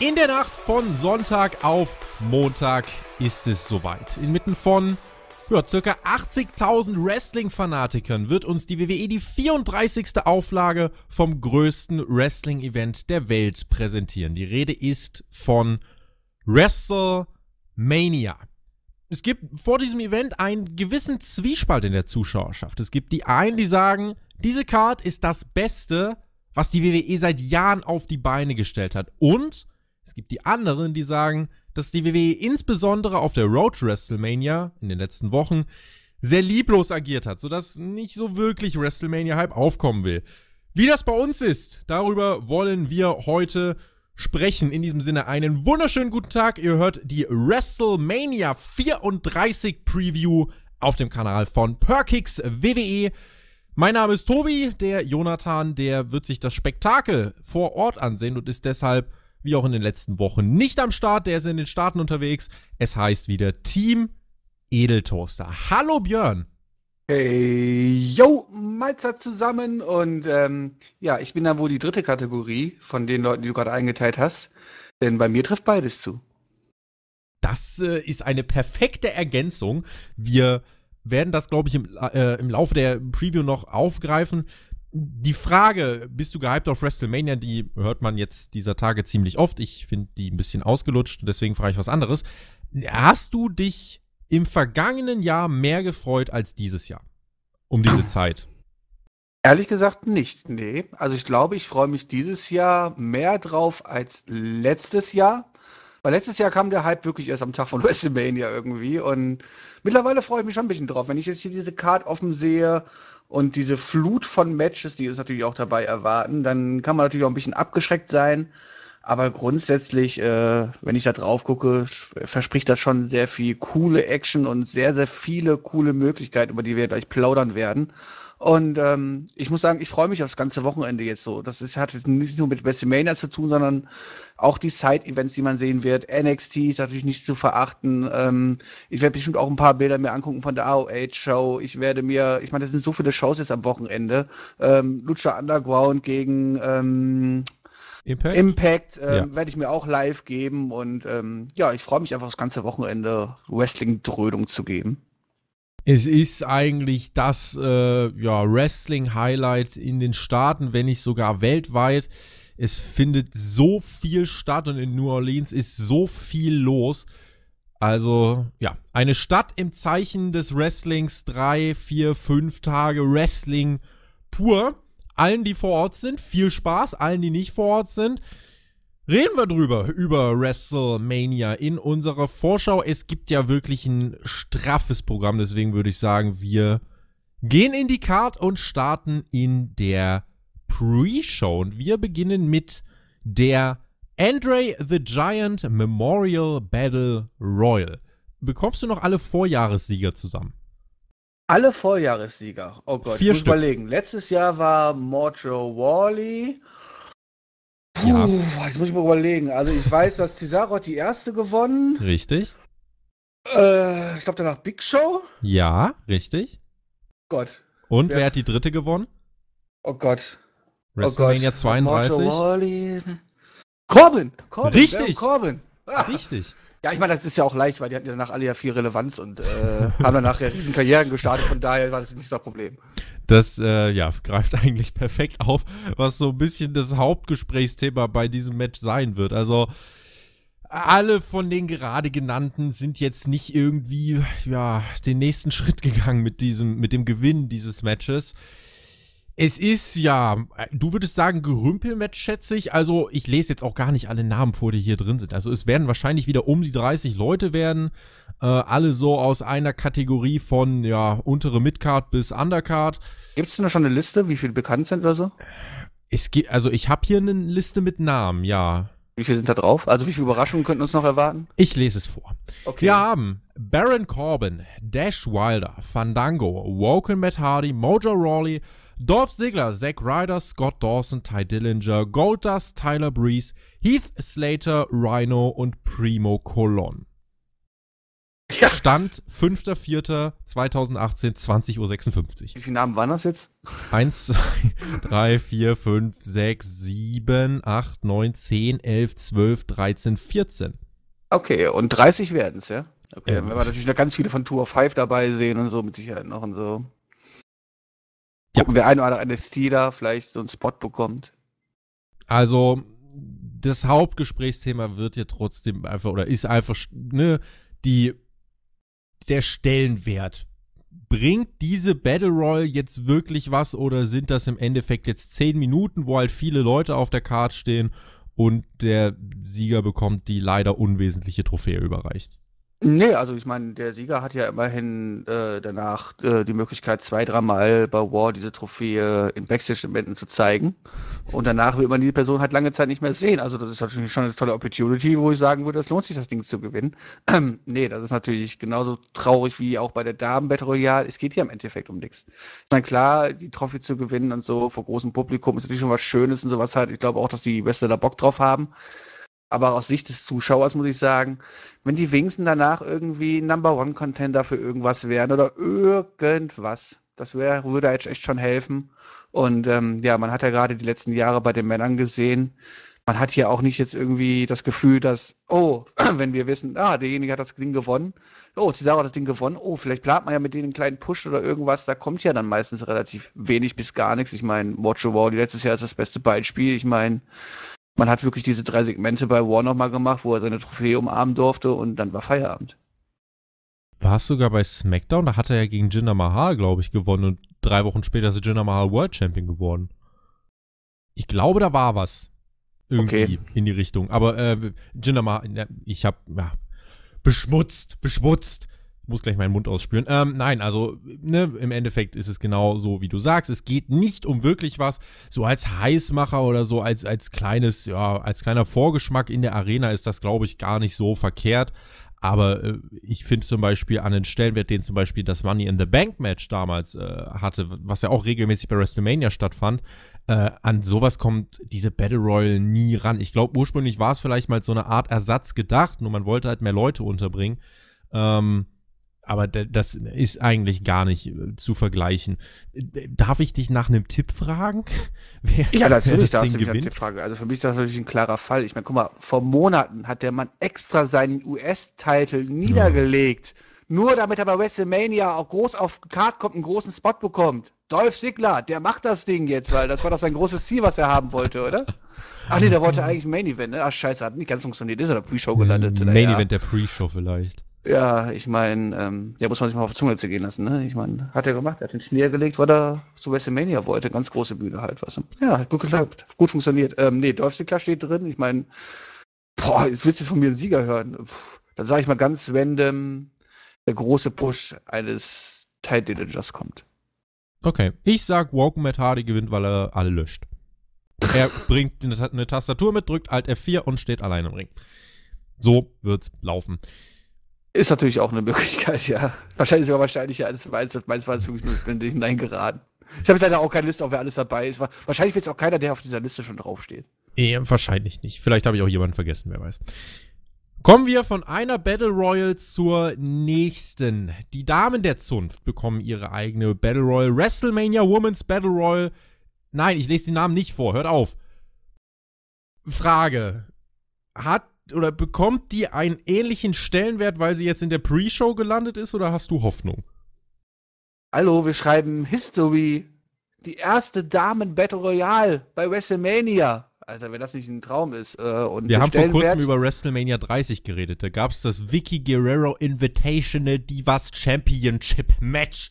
In der Nacht von Sonntag auf Montag ist es soweit. Inmitten von ja, circa 80.000 Wrestling-Fanatikern wird uns die WWE die 34. Auflage vom größten Wrestling-Event der Welt präsentieren. Die Rede ist von WrestleMania. Es gibt vor diesem Event einen gewissen Zwiespalt in der Zuschauerschaft. Es gibt die einen, die sagen, diese Card ist das Beste, was die WWE seit Jahren auf die Beine gestellt hat. Und es gibt die anderen, die sagen, dass die WWE insbesondere auf der Road to WrestleMania in den letzten Wochen sehr lieblos agiert hat, sodass nicht so wirklich WrestleMania-Hype aufkommen will. Wie das bei uns ist, darüber wollen wir heute sprechen. In diesem Sinne einen wunderschönen guten Tag. Ihr hört die WrestleMania 34 Preview auf dem Kanal von Perkix WWE. Mein Name ist Tobi, der Jonathan, der wird sich das Spektakel vor Ort ansehen und ist deshalb wie auch in den letzten Wochen nicht am Start. Der ist in den Staaten unterwegs. Es heißt wieder Team Edeltoaster. Hallo Björn. Hey, yo, Mahlzeit zusammen und ähm, ja, ich bin da wohl die dritte Kategorie von den Leuten, die du gerade eingeteilt hast, denn bei mir trifft beides zu. Das äh, ist eine perfekte Ergänzung. Wir werden das, glaube ich, im, äh, im Laufe der Preview noch aufgreifen die Frage, bist du gehypt auf WrestleMania, die hört man jetzt dieser Tage ziemlich oft. Ich finde die ein bisschen ausgelutscht, deswegen frage ich was anderes. Hast du dich im vergangenen Jahr mehr gefreut als dieses Jahr? Um diese Zeit? Ehrlich gesagt nicht, nee. Also ich glaube, ich freue mich dieses Jahr mehr drauf als letztes Jahr. Weil letztes Jahr kam der Hype wirklich erst am Tag von WrestleMania irgendwie. Und mittlerweile freue ich mich schon ein bisschen drauf. Wenn ich jetzt hier diese Card offen sehe und diese Flut von Matches, die uns natürlich auch dabei erwarten, dann kann man natürlich auch ein bisschen abgeschreckt sein. Aber grundsätzlich, äh, wenn ich da drauf gucke, verspricht das schon sehr viel coole Action und sehr, sehr viele coole Möglichkeiten, über die wir gleich plaudern werden. Und ähm, ich muss sagen, ich freue mich aufs ganze Wochenende jetzt so. Das ist, hat nicht nur mit WrestleMania zu tun, sondern auch die Side-Events, die man sehen wird. NXT ist natürlich nicht zu verachten. Ähm, ich werde bestimmt auch ein paar Bilder mir angucken von der AOH-Show. Ich werde mir, ich meine, das sind so viele Shows jetzt am Wochenende. Ähm, Lucha Underground gegen ähm, Impact, Impact ähm, ja. werde ich mir auch live geben. Und ähm, ja, ich freue mich einfach das ganze Wochenende Wrestling-Dröhnung zu geben es ist eigentlich das äh, ja, Wrestling-Highlight in den Staaten, wenn nicht sogar weltweit. Es findet so viel statt und in New Orleans ist so viel los. Also, ja, eine Stadt im Zeichen des Wrestlings, drei, vier, fünf Tage Wrestling pur. Allen, die vor Ort sind, viel Spaß. Allen, die nicht vor Ort sind, Reden wir drüber, über WrestleMania in unserer Vorschau. Es gibt ja wirklich ein straffes Programm, deswegen würde ich sagen, wir gehen in die Card und starten in der Pre-Show. Und wir beginnen mit der Andre the Giant Memorial Battle Royal. Bekommst du noch alle Vorjahressieger zusammen? Alle Vorjahressieger. Oh Gott, Vier ich muss Stück. überlegen. Letztes Jahr war Mojo Wally. Puh, ja. jetzt muss ich mal überlegen. Also ich weiß, dass Cesaro hat die erste gewonnen. Richtig. Äh, ich glaube danach Big Show. Ja, richtig. Gott. Und wer, wer hat die dritte gewonnen? Oh Gott. WrestleMania oh Gott. 32. Corbin. Corbin. Richtig. Corbin. Ah. Richtig. Ja, ich meine, das ist ja auch leicht, weil die hatten ja danach alle ja viel Relevanz und äh, haben danach ja riesen Karrieren gestartet. Von daher war das nicht so ein Problem das äh, ja, greift eigentlich perfekt auf, was so ein bisschen das Hauptgesprächsthema bei diesem Match sein wird. Also alle von den gerade genannten sind jetzt nicht irgendwie ja den nächsten Schritt gegangen mit diesem mit dem Gewinn dieses Matches. Es ist ja, du würdest sagen, Gerümpelmatch, schätze ich. Also, ich lese jetzt auch gar nicht alle Namen vor, die hier drin sind. Also, es werden wahrscheinlich wieder um die 30 Leute werden. Äh, alle so aus einer Kategorie von ja, untere Midcard bis Undercard. Gibt es denn da schon eine Liste, wie viele bekannt sind oder so? Es gibt, also ich habe hier eine Liste mit Namen, ja. Wie viele sind da drauf? Also wie viele Überraschungen könnten uns noch erwarten? Ich lese es vor. Okay. Wir haben Baron Corbin, Dash Wilder, Fandango, Woken Matt Hardy, Mojo Rawley, Dolph Ziggler, Zack Ryder, Scott Dawson, Ty Dillinger, Goldust, Tyler Breeze, Heath Slater, Rhino und Primo Colon. Ja. Stand 5.4.2018, 20.56 Uhr. Wie viele Namen waren das jetzt? 1, 2, 3, 4, 5, 6, 7, 8, 9, 10, 11, 12, 13, 14. Okay, und 30 werden es, ja? Okay, ähm. wenn wir natürlich noch ganz viele von Tour 5 dabei sehen und so, mit Sicherheit noch und so. Gucken, ja. wer ein oder andere NST da vielleicht so einen Spot bekommt. Also, das Hauptgesprächsthema wird ja trotzdem einfach, oder ist einfach, ne, die der Stellenwert? Bringt diese Battle Royale jetzt wirklich was oder sind das im Endeffekt jetzt 10 Minuten, wo halt viele Leute auf der Karte stehen und der Sieger bekommt die leider unwesentliche Trophäe überreicht? Nee, also ich meine, der Sieger hat ja immerhin äh, danach äh, die Möglichkeit, zwei, dreimal bei War diese Trophäe in Backstage-Eventen zu zeigen. Und danach will man die Person halt lange Zeit nicht mehr sehen. Also das ist natürlich halt schon eine tolle Opportunity, wo ich sagen würde, es lohnt sich, das Ding zu gewinnen. Ähm, nee, das ist natürlich genauso traurig wie auch bei der Damen-Battle Royale. Es geht hier im Endeffekt um nichts. Ich meine, klar, die Trophäe zu gewinnen und so vor großem Publikum ist natürlich schon was Schönes und sowas halt. Ich glaube auch, dass die Wrestler da Bock drauf haben. Aber aus Sicht des Zuschauers muss ich sagen, wenn die Wingsen danach irgendwie Number One Contender für irgendwas wären oder irgendwas, das wär, würde jetzt halt echt schon helfen. Und ähm, ja, man hat ja gerade die letzten Jahre bei den Männern gesehen, man hat hier auch nicht jetzt irgendwie das Gefühl, dass, oh, wenn wir wissen, ah, derjenige hat das Ding gewonnen, oh, Cesaro hat das Ding gewonnen, oh, vielleicht plant man ja mit denen einen kleinen Push oder irgendwas, da kommt ja dann meistens relativ wenig bis gar nichts. Ich meine, Watch War, letztes Jahr ist das beste Beispiel. Ich meine, man hat wirklich diese drei Segmente bei War nochmal gemacht, wo er seine Trophäe umarmen durfte und dann war Feierabend. Warst es sogar bei SmackDown, da hat er ja gegen Jinder Mahal, glaube ich, gewonnen und drei Wochen später ist Jinder Mahal World Champion geworden. Ich glaube, da war was. Irgendwie okay. in die Richtung. Aber äh, Jinder Mahal, ich habe ja, beschmutzt, beschmutzt muss gleich meinen Mund ausspüren. Ähm, nein, also ne, im Endeffekt ist es genau so, wie du sagst. Es geht nicht um wirklich was, so als Heißmacher oder so als, als kleines, ja, als kleiner Vorgeschmack in der Arena ist das, glaube ich, gar nicht so verkehrt. Aber äh, ich finde zum Beispiel an den Stellenwert, den zum Beispiel das Money in the Bank Match damals äh, hatte, was ja auch regelmäßig bei WrestleMania stattfand, äh, an sowas kommt diese Battle Royale nie ran. Ich glaube, ursprünglich war es vielleicht mal so eine Art Ersatz gedacht, nur man wollte halt mehr Leute unterbringen. Ähm, aber das ist eigentlich gar nicht äh, zu vergleichen. Darf ich dich nach einem Tipp fragen? Wer, ja, natürlich wer darfst du mich nach einem Tipp fragen. Also für mich ist das natürlich ein klarer Fall. Ich meine, guck mal, vor Monaten hat der Mann extra seinen US-Titel niedergelegt. Ja. Nur damit er bei WrestleMania auch groß auf Kart kommt, einen großen Spot bekommt. Dolph Ziggler, der macht das Ding jetzt, weil das war doch sein großes Ziel, was er haben wollte, oder? Ach nee, der wollte eigentlich Main Event, ne? Ach scheiße, hat nicht ganz funktioniert, ist er der Pre-Show gelandet. Ne? Main Event ja. der Pre-Show vielleicht. Ja, ich meine, ähm, ja, muss man sich mal auf die Zunge zergehen lassen, ne? Ich meine, hat er gemacht, er hat den Schnee gelegt, weil er zu WrestleMania wollte. Ganz große Bühne halt, was. Ja, hat gut geklappt, gut funktioniert. Ähm, nee, Dolph Ziggler steht drin. Ich meine, boah, jetzt willst du von mir einen Sieger hören. Puh, dann sage ich mal ganz random, der große Push eines Tide Diligers kommt. Okay, ich sag, Walken Matt Hardy gewinnt, weil er alle löscht. Er bringt eine Tastatur mit, drückt Alt F4 und steht allein im Ring. So wird's laufen. Ist natürlich auch eine Möglichkeit, ja. Wahrscheinlich sogar wahrscheinlicher als meins. Meins war es wirklich nur hineingeraten. Ich habe leider auch keine Liste, auf wer alles dabei ist. Wahrscheinlich wird es auch keiner, der auf dieser Liste schon draufsteht. Nee, wahrscheinlich nicht. Vielleicht habe ich auch jemanden vergessen, wer weiß. Kommen wir von einer Battle Royal zur nächsten. Die Damen der Zunft bekommen ihre eigene Battle Royal. WrestleMania Women's Battle Royal. Nein, ich lese den Namen nicht vor. Hört auf. Frage. Hat oder bekommt die einen ähnlichen Stellenwert, weil sie jetzt in der Pre-Show gelandet ist, oder hast du Hoffnung? Hallo, wir schreiben History. Die erste Damen Battle Royale bei WrestleMania. Alter, wenn das nicht ein Traum ist. Äh, und wir haben vor kurzem über WrestleMania 30 geredet. Da gab es das Vicky Guerrero Invitational Divas Championship Match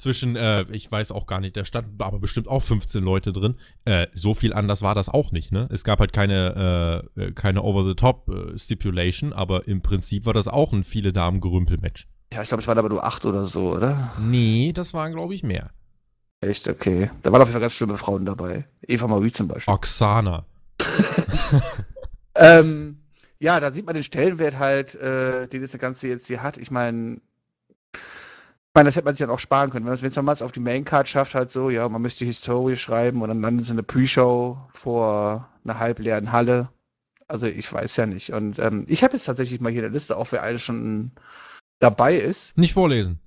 zwischen, äh, ich weiß auch gar nicht, da standen aber bestimmt auch 15 Leute drin. Äh, so viel anders war das auch nicht, ne? Es gab halt keine, äh, äh keine Over-the-Top-Stipulation, äh, aber im Prinzip war das auch ein viele Damen-Gerümpel-Match. Ja, ich glaube, es waren aber nur acht oder so, oder? Nee, das waren, glaube ich, mehr. Echt, okay. Da waren auf jeden Fall ganz schlimme Frauen dabei. Eva Marie zum Beispiel. Oksana. ähm, ja, da sieht man den Stellenwert halt, äh, den das Ganze jetzt hier hat. Ich meine, ich meine, das hätte man sich dann halt auch sparen können. Wenn es nochmals auf die Maincard schafft, halt so, ja, man müsste die Historie schreiben und dann landen sie in der Pre-Show vor einer halbleeren Halle. Also ich weiß ja nicht. Und ähm, ich habe jetzt tatsächlich mal hier eine Liste, auch wer alle schon dabei ist. Nicht vorlesen.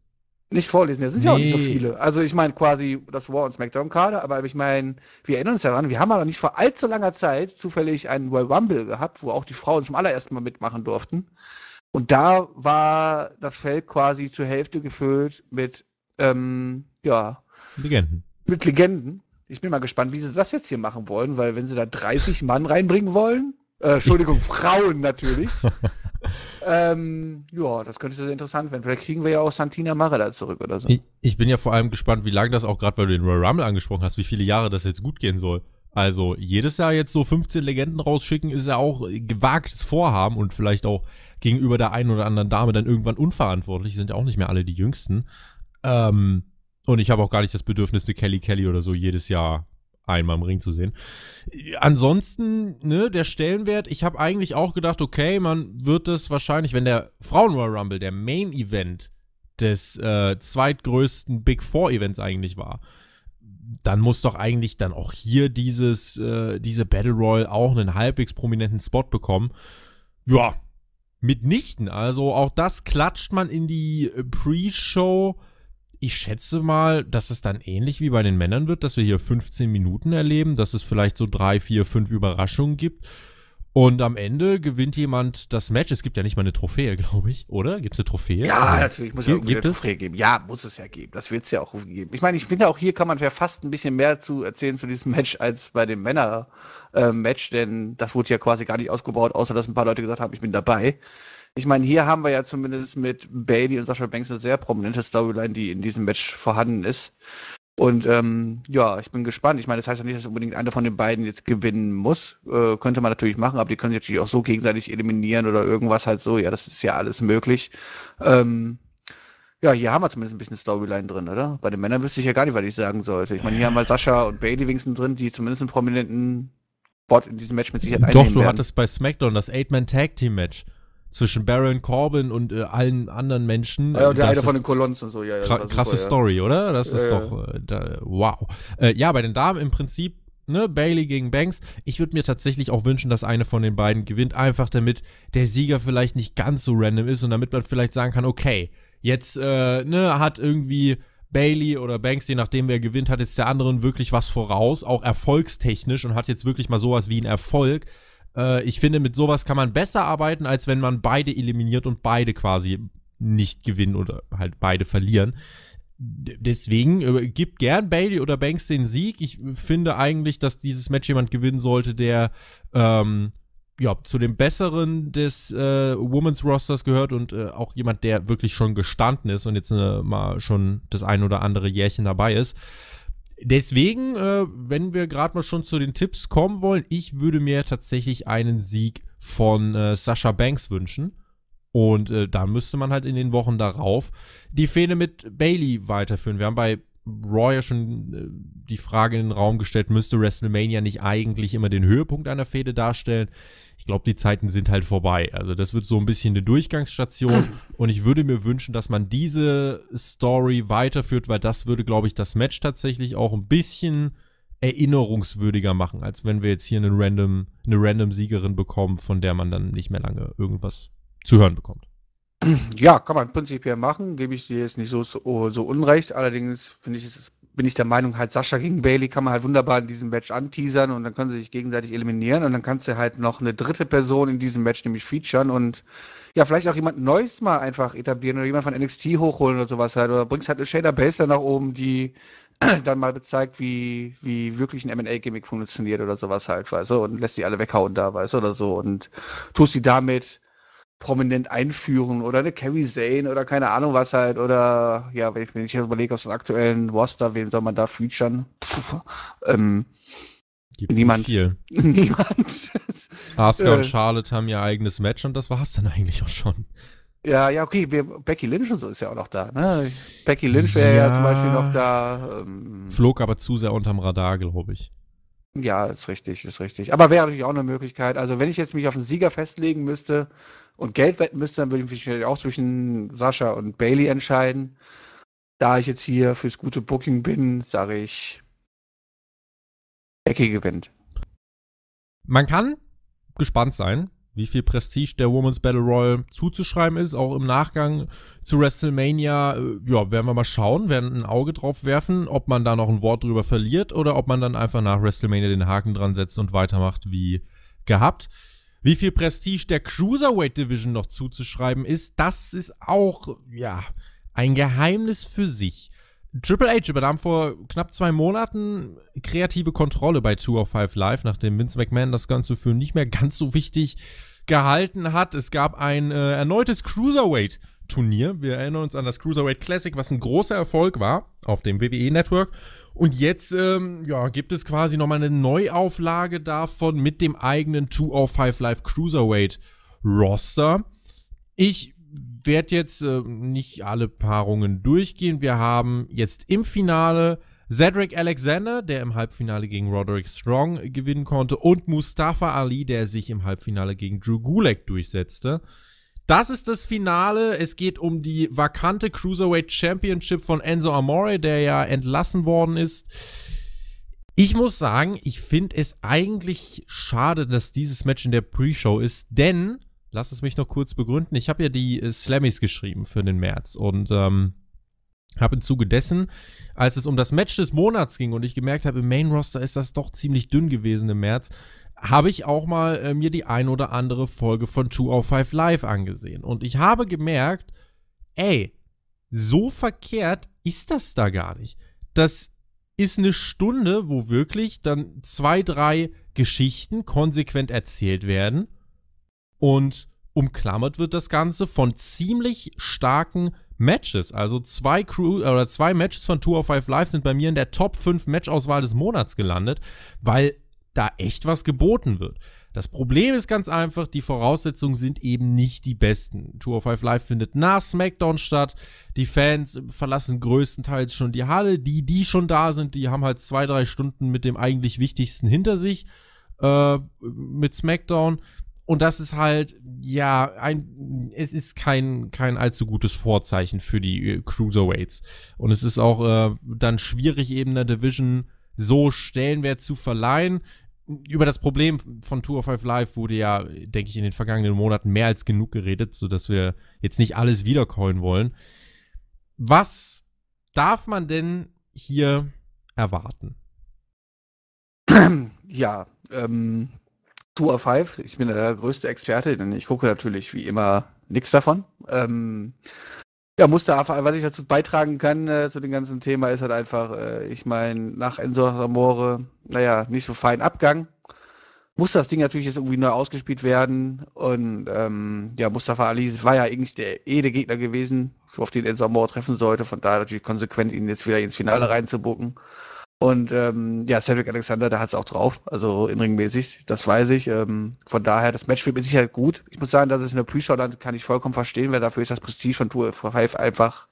Nicht vorlesen, da sind nee. ja auch nicht so viele. Also ich meine quasi das War und SmackDown Kader, aber ich meine, wir erinnern uns daran, wir haben aber nicht vor allzu langer Zeit zufällig einen Royal Rumble gehabt, wo auch die Frauen zum allerersten Mal mitmachen durften. Und da war das Feld quasi zur Hälfte gefüllt mit, ähm, ja. Legenden. Mit Legenden. Ich bin mal gespannt, wie sie das jetzt hier machen wollen, weil wenn sie da 30 Mann reinbringen wollen, äh, Entschuldigung, Frauen natürlich, ähm, ja, das könnte sehr interessant werden. Vielleicht kriegen wir ja auch Santina Marella zurück oder so. Ich, ich bin ja vor allem gespannt, wie lange das auch gerade, weil du den Royal Rumble angesprochen hast, wie viele Jahre das jetzt gut gehen soll. Also jedes Jahr jetzt so 15 Legenden rausschicken, ist ja auch gewagtes Vorhaben und vielleicht auch gegenüber der einen oder anderen Dame dann irgendwann unverantwortlich. Sind ja auch nicht mehr alle die Jüngsten. Ähm, und ich habe auch gar nicht das Bedürfnis, eine Kelly Kelly oder so jedes Jahr einmal im Ring zu sehen. Ansonsten, ne, der Stellenwert, ich habe eigentlich auch gedacht, okay, man wird es wahrscheinlich, wenn der Frauen Royal Rumble der Main Event des äh, zweitgrößten Big Four Events eigentlich war, dann muss doch eigentlich dann auch hier dieses, äh, diese Battle Royale auch einen halbwegs prominenten Spot bekommen. Ja, mitnichten. Also auch das klatscht man in die äh, Pre-Show. Ich schätze mal, dass es dann ähnlich wie bei den Männern wird, dass wir hier 15 Minuten erleben, dass es vielleicht so drei, vier, fünf Überraschungen gibt. Und am Ende gewinnt jemand das Match. Es gibt ja nicht mal eine Trophäe, glaube ich, oder? Gibt es eine Trophäe? Ja, natürlich muss es gibt, ja gibt eine Trophäe geben. Ja, muss es ja geben. Das wird es ja auch geben. Ich meine, ich finde auch hier kann man fast ein bisschen mehr zu erzählen zu diesem Match als bei dem Männer-Match, ähm, äh, denn das wurde ja quasi gar nicht ausgebaut, außer dass ein paar Leute gesagt haben, ich bin dabei. Ich meine, hier haben wir ja zumindest mit Bailey und Sascha Banks eine sehr prominente Storyline, die in diesem Match vorhanden ist. Und ähm, ja, ich bin gespannt. Ich meine, das heißt ja nicht, dass unbedingt einer von den beiden jetzt gewinnen muss. Äh, könnte man natürlich machen, aber die können sich natürlich auch so gegenseitig eliminieren oder irgendwas halt so. Ja, das ist ja alles möglich. Ähm, ja, hier haben wir zumindest ein bisschen Storyline drin, oder? Bei den Männern wüsste ich ja gar nicht, was ich sagen sollte. Ich meine, hier haben wir Sascha und Bailey wenigstens drin, die zumindest einen prominenten Spot in diesem Match mit Sicherheit halt einnehmen Doch, du werden. hattest bei SmackDown das Eight-Man-Tag-Team-Match zwischen Baron Corbin und äh, allen anderen Menschen. Ja, und äh, der eine von den Kolons und so, ja. ja kr krasse super, Story, oder? Das ja, ist doch äh, da, wow. Äh, ja, bei den Damen im Prinzip, ne, Bailey gegen Banks. Ich würde mir tatsächlich auch wünschen, dass eine von den beiden gewinnt, einfach damit der Sieger vielleicht nicht ganz so random ist und damit man vielleicht sagen kann, okay, jetzt äh, ne, hat irgendwie Bailey oder Banks, je nachdem wer gewinnt, hat jetzt der anderen wirklich was voraus, auch erfolgstechnisch und hat jetzt wirklich mal sowas wie einen Erfolg äh, ich finde, mit sowas kann man besser arbeiten, als wenn man beide eliminiert und beide quasi nicht gewinnen oder halt beide verlieren. Deswegen äh, gib gern Bailey oder Banks den Sieg. Ich finde eigentlich, dass dieses Match jemand gewinnen sollte, der ähm, ja, zu dem Besseren des äh, Women's Rosters gehört und äh, auch jemand, der wirklich schon gestanden ist und jetzt äh, mal schon das ein oder andere Jährchen dabei ist. Deswegen, äh, wenn wir gerade mal schon zu den Tipps kommen wollen, ich würde mir tatsächlich einen Sieg von äh, Sascha Banks wünschen. Und äh, da müsste man halt in den Wochen darauf die Fehde mit Bailey weiterführen. Wir haben bei Roy ja schon äh, die Frage in den Raum gestellt, müsste WrestleMania nicht eigentlich immer den Höhepunkt einer Fehde darstellen? ich glaube, die Zeiten sind halt vorbei. Also das wird so ein bisschen eine Durchgangsstation und ich würde mir wünschen, dass man diese Story weiterführt, weil das würde, glaube ich, das Match tatsächlich auch ein bisschen erinnerungswürdiger machen, als wenn wir jetzt hier einen random, eine random Siegerin bekommen, von der man dann nicht mehr lange irgendwas zu hören bekommt. Ja, kann man prinzipiell machen, gebe ich dir jetzt nicht so, so unrecht. Allerdings finde ich es bin ich der Meinung, halt Sascha gegen Bailey kann man halt wunderbar in diesem Match anteasern und dann können sie sich gegenseitig eliminieren und dann kannst du halt noch eine dritte Person in diesem Match nämlich featuren und ja, vielleicht auch jemand Neues mal einfach etablieren oder jemand von NXT hochholen oder sowas halt oder bringst halt eine Shader Base dann nach oben, die dann mal bezeigt, wie, wie wirklich ein M&A-Gimmick funktioniert oder sowas halt, weißt du, und lässt die alle weghauen da, weißt du, oder so und tust sie damit prominent einführen oder eine Carrie Zane oder keine Ahnung was halt oder ja, wenn ich, wenn ich jetzt überlege aus dem aktuellen Roster, wen soll man da featuren? Pff, ähm, Gibt's niemand. Viel. niemand. Asuka äh. und Charlotte haben ihr eigenes Match und das war's dann eigentlich auch schon. Ja, ja, okay, wir, Becky Lynch und so ist ja auch noch da. Ne? Becky Lynch wäre ja. ja. zum Beispiel noch da. Ähm, Flog aber zu sehr unterm Radar, glaube ich. Ja, ist richtig, ist richtig. Aber wäre natürlich auch eine Möglichkeit. Also wenn ich jetzt mich auf einen Sieger festlegen müsste, und Geld wetten müsste, dann würde ich mich vielleicht auch zwischen Sascha und Bailey entscheiden. Da ich jetzt hier fürs gute Booking bin, sage ich, Becky gewinnt. Man kann gespannt sein, wie viel Prestige der Women's Battle Royal zuzuschreiben ist, auch im Nachgang zu WrestleMania. Äh, ja, werden wir mal schauen, werden ein Auge drauf werfen, ob man da noch ein Wort drüber verliert oder ob man dann einfach nach WrestleMania den Haken dran setzt und weitermacht wie gehabt. Wie viel Prestige der Cruiserweight Division noch zuzuschreiben ist, das ist auch, ja, ein Geheimnis für sich. Triple H übernahm vor knapp zwei Monaten kreative Kontrolle bei Two of Five Live, nachdem Vince McMahon das Ganze für nicht mehr ganz so wichtig gehalten hat. Es gab ein äh, erneutes Cruiserweight Turnier. Wir erinnern uns an das Cruiserweight Classic, was ein großer Erfolg war auf dem WWE Network. Und jetzt ähm, ja, gibt es quasi nochmal eine Neuauflage davon mit dem eigenen 205 Live Cruiserweight Roster. Ich werde jetzt äh, nicht alle Paarungen durchgehen. Wir haben jetzt im Finale Cedric Alexander, der im Halbfinale gegen Roderick Strong gewinnen konnte, und Mustafa Ali, der sich im Halbfinale gegen Drew Gulak durchsetzte. Das ist das Finale. Es geht um die vakante Cruiserweight Championship von Enzo Amore, der ja entlassen worden ist. Ich muss sagen, ich finde es eigentlich schade, dass dieses Match in der Pre-Show ist, denn, lass es mich noch kurz begründen, ich habe ja die äh, Slammies geschrieben für den März und ähm, habe im Zuge dessen, als es um das Match des Monats ging und ich gemerkt habe, im Main Roster ist das doch ziemlich dünn gewesen im März, habe ich auch mal äh, mir die ein oder andere Folge von Two of Five Live angesehen. Und ich habe gemerkt, ey, so verkehrt ist das da gar nicht. Das ist eine Stunde, wo wirklich dann zwei, drei Geschichten konsequent erzählt werden und umklammert wird das Ganze von ziemlich starken Matches. Also zwei Crew oder zwei Matches von Two of Five Live sind bei mir in der Top 5 Matchauswahl des Monats gelandet, weil da echt was geboten wird. Das Problem ist ganz einfach, die Voraussetzungen sind eben nicht die besten. Tour of Five Live findet nach SmackDown statt. Die Fans verlassen größtenteils schon die Halle. Die, die schon da sind, die haben halt zwei, drei Stunden mit dem eigentlich Wichtigsten hinter sich äh, mit SmackDown. Und das ist halt, ja, ein, es ist kein, kein allzu gutes Vorzeichen für die äh, Cruiserweights. Und es ist auch äh, dann schwierig, eben der Division so Stellenwert zu verleihen über das Problem von Two of Five Live wurde ja, denke ich, in den vergangenen Monaten mehr als genug geredet, sodass wir jetzt nicht alles wiedercoin wollen. Was darf man denn hier erwarten? Ja, ähm, Tour of Five, ich bin der größte Experte, denn ich gucke natürlich wie immer nichts davon. Ähm, ja, Mustafa, was ich dazu beitragen kann äh, zu dem ganzen Thema, ist halt einfach, äh, ich meine, nach Enzo Amore, naja, nicht so fein Abgang. Muss das Ding natürlich jetzt irgendwie neu ausgespielt werden. Und ähm, ja, Mustafa Ali war ja eigentlich der, eh Gegner gewesen, auf den Enzo Amore treffen sollte. Von daher natürlich konsequent, ihn jetzt wieder ins Finale reinzubucken. Und ähm, ja, Cedric Alexander, da hat es auch drauf, also in Ringmäßig, das weiß ich. Ähm, von daher, das Match wird mit Sicherheit gut. Ich muss sagen, dass es in der Pre-Show landet, kann ich vollkommen verstehen, weil dafür ist das Prestige von Tour of Five einfach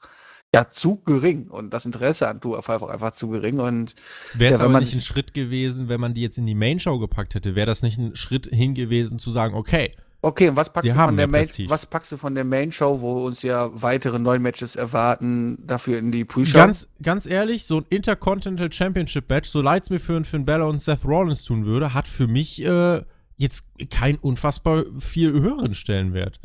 ja zu gering und das Interesse an Tour of Five auch einfach zu gering. Und wäre es ja, aber man, nicht ein Schritt gewesen, wenn man die jetzt in die Main-Show gepackt hätte, wäre das nicht ein Schritt hin gewesen, zu sagen, okay, Okay, und was packst, Main, was packst, du von der Main, Show, wo uns ja weitere neun Matches erwarten, dafür in die Pre-Show? Ganz, ganz ehrlich, so ein Intercontinental Championship Match, so leid es mir für einen Bella und Seth Rollins tun würde, hat für mich äh, jetzt keinen unfassbar viel höheren Stellenwert.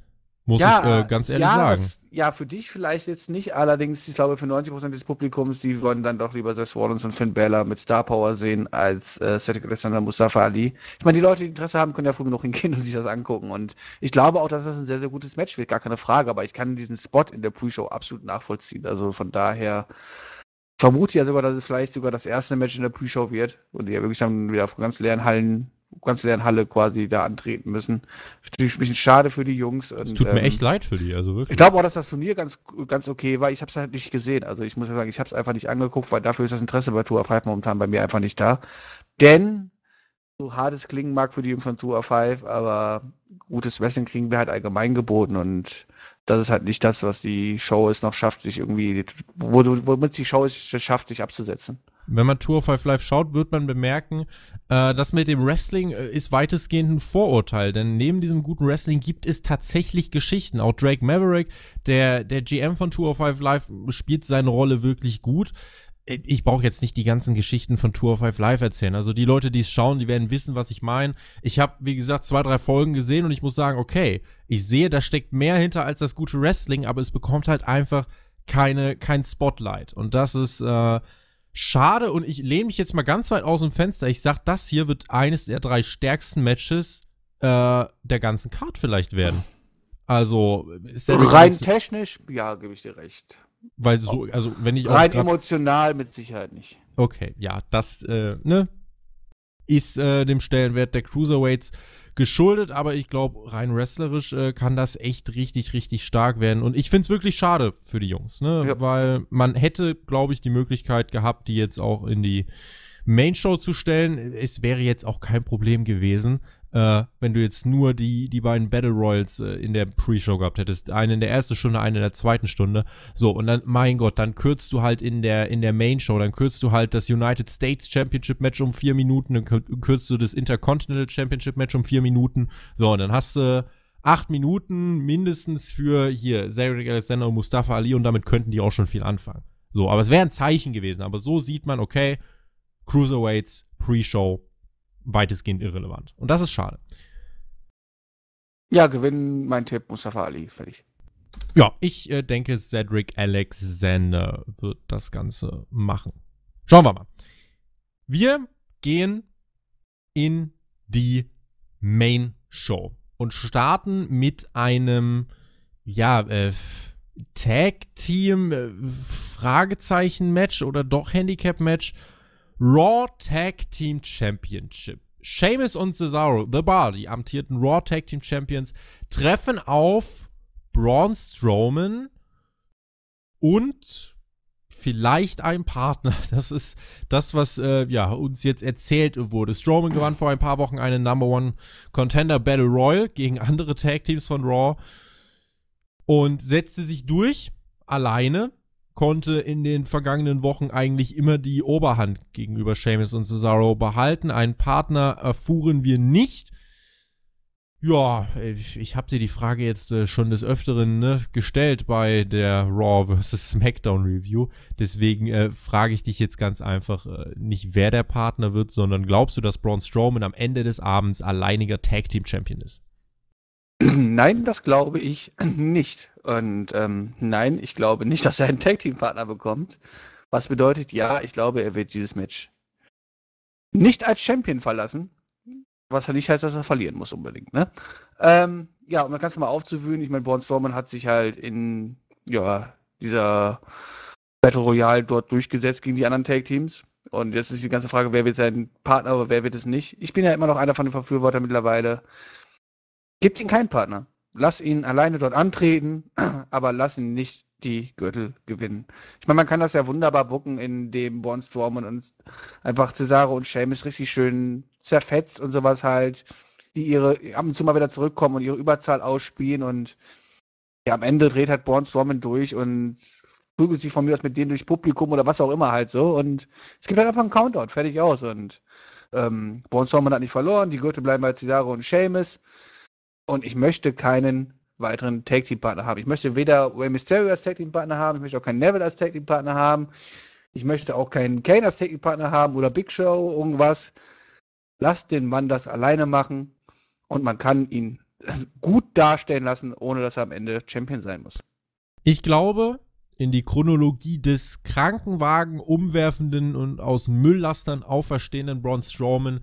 Muss ja, ich äh, ganz ehrlich ja, sagen. Das, ja, für dich vielleicht jetzt nicht. Allerdings, ich glaube, für 90% des Publikums, die wollen dann doch lieber Seth Rollins und Finn Balor mit Star Power sehen als äh, Cedric Alexander Mustafa Ali. Ich meine, die Leute, die Interesse haben, können ja früh genug hingehen und sich das angucken. Und ich glaube auch, dass das ein sehr, sehr gutes Match wird, gar keine Frage. Aber ich kann diesen Spot in der Pre-Show absolut nachvollziehen. Also von daher vermute ich ja sogar, dass es vielleicht sogar das erste Match in der Pre-Show wird und die ja wirklich dann wieder auf ganz leeren Hallen Kanzlernhalle quasi da antreten müssen. Natürlich ein bisschen schade für die Jungs. Es tut mir ähm, echt leid für die, also wirklich. Ich glaube auch, dass das Turnier ganz, ganz okay war. Ich habe es halt nicht gesehen. Also ich muss ja sagen, ich habe es einfach nicht angeguckt, weil dafür ist das Interesse bei Tour of Five momentan bei mir einfach nicht da. Denn, so hart es klingen mag für die Jungs von Tour of Five, aber gutes Wrestling kriegen wir halt allgemein geboten und das ist halt nicht das, was die Show es noch schafft, sich irgendwie, womit die Show es schafft, sich abzusetzen. Wenn man Tour of Five Live schaut, wird man bemerken, äh, das mit dem Wrestling äh, ist weitestgehend ein Vorurteil, denn neben diesem guten Wrestling gibt es tatsächlich Geschichten. Auch Drake Maverick, der, der GM von Tour of Five Live, spielt seine Rolle wirklich gut äh, ich brauche jetzt nicht die ganzen Geschichten von Tour of Five Live erzählen. Also die Leute, die es schauen, die werden wissen, was ich meine. Ich habe, wie gesagt, zwei, drei Folgen gesehen und ich muss sagen, okay, ich sehe, da steckt mehr hinter als das gute Wrestling, aber es bekommt halt einfach keine, kein Spotlight. Und das ist, äh, schade und ich lehne mich jetzt mal ganz weit aus dem Fenster. Ich sag, das hier wird eines der drei stärksten Matches äh, der ganzen Card vielleicht werden. Also ist der rein nächste, technisch, ja, gebe ich dir recht. Weil so, also wenn ich rein emotional mit Sicherheit nicht. Okay, ja, das äh, ne ist äh, dem Stellenwert der Cruiserweights geschuldet, aber ich glaube, rein wrestlerisch äh, kann das echt richtig, richtig stark werden. Und ich finde es wirklich schade für die Jungs, ne? Ja. Weil man hätte, glaube ich, die Möglichkeit gehabt, die jetzt auch in die Main Show zu stellen. Es wäre jetzt auch kein Problem gewesen äh, wenn du jetzt nur die, die beiden Battle Royals äh, in der Pre-Show gehabt hättest. Eine in der ersten Stunde, eine in der zweiten Stunde. So, und dann, mein Gott, dann kürzt du halt in der, in der Main-Show, dann kürzt du halt das United States Championship Match um vier Minuten, dann kürzt du das Intercontinental Championship Match um vier Minuten. So, und dann hast du. Äh, acht Minuten mindestens für hier Zarek Alexander und Mustafa Ali und damit könnten die auch schon viel anfangen. So, aber es wäre ein Zeichen gewesen. Aber so sieht man, okay, Cruiserweights, Pre-Show, weitestgehend irrelevant. Und das ist schade. Ja, gewinnen mein Tipp, Mustafa Ali, fertig. Ja, ich äh, denke, Cedric Alexander wird das Ganze machen. Schauen wir mal. Wir gehen in die Main Show und starten mit einem, ja, äh, Tag Team äh, Fragezeichen Match oder doch Handicap Match Raw Tag Team Championship. Sheamus und Cesaro, The Bar, die amtierten Raw Tag Team Champions, treffen auf Braun Strowman und vielleicht ein Partner. Das ist das, was äh, ja, uns jetzt erzählt wurde. Strowman gewann vor ein paar Wochen eine Number One Contender Battle Royal gegen andere Tag Teams von Raw und setzte sich durch alleine konnte in den vergangenen Wochen eigentlich immer die Oberhand gegenüber Seamus und Cesaro behalten. Einen Partner erfuhren wir nicht. Ja, ich, ich habe dir die Frage jetzt äh, schon des Öfteren ne, gestellt bei der Raw vs. SmackDown Review. Deswegen äh, frage ich dich jetzt ganz einfach äh, nicht, wer der Partner wird, sondern glaubst du, dass Braun Strowman am Ende des Abends alleiniger Tag Team Champion ist? Nein, das glaube ich nicht. Und ähm, nein, ich glaube nicht, dass er einen Tag-Team-Partner bekommt. Was bedeutet, ja, ich glaube, er wird dieses Match nicht als Champion verlassen. Was ja nicht heißt, dass er verlieren muss unbedingt. Ne? Ähm, ja, um das Ganze mal aufzuwühlen, ich meine, Born Storman hat sich halt in ja, dieser Battle Royale dort durchgesetzt gegen die anderen Tag-Teams. Und jetzt ist die ganze Frage, wer wird sein Partner, aber wer wird es nicht? Ich bin ja immer noch einer von den Verführwörtern mittlerweile. Gebt ihm keinen Partner lass ihn alleine dort antreten, aber lass ihn nicht die Gürtel gewinnen. Ich meine, man kann das ja wunderbar bucken, indem Braun Strowman uns einfach Cesaro und Seamus richtig schön zerfetzt und sowas halt, die ihre ab und zu mal wieder zurückkommen und ihre Überzahl ausspielen und ja, am Ende dreht halt Born Storm durch und prügelt sich von mir aus mit denen durch Publikum oder was auch immer halt so und es gibt halt einfach einen Countdown, fertig aus und ähm, Braun Strowman hat nicht verloren, die Gürtel bleiben bei Cesaro und Seamus. Und ich möchte keinen weiteren Tag Team Partner haben. Ich möchte weder Rey Mysterio als Tag Team Partner haben, ich möchte auch keinen Neville als Tag Team Partner haben, ich möchte auch keinen Kane als Tag Team Partner haben oder Big Show, irgendwas. Lasst den Mann das alleine machen und man kann ihn gut darstellen lassen, ohne dass er am Ende Champion sein muss. Ich glaube, in die Chronologie des Krankenwagen umwerfenden und aus Mülllastern auferstehenden Braun Strowman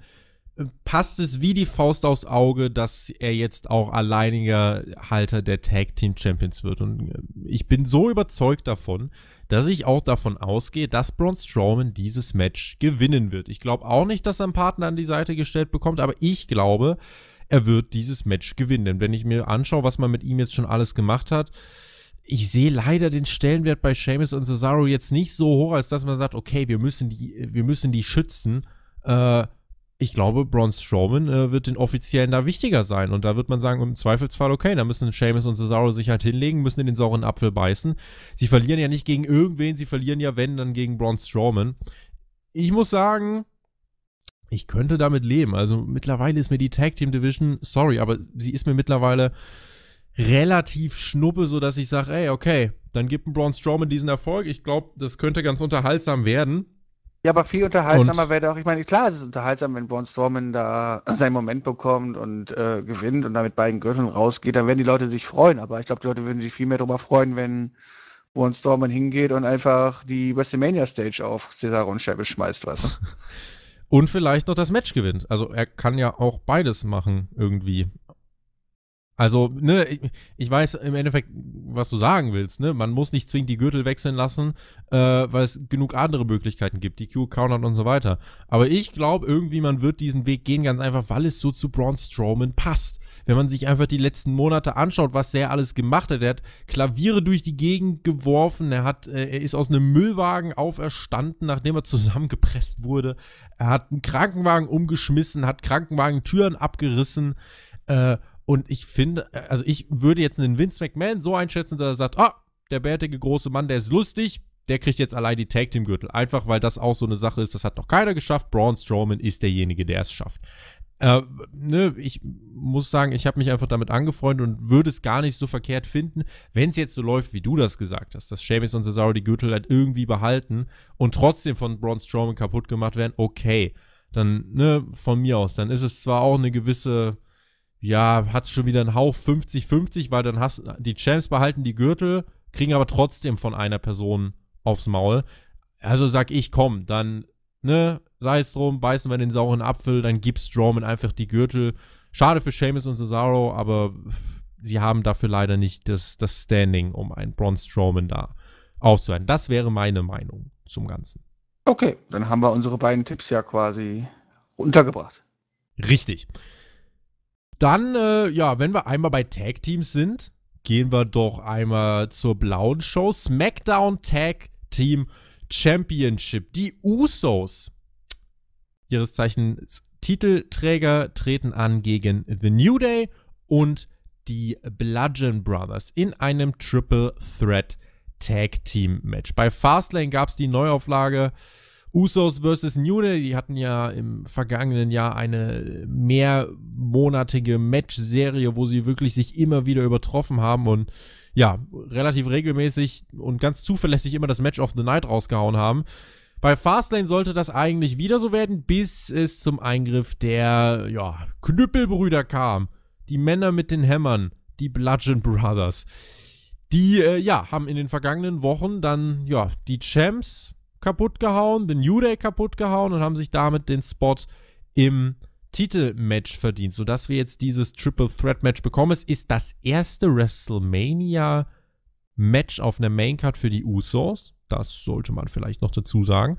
passt es wie die Faust aufs Auge, dass er jetzt auch alleiniger Halter der Tag Team Champions wird. Und äh, ich bin so überzeugt davon, dass ich auch davon ausgehe, dass Braun Strowman dieses Match gewinnen wird. Ich glaube auch nicht, dass er einen Partner an die Seite gestellt bekommt, aber ich glaube, er wird dieses Match gewinnen. Denn wenn ich mir anschaue, was man mit ihm jetzt schon alles gemacht hat, ich sehe leider den Stellenwert bei Seamus und Cesaro jetzt nicht so hoch, als dass man sagt, okay, wir müssen die, wir müssen die schützen. Äh, ich glaube, Braun Strowman äh, wird den Offiziellen da wichtiger sein. Und da wird man sagen, im Zweifelsfall, okay, da müssen Seamus und Cesaro sich halt hinlegen, müssen in den sauren Apfel beißen. Sie verlieren ja nicht gegen irgendwen, sie verlieren ja, wenn, dann gegen Braun Strowman. Ich muss sagen, ich könnte damit leben. Also mittlerweile ist mir die Tag Team Division, sorry, aber sie ist mir mittlerweile relativ schnuppe, sodass ich sage, ey, okay, dann gibt ein Braun Strowman diesen Erfolg. Ich glaube, das könnte ganz unterhaltsam werden. Ja, aber viel unterhaltsamer wäre auch, ich meine, klar, es ist unterhaltsam, wenn Braun Strowman da seinen Moment bekommt und äh, gewinnt und da mit beiden Gürteln rausgeht, dann werden die Leute sich freuen, aber ich glaube, die Leute würden sich viel mehr darüber freuen, wenn Braun Strowman hingeht und einfach die WrestleMania-Stage auf Cesaro und Scheibe schmeißt, was. und vielleicht noch das Match gewinnt. Also er kann ja auch beides machen irgendwie. Also, ne, ich, ich, weiß im Endeffekt, was du sagen willst, ne? Man muss nicht zwingend die Gürtel wechseln lassen, äh, weil es genug andere Möglichkeiten gibt, die q counter und so weiter. Aber ich glaube, irgendwie, man wird diesen Weg gehen, ganz einfach, weil es so zu Braun Strowman passt. Wenn man sich einfach die letzten Monate anschaut, was der alles gemacht hat, er hat Klaviere durch die Gegend geworfen, er hat, äh, er ist aus einem Müllwagen auferstanden, nachdem er zusammengepresst wurde. Er hat einen Krankenwagen umgeschmissen, hat Krankenwagentüren abgerissen, äh, und ich finde, äh, also ich würde jetzt einen Vince McMahon so einschätzen, dass er sagt, ah, der bärtige große Mann, der ist lustig, der kriegt jetzt allein die Tag Team Gürtel. Einfach weil das auch so eine Sache ist, das hat noch keiner geschafft. Braun Strowman ist derjenige, der es schafft. Äh, ne, ich muss sagen, ich habe mich einfach damit angefreundet und würde es gar nicht so verkehrt finden, wenn es jetzt so läuft, wie du das gesagt hast, dass Seamus und Cesaro die Gürtel halt irgendwie behalten und trotzdem von Braun Strowman kaputt gemacht werden. Okay, dann ne, von mir aus, dann ist es zwar auch eine gewisse ja, hat's schon wieder einen Hauch 50-50, weil dann hast die Champs behalten die Gürtel, kriegen aber trotzdem von einer Person aufs Maul. Also sag ich, komm, dann, ne, sei es drum, beißen wir den sauren Apfel, dann gibt Strowman einfach die Gürtel. Schade für Seamus und Cesaro, aber sie haben dafür leider nicht das, das Standing, um einen Braun Strowman da aufzuhalten. Das wäre meine Meinung zum Ganzen. Okay, dann haben wir unsere beiden Tipps ja quasi untergebracht. Richtig. Dann, äh, ja, wenn wir einmal bei Tag Teams sind, gehen wir doch einmal zur blauen Show. SmackDown Tag Team Championship. Die Usos, ihres Zeichens Titelträger, treten an gegen The New Day und die Bludgeon Brothers in einem Triple Threat Tag Team Match. Bei Fastlane gab es die Neuauflage Usos vs. New Day, die hatten ja im vergangenen Jahr eine mehrmonatige Match-Serie, wo sie wirklich sich immer wieder übertroffen haben und ja, relativ regelmäßig und ganz zuverlässig immer das Match of the Night rausgehauen haben. Bei Fastlane sollte das eigentlich wieder so werden, bis es zum Eingriff der ja, Knüppelbrüder kam. Die Männer mit den Hämmern, die Bludgeon Brothers. Die, äh, ja, haben in den vergangenen Wochen dann, ja, die Champs kaputt gehauen, den New Day kaputt gehauen und haben sich damit den Spot im Titelmatch verdient. Sodass wir jetzt dieses Triple Threat Match bekommen. Es ist das erste WrestleMania Match auf einer Main Card für die Usos. Das sollte man vielleicht noch dazu sagen.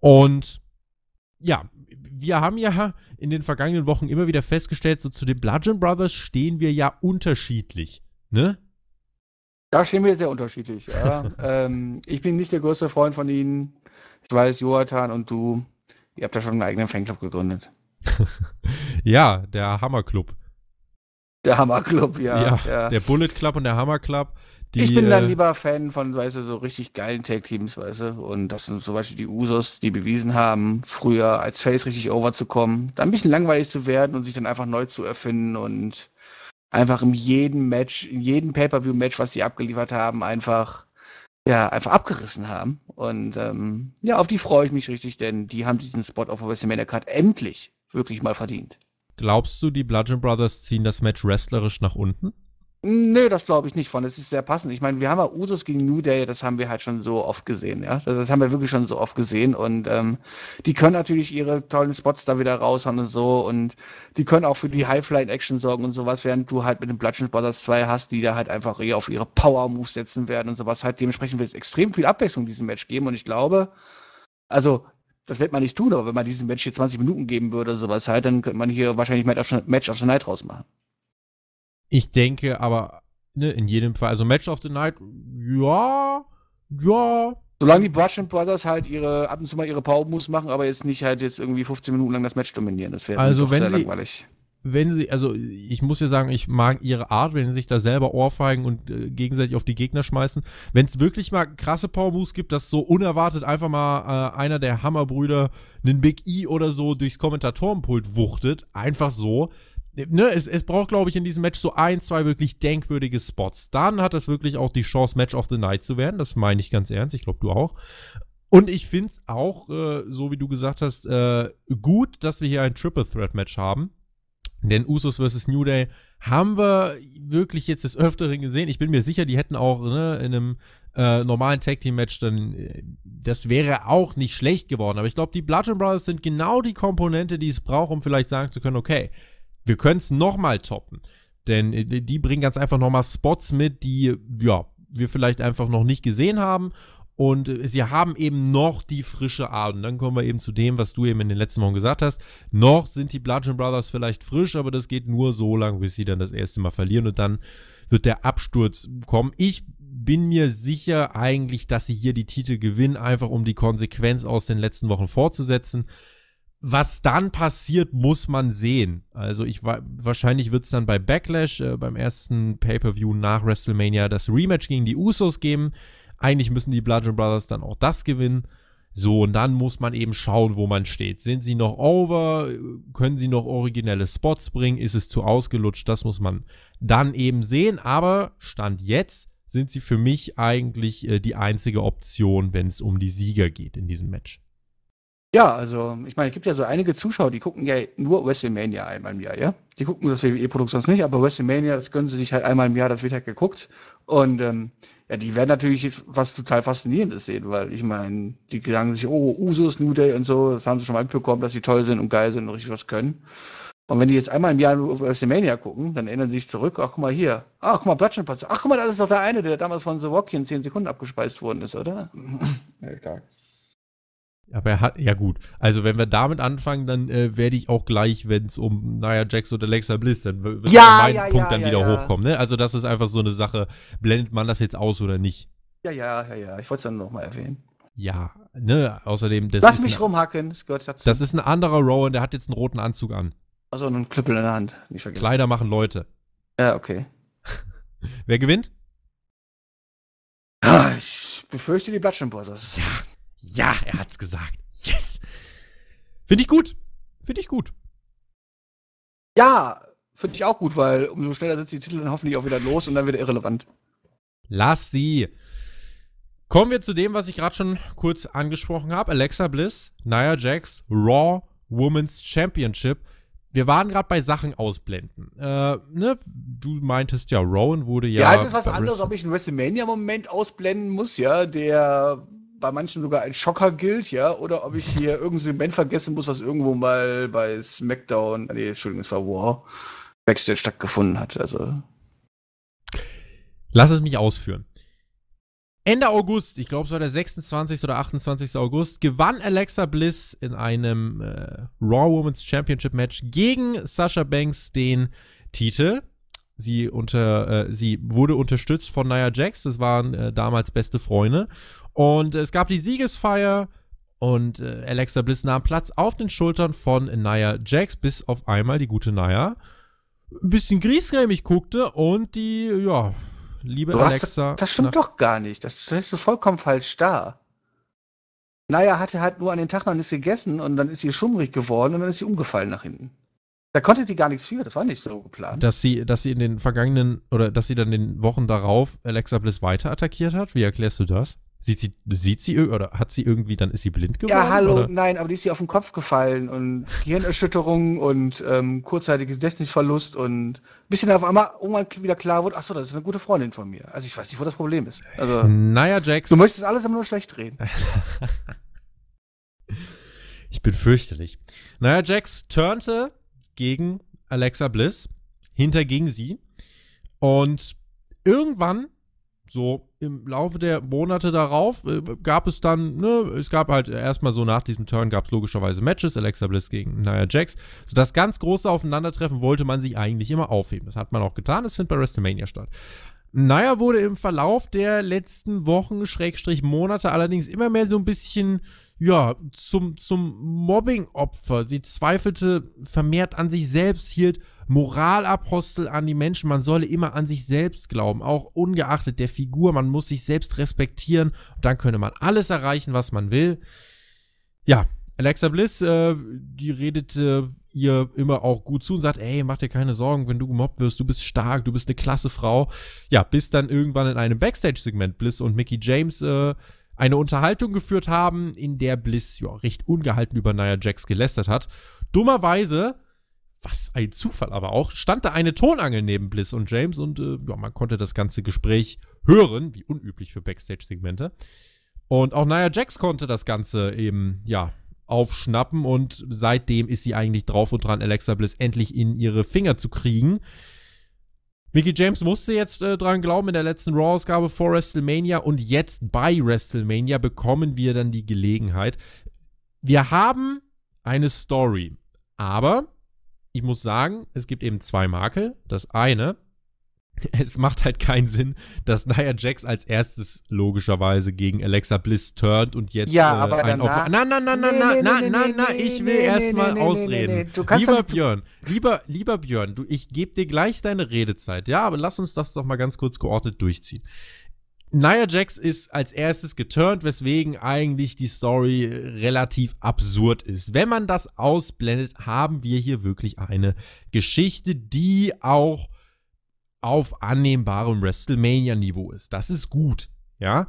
Und ja, wir haben ja in den vergangenen Wochen immer wieder festgestellt, so zu den Bludgeon Brothers stehen wir ja unterschiedlich. Ne? Da stehen wir sehr unterschiedlich. Ja. ähm, ich bin nicht der größte Freund von Ihnen. Ich weiß, Jonathan und du, ihr habt da schon einen eigenen Fanclub gegründet. ja, der Hammerclub. Der Hammerclub, ja, ja, ja. Der Bullet Club und der Hammerclub. Die, ich bin dann äh, lieber Fan von, weißt du, so richtig geilen Tag-Teams, weißt du. Und das sind zum Beispiel die Usos, die bewiesen haben, früher als Face richtig overzukommen, dann ein bisschen langweilig zu werden und sich dann einfach neu zu erfinden und einfach in jedem Match, in jedem Pay-per-view-Match, was sie abgeliefert haben, einfach ja einfach abgerissen haben. Und ähm, ja, auf die freue ich mich richtig, denn die haben diesen Spot auf der WrestleMania Card endlich wirklich mal verdient. Glaubst du, die Bludgeon Brothers ziehen das Match wrestlerisch nach unten? Nee, das glaube ich nicht von. Das ist sehr passend. Ich meine, wir haben ja Usus gegen New Day, das haben wir halt schon so oft gesehen, ja. Das, das haben wir wirklich schon so oft gesehen. Und ähm, die können natürlich ihre tollen Spots da wieder raushauen und so. Und die können auch für die High-Flight-Action sorgen und sowas, während du halt mit den Bludgeon Brothers 2 hast, die da halt einfach eher auf ihre Power-Moves setzen werden und sowas. Halt dementsprechend wird es extrem viel Abwechslung in diesem Match geben. Und ich glaube, also das wird man nicht tun, aber wenn man diesem Match hier 20 Minuten geben würde, sowas halt, dann könnte man hier wahrscheinlich Match of the Night rausmachen. Ich denke aber, ne, in jedem Fall, also Match of the Night, ja, ja. Solange die Brush and Brothers halt ihre, ab und zu mal ihre Power Moves machen, aber jetzt nicht halt jetzt irgendwie 15 Minuten lang das Match dominieren, das wäre also wenn sehr sie, langweilig. Wenn sie, also ich muss ja sagen, ich mag ihre Art, wenn sie sich da selber ohrfeigen und äh, gegenseitig auf die Gegner schmeißen. Wenn es wirklich mal krasse Power Moves gibt, dass so unerwartet einfach mal äh, einer der Hammerbrüder einen Big E oder so durchs Kommentatorenpult wuchtet, einfach so, ne, es, es braucht, glaube ich, in diesem Match so ein, zwei wirklich denkwürdige Spots. Dann hat das wirklich auch die Chance, Match of the Night zu werden. Das meine ich ganz ernst. Ich glaube, du auch. Und ich finde es auch, äh, so wie du gesagt hast, äh, gut, dass wir hier ein Triple Threat Match haben. Denn Usos vs. New Day haben wir wirklich jetzt des Öfteren gesehen. Ich bin mir sicher, die hätten auch ne, in einem äh, normalen Tag Team Match dann, äh, das wäre auch nicht schlecht geworden. Aber ich glaube, die Bludgeon Brothers sind genau die Komponente, die es braucht, um vielleicht sagen zu können, okay, wir können es nochmal toppen. Denn äh, die bringen ganz einfach nochmal Spots mit, die, ja, wir vielleicht einfach noch nicht gesehen haben. Und äh, sie haben eben noch die frische Art. Und dann kommen wir eben zu dem, was du eben in den letzten Wochen gesagt hast. Noch sind die Bludgeon Brothers vielleicht frisch, aber das geht nur so lang, bis sie dann das erste Mal verlieren. Und dann wird der Absturz kommen. Ich bin mir sicher eigentlich, dass sie hier die Titel gewinnen, einfach um die Konsequenz aus den letzten Wochen fortzusetzen was dann passiert, muss man sehen. Also ich wahrscheinlich wird es dann bei Backlash äh, beim ersten Pay-per-View nach WrestleMania das Rematch gegen die Usos geben. Eigentlich müssen die Bludgeon Brothers dann auch das gewinnen. So und dann muss man eben schauen, wo man steht. Sind sie noch over? Können sie noch originelle Spots bringen? Ist es zu ausgelutscht? Das muss man dann eben sehen. Aber stand jetzt sind sie für mich eigentlich äh, die einzige Option, wenn es um die Sieger geht in diesem Match. Ja, also ich meine, es gibt ja so einige Zuschauer, die gucken ja nur WrestleMania einmal im Jahr, ja? Die gucken das WWE-Produkt sonst nicht, aber WrestleMania, das gönnen sie sich halt einmal im Jahr, das wird halt geguckt. Und ähm, ja, die werden natürlich was total Faszinierendes sehen, weil ich meine, die sagen sich, oh, Usus, New Day und so, das haben sie schon mal mitbekommen, dass sie toll sind und geil sind und richtig was können. Und wenn die jetzt einmal im Jahr nur WrestleMania gucken, dann erinnern sie sich zurück, ach guck mal hier, ach guck mal, Platschenplatz, ach guck mal, das ist doch der eine, der damals von The Rock in 10 Sekunden abgespeist worden ist, oder? Ja, egal. Aber er hat, ja gut. Also wenn wir damit anfangen, dann äh, werde ich auch gleich, wenn es um Nia Jax oder Alexa Bliss, dann wird ja, mein ja, Punkt ja, dann wieder hochkommen. Ne? Also das ist einfach so eine Sache, blendet man das jetzt aus oder nicht? Ja, ja, ja, ja. Ich wollte es dann nochmal erwähnen. Ja, ne, außerdem. Das Lass mich ein, ne- rumhacken, das gehört dazu. Das ist ein anderer Rowan, der hat jetzt einen roten Anzug an. Also einen Klüppel in der Hand, nicht vergessen. Kleider machen Leute. Ja, okay. Wer gewinnt? Ah, ich befürchte die Bloodstream Ja, ja, er hat's gesagt. Yes! Finde ich gut. Finde ich gut. Ja, finde ich auch gut, weil umso schneller sind die Titel dann hoffentlich auch wieder los und dann wieder irrelevant. Lass sie. Kommen wir zu dem, was ich gerade schon kurz angesprochen habe. Alexa Bliss, Nia Jax, Raw Women's Championship. Wir waren gerade bei Sachen ausblenden. Äh, ne? Du meintest ja, Rowan wurde ja. Ja, das ist was anderes, ob ich einen WrestleMania-Moment ausblenden muss, ja. Der bei manchen sogar ein Schocker gilt, ja, oder ob ich hier irgendein Segment vergessen muss, was irgendwo mal bei SmackDown, nee, Entschuldigung, es war War, Backstage stattgefunden hat. Also. Lass es mich ausführen. Ende August, ich glaube es war der 26. oder 28. August, gewann Alexa Bliss in einem äh, Raw Women's Championship Match gegen Sasha Banks den Titel. Sie, unter, äh, sie wurde unterstützt von Nia Jax, das waren äh, damals beste Freunde. Und es gab die Siegesfeier und äh, Alexa Bliss nahm Platz auf den Schultern von Nia Jax, bis auf einmal die gute Nia ein bisschen griesgrämig guckte und die, ja, liebe Was, Alexa. Das, das stimmt doch gar nicht. Das stellst du vollkommen falsch dar. Naja, hatte halt nur an den Tag noch nichts gegessen und dann ist sie schummrig geworden und dann ist sie umgefallen nach hinten. Da konnte die gar nichts für, das war nicht so geplant. Dass sie, dass sie in den vergangenen, oder dass sie dann den Wochen darauf Alexa Bliss weiter attackiert hat, wie erklärst du das? Sieht sie, sieht sie, oder hat sie irgendwie, dann ist sie blind geworden? Ja, hallo, oder? nein, aber die ist ihr auf den Kopf gefallen und Gehirnerschütterung und ähm, kurzzeitiger Gedächtnisverlust und ein bisschen auf einmal irgendwann oh, wieder klar wurde, achso, das ist eine gute Freundin von mir. Also ich weiß nicht, wo das Problem ist. Also, naja, Jax. Du möchtest alles immer nur schlecht reden. ich bin fürchterlich. Naja, Jax turnte gegen Alexa Bliss, hinter sie. Und irgendwann, so im Laufe der Monate darauf, äh, gab es dann, ne, es gab halt erstmal so nach diesem Turn gab es logischerweise Matches, Alexa Bliss gegen Nia Jax. So das ganz große Aufeinandertreffen wollte man sich eigentlich immer aufheben. Das hat man auch getan, das findet bei WrestleMania statt. Nia wurde im Verlauf der letzten Wochen, Schrägstrich Monate allerdings immer mehr so ein bisschen ja, zum, zum Mobbing-Opfer. Sie zweifelte vermehrt an sich selbst, hielt Moralapostel an die Menschen. Man solle immer an sich selbst glauben, auch ungeachtet der Figur. Man muss sich selbst respektieren. Dann könne man alles erreichen, was man will. Ja, Alexa Bliss, äh, die redete ihr immer auch gut zu und sagt, ey, mach dir keine Sorgen, wenn du gemobbt wirst, du bist stark, du bist eine klasse Frau. Ja, bis dann irgendwann in einem Backstage-Segment Bliss und Mickey James äh, eine Unterhaltung geführt haben, in der Bliss ja recht ungehalten über Nia Jax gelästert hat. Dummerweise, was ein Zufall aber auch, stand da eine Tonangel neben Bliss und James und äh, ja, man konnte das ganze Gespräch hören, wie unüblich für Backstage-Segmente. Und auch Nia Jax konnte das Ganze eben, ja, aufschnappen und seitdem ist sie eigentlich drauf und dran, Alexa Bliss endlich in ihre Finger zu kriegen. Mickey James musste jetzt äh, dran glauben in der letzten Raw-Ausgabe vor WrestleMania und jetzt bei WrestleMania bekommen wir dann die Gelegenheit. Wir haben eine Story, aber ich muss sagen, es gibt eben zwei Makel. Das eine, es macht halt keinen Sinn, dass Nia Jax als erstes logischerweise gegen Alexa Bliss turnt und jetzt ja, äh, aber ein danach, auf Na na na na na na na na, ich will erstmal ausreden. lieber Björn, lieber lieber Björn, du ich gebe dir gleich deine Redezeit. Ja, aber lass uns das doch mal ganz kurz geordnet durchziehen. Nia Jax ist als erstes geturnt, weswegen eigentlich die Story äh, relativ absurd ist. Wenn man das ausblendet, haben wir hier wirklich eine Geschichte, die auch auf annehmbarem WrestleMania-Niveau ist. Das ist gut, ja.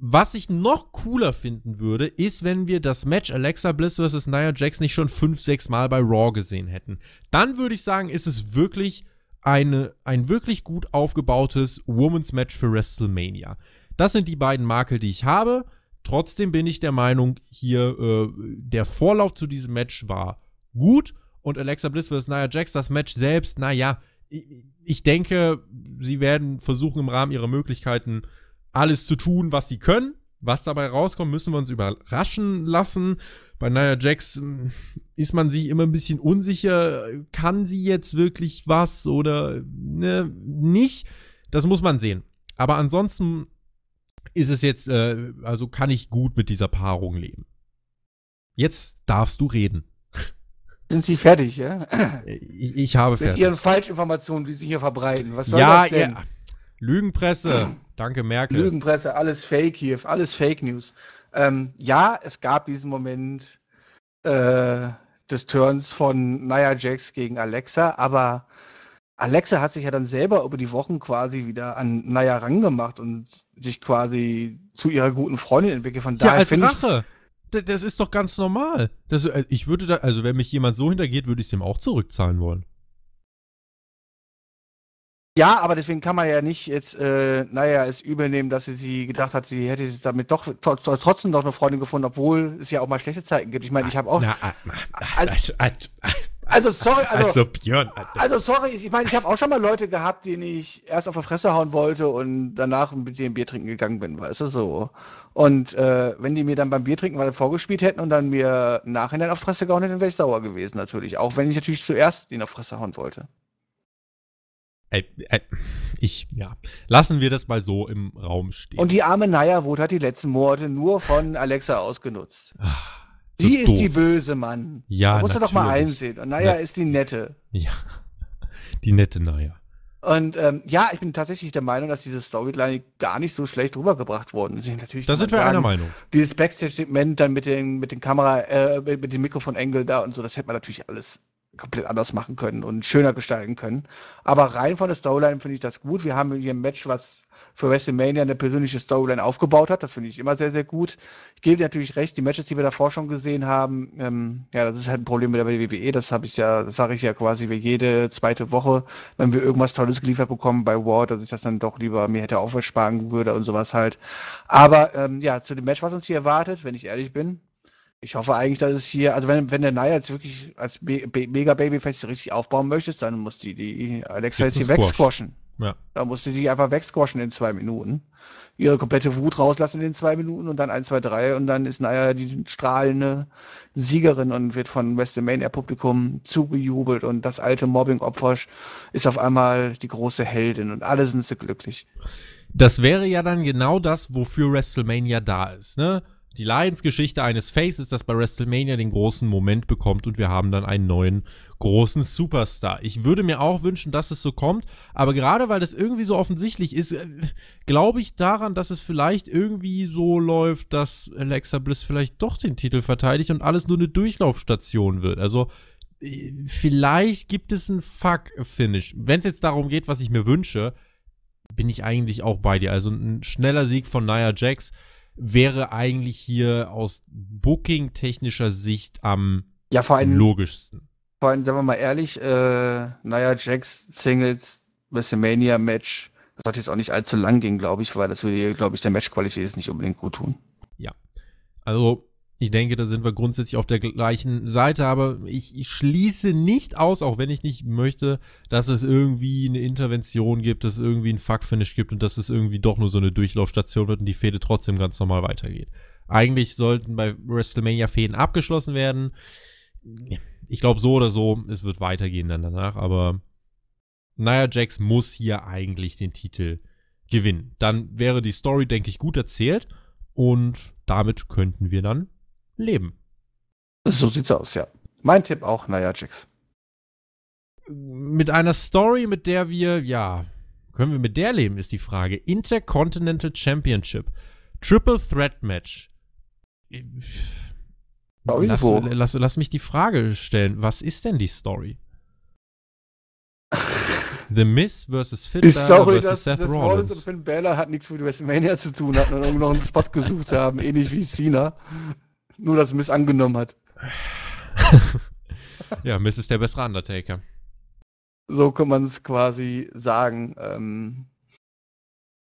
Was ich noch cooler finden würde, ist, wenn wir das Match Alexa Bliss vs. Nia Jax nicht schon fünf, sechs Mal bei Raw gesehen hätten. Dann würde ich sagen, ist es wirklich eine, ein wirklich gut aufgebautes Women's Match für WrestleMania. Das sind die beiden Makel, die ich habe. Trotzdem bin ich der Meinung, hier äh, der Vorlauf zu diesem Match war gut und Alexa Bliss vs. Nia Jax, das Match selbst, naja, ich denke, sie werden versuchen, im Rahmen ihrer Möglichkeiten alles zu tun, was sie können. Was dabei rauskommt, müssen wir uns überraschen lassen. Bei Nia Jax hm, ist man sich immer ein bisschen unsicher. Kann sie jetzt wirklich was oder ne, nicht? Das muss man sehen. Aber ansonsten ist es jetzt, äh, also kann ich gut mit dieser Paarung leben. Jetzt darfst du reden sind Sie fertig, ja? Ich, ich habe Mit fertig. Mit Ihren Falschinformationen, die Sie hier verbreiten. Was soll ja, das denn? Ja. Lügenpresse. Danke, Merkel. Lügenpresse, alles Fake hier, alles Fake News. Ähm, ja, es gab diesen Moment äh, des Turns von Nia Jax gegen Alexa, aber Alexa hat sich ja dann selber über die Wochen quasi wieder an Naya rangemacht und sich quasi zu ihrer guten Freundin entwickelt. Von daher ja, als Rache. Ich, das ist doch ganz normal. Das, äh, ich würde da, also wenn mich jemand so hintergeht, würde ich es ihm auch zurückzahlen wollen. Ja, aber deswegen kann man ja nicht jetzt, äh, naja, es übel nehmen, dass sie, sie gedacht hat, sie hätte damit doch trotzdem doch eine Freundin gefunden, obwohl es ja auch mal schlechte Zeiten gibt. Ich meine, ich habe auch. Na, na, na, also, also, also, also sorry, also, also Björn, Also sorry, ich meine, ich habe auch schon mal Leute gehabt, denen ich erst auf der Fresse hauen wollte und danach mit denen Bier trinken gegangen bin, weißt du so. Und äh, wenn die mir dann beim Bier trinken weil vorgespielt hätten und dann mir nachher dann auf Fresse gehauen hätten, wäre ich sauer gewesen natürlich, auch wenn ich natürlich zuerst den auf Fresse hauen wollte. Ey, ey, ich, ja. Lassen wir das mal so im Raum stehen. Und die arme Naya Wood hat die letzten Morde nur von Alexa ausgenutzt. Ach. Die so ist doof. die böse, Mann. Ja, da muss er doch mal einsehen. Und naja, Na, ist die nette. Ja, die nette Naja. Und ähm, ja, ich bin tatsächlich der Meinung, dass diese Storyline gar nicht so schlecht rübergebracht worden ist. da sind wir einer Meinung. Dieses Backstage-Segment dann mit den, mit den Kamera, äh, mit dem Mikrofon-Engel da und so, das hätte man natürlich alles komplett anders machen können und schöner gestalten können. Aber rein von der Storyline finde ich das gut. Wir haben hier ein Match, was für WrestleMania eine persönliche Storyline aufgebaut hat. Das finde ich immer sehr, sehr gut. Ich gebe dir natürlich recht, die Matches, die wir davor schon gesehen haben, ähm, ja, das ist halt ein Problem mit der WWE. Das habe ich ja, das sage ich ja quasi wie jede zweite Woche, wenn wir irgendwas Tolles geliefert bekommen bei War, dass ich das dann doch lieber mir hätte aufsparen würde und sowas halt. Aber ähm, ja, zu dem Match, was uns hier erwartet, wenn ich ehrlich bin, ich hoffe eigentlich, dass es hier, also wenn, wenn der Naya jetzt wirklich als Be Be Mega Babyface richtig aufbauen möchtest, dann muss die, die Alexa jetzt, jetzt hier wegsquashen. Ja. Da musste die einfach wegsquashen in zwei Minuten. Ihre komplette Wut rauslassen in zwei Minuten und dann 1, 2, 3 und dann ist Naya die strahlende Siegerin und wird von WrestleMania Publikum zugejubelt und das alte Mobbing-Opfer ist auf einmal die große Heldin und alle sind so glücklich. Das wäre ja dann genau das, wofür WrestleMania da ist, ne? die Leidensgeschichte eines Faces, das bei WrestleMania den großen Moment bekommt und wir haben dann einen neuen großen Superstar. Ich würde mir auch wünschen, dass es so kommt, aber gerade weil das irgendwie so offensichtlich ist, äh, glaube ich daran, dass es vielleicht irgendwie so läuft, dass Alexa Bliss vielleicht doch den Titel verteidigt und alles nur eine Durchlaufstation wird. Also äh, vielleicht gibt es ein Fuck-Finish. Wenn es jetzt darum geht, was ich mir wünsche, bin ich eigentlich auch bei dir. Also ein schneller Sieg von Nia Jax wäre eigentlich hier aus Booking-technischer Sicht am ja, vor allem, logischsten. Vor allem, sagen wir mal ehrlich, äh, naja, Jacks Singles, WrestleMania Match, das sollte jetzt auch nicht allzu lang gehen, glaube ich, weil das würde, glaube ich, der Matchqualität jetzt nicht unbedingt gut tun. Ja. Also, ich denke, da sind wir grundsätzlich auf der gleichen Seite, aber ich, ich schließe nicht aus, auch wenn ich nicht möchte, dass es irgendwie eine Intervention gibt, dass es irgendwie ein Fuckfinish gibt und dass es irgendwie doch nur so eine Durchlaufstation wird und die Fehde trotzdem ganz normal weitergeht. Eigentlich sollten bei WrestleMania Fäden abgeschlossen werden. Ich glaube so oder so, es wird weitergehen dann danach, aber Nia Jax muss hier eigentlich den Titel gewinnen. Dann wäre die Story, denke ich, gut erzählt und damit könnten wir dann leben. So sieht's aus, ja. Mein Tipp auch, naja, Jax. Mit einer Story, mit der wir, ja, können wir mit der leben, ist die Frage. Intercontinental Championship. Triple Threat Match. Äh, lass, lass, lass mich die Frage stellen, was ist denn die Story? The Miz versus Finn Balor sorry, versus dass, Seth dass Rollins. Rollins und Finn Balor hat nichts mit WrestleMania zu tun, hatten und nur noch einen Spot gesucht haben, ähnlich wie Cena. Nur, dass Miss angenommen hat. ja, Miss ist der bessere Undertaker. So kann man es quasi sagen. Ähm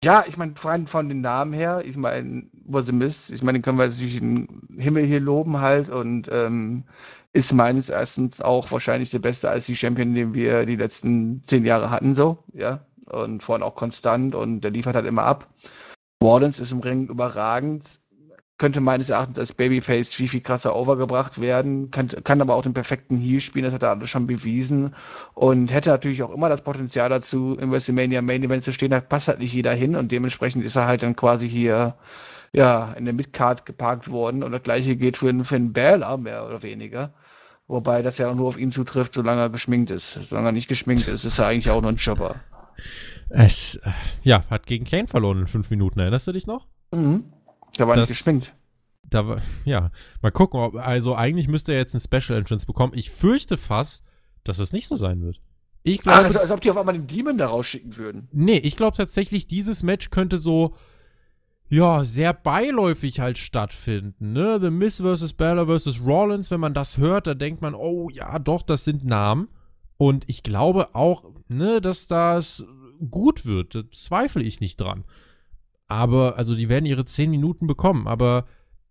ja, ich meine, vor allem von den Namen her, ich meine, was Miss, ich meine, den können wir natürlich den Himmel hier loben halt und ähm, ist meines Erachtens auch wahrscheinlich der beste als die Champion, den wir die letzten zehn Jahre hatten, so, ja. Und vorhin auch konstant und der liefert halt immer ab. Wardens ist im Ring überragend, könnte meines Erachtens als Babyface viel, viel krasser overgebracht werden, kann, kann aber auch den perfekten Heal spielen, das hat er alles schon bewiesen und hätte natürlich auch immer das Potenzial dazu, im WrestleMania Main Event zu stehen, da passt halt nicht jeder hin und dementsprechend ist er halt dann quasi hier ja, in der Midcard geparkt worden und das gleiche geht für, für einen Bella, mehr oder weniger. Wobei das ja auch nur auf ihn zutrifft, solange er geschminkt ist. Solange er nicht geschminkt ist, ist er eigentlich auch nur ein Jobber. Es, äh, ja, hat gegen Kane verloren in fünf Minuten, erinnerst du dich noch? Mhm. Da war nicht geschminkt. Da war, ja, mal gucken. Ob, also eigentlich müsste er jetzt ein Special Entrance bekommen. Ich fürchte fast, dass das nicht so sein wird. Ich glaube, also, als ob die auf einmal den Demon da rausschicken würden. Nee, ich glaube tatsächlich, dieses Match könnte so ja, sehr beiläufig halt stattfinden. Ne? The Miss vs. Bella vs. Rollins, wenn man das hört, da denkt man, oh ja, doch, das sind Namen. Und ich glaube auch, ne, dass das gut wird. Da zweifle ich nicht dran aber, also die werden ihre zehn Minuten bekommen, aber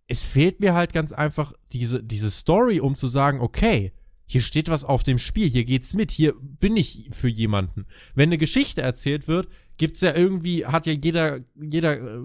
es fehlt mir halt ganz einfach diese, diese Story, um zu sagen, okay, hier steht was auf dem Spiel, hier geht's mit, hier bin ich für jemanden. Wenn eine Geschichte erzählt wird, gibt's ja irgendwie, hat ja jeder, jeder äh,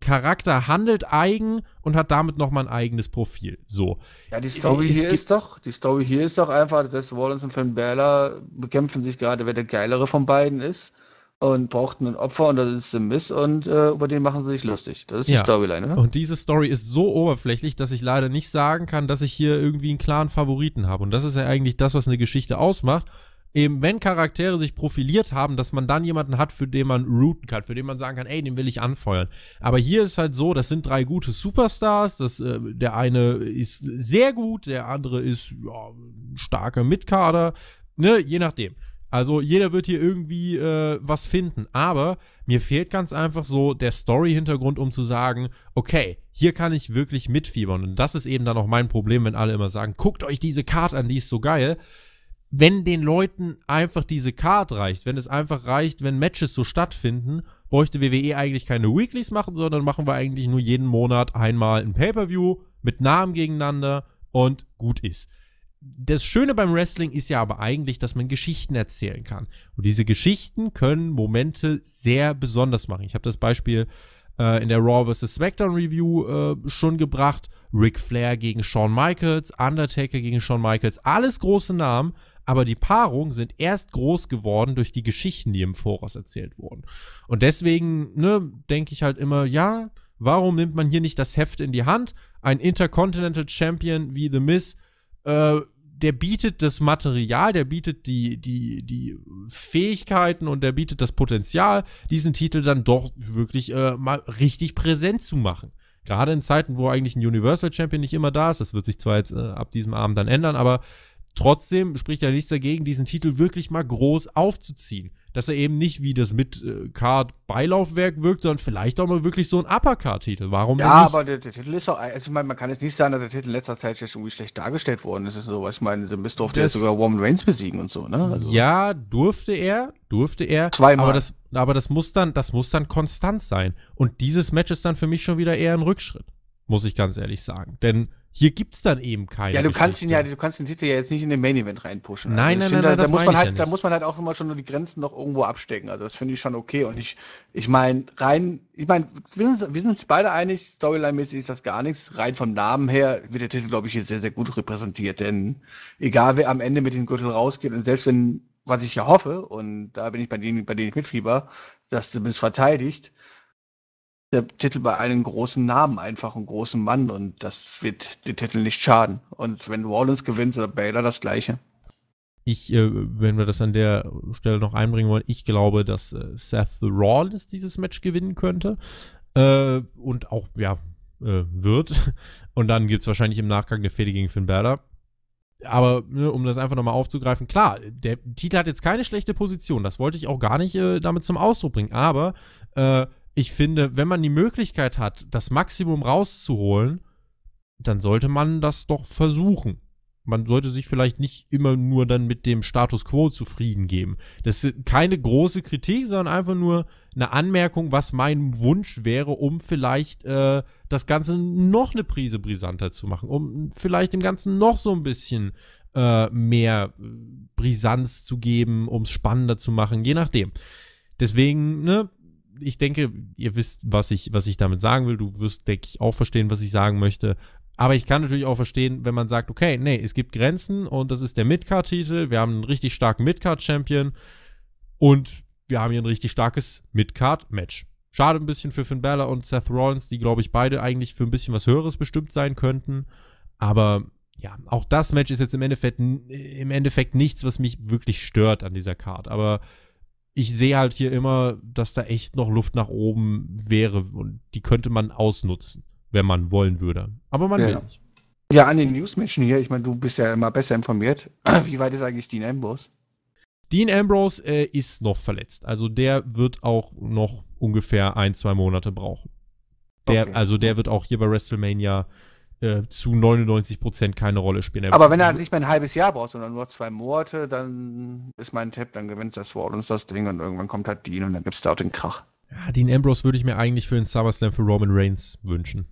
Charakter handelt eigen und hat damit nochmal ein eigenes Profil. So. Ja, die Story es hier ist doch, die Story hier ist doch einfach, dass Wallace und Finn Balor bekämpfen sich gerade, wer der geilere von beiden ist und brauchten ein Opfer und das ist ein Mist und äh, über den machen sie sich lustig. Das ist ja. die Storyline, Ne? Und diese Story ist so oberflächlich, dass ich leider nicht sagen kann, dass ich hier irgendwie einen klaren Favoriten habe. Und das ist ja eigentlich das, was eine Geschichte ausmacht. Eben, wenn Charaktere sich profiliert haben, dass man dann jemanden hat, für den man rooten kann, für den man sagen kann, ey, den will ich anfeuern. Aber hier ist halt so, das sind drei gute Superstars, das, äh, der eine ist sehr gut, der andere ist ja, starker Mitkader, ne, je nachdem. Also jeder wird hier irgendwie äh, was finden. Aber mir fehlt ganz einfach so der Story-Hintergrund, um zu sagen, okay, hier kann ich wirklich mitfiebern. Und das ist eben dann auch mein Problem, wenn alle immer sagen, guckt euch diese Card an, die ist so geil. Wenn den Leuten einfach diese Card reicht, wenn es einfach reicht, wenn Matches so stattfinden, bräuchte WWE eigentlich keine Weeklies machen, sondern machen wir eigentlich nur jeden Monat einmal ein Pay-per-view mit Namen gegeneinander und gut ist das Schöne beim Wrestling ist ja aber eigentlich, dass man Geschichten erzählen kann. Und diese Geschichten können Momente sehr besonders machen. Ich habe das Beispiel äh, in der Raw vs. SmackDown Review äh, schon gebracht. Ric Flair gegen Shawn Michaels, Undertaker gegen Shawn Michaels, alles große Namen, aber die Paarungen sind erst groß geworden durch die Geschichten, die im Voraus erzählt wurden. Und deswegen, ne, denke ich halt immer, ja, warum nimmt man hier nicht das Heft in die Hand? Ein Intercontinental Champion wie The Miz äh, der bietet das Material, der bietet die, die, die Fähigkeiten und der bietet das Potenzial, diesen Titel dann doch wirklich äh, mal richtig präsent zu machen. Gerade in Zeiten, wo eigentlich ein Universal Champion nicht immer da ist, das wird sich zwar jetzt äh, ab diesem Abend dann ändern, aber trotzdem spricht ja nichts dagegen, diesen Titel wirklich mal groß aufzuziehen dass er eben nicht wie das mit äh, Card Beilaufwerk wirkt, sondern vielleicht auch mal wirklich so ein Upper Card titel Warum Ja, aber der, der, Titel ist auch, also ich meine, man kann jetzt nicht sagen, dass der Titel in letzter Zeit schon irgendwie schlecht dargestellt worden ist. So, was ich meine, The Mist durfte das, ja sogar Roman Reigns besiegen und so, ne? Also. Ja, durfte er, durfte er. Zweimal. Aber das, aber das muss dann, das muss dann konstant sein. Und dieses Match ist dann für mich schon wieder eher ein Rückschritt. Muss ich ganz ehrlich sagen. Denn hier gibt es dann eben keine. Ja, du Geschichte. kannst ihn ja, du kannst den Titel ja jetzt nicht in den Main Event reinpushen. Nein, also nein, nein, da, nein, da, das muss man halt, ja da muss man halt auch immer schon nur die Grenzen noch irgendwo abstecken. Also das finde ich schon okay. Und ich, ich meine, rein, ich meine, wir, wir sind uns beide einig, Storyline-mäßig ist das gar nichts. Rein vom Namen her wird der Titel, glaube ich, hier sehr, sehr gut repräsentiert. Denn egal wer am Ende mit dem Gürtel rausgeht und selbst wenn, was ich ja hoffe, und da bin ich bei denen, bei denen ich mitfieber, dass du es verteidigt, der Titel bei einem großen Namen einfach einen großen Mann und das wird den Titel nicht schaden. Und wenn Rollins gewinnt oder Baylor das gleiche. Ich, äh, wenn wir das an der Stelle noch einbringen wollen, ich glaube, dass äh, Seth Rollins dieses Match gewinnen könnte. Äh, und auch, ja, äh, wird. Und dann gibt es wahrscheinlich im Nachgang eine Fehde gegen Finn Balor. Aber ne, um das einfach nochmal aufzugreifen, klar, der Titel hat jetzt keine schlechte Position. Das wollte ich auch gar nicht äh, damit zum Ausdruck bringen. Aber äh, ich finde, wenn man die Möglichkeit hat, das Maximum rauszuholen, dann sollte man das doch versuchen. Man sollte sich vielleicht nicht immer nur dann mit dem Status quo zufrieden geben. Das ist keine große Kritik, sondern einfach nur eine Anmerkung, was mein Wunsch wäre, um vielleicht äh, das Ganze noch eine Prise brisanter zu machen, um vielleicht dem Ganzen noch so ein bisschen äh, mehr äh, Brisanz zu geben, um es spannender zu machen, je nachdem. Deswegen, ne, ich denke, ihr wisst, was ich, was ich damit sagen will. Du wirst, denke ich, auch verstehen, was ich sagen möchte. Aber ich kann natürlich auch verstehen, wenn man sagt, okay, nee, es gibt Grenzen und das ist der Midcard-Titel. Wir haben einen richtig starken Midcard-Champion und wir haben hier ein richtig starkes Midcard-Match. Schade ein bisschen für Finn Balor und Seth Rollins, die, glaube ich, beide eigentlich für ein bisschen was Höheres bestimmt sein könnten. Aber ja, auch das Match ist jetzt im Endeffekt, im Endeffekt nichts, was mich wirklich stört an dieser Card. Aber ich sehe halt hier immer, dass da echt noch Luft nach oben wäre und die könnte man ausnutzen, wenn man wollen würde. Aber man ja. will nicht. Ja, an den Newsmenschen hier, ich meine, du bist ja immer besser informiert. Wie weit ist eigentlich Dean Ambrose? Dean Ambrose äh, ist noch verletzt. Also der wird auch noch ungefähr ein, zwei Monate brauchen. Der, okay. Also der wird auch hier bei WrestleMania äh, zu 99 keine Rolle spielen. Aber wenn er nicht mehr ein halbes Jahr braucht, sondern nur zwei Monate, dann ist mein Tipp, dann gewinnt das Wort uns das Ding und irgendwann kommt halt Dean und dann gibt's da auch den Krach. Ja, Dean Ambrose würde ich mir eigentlich für den SummerSlam für Roman Reigns wünschen.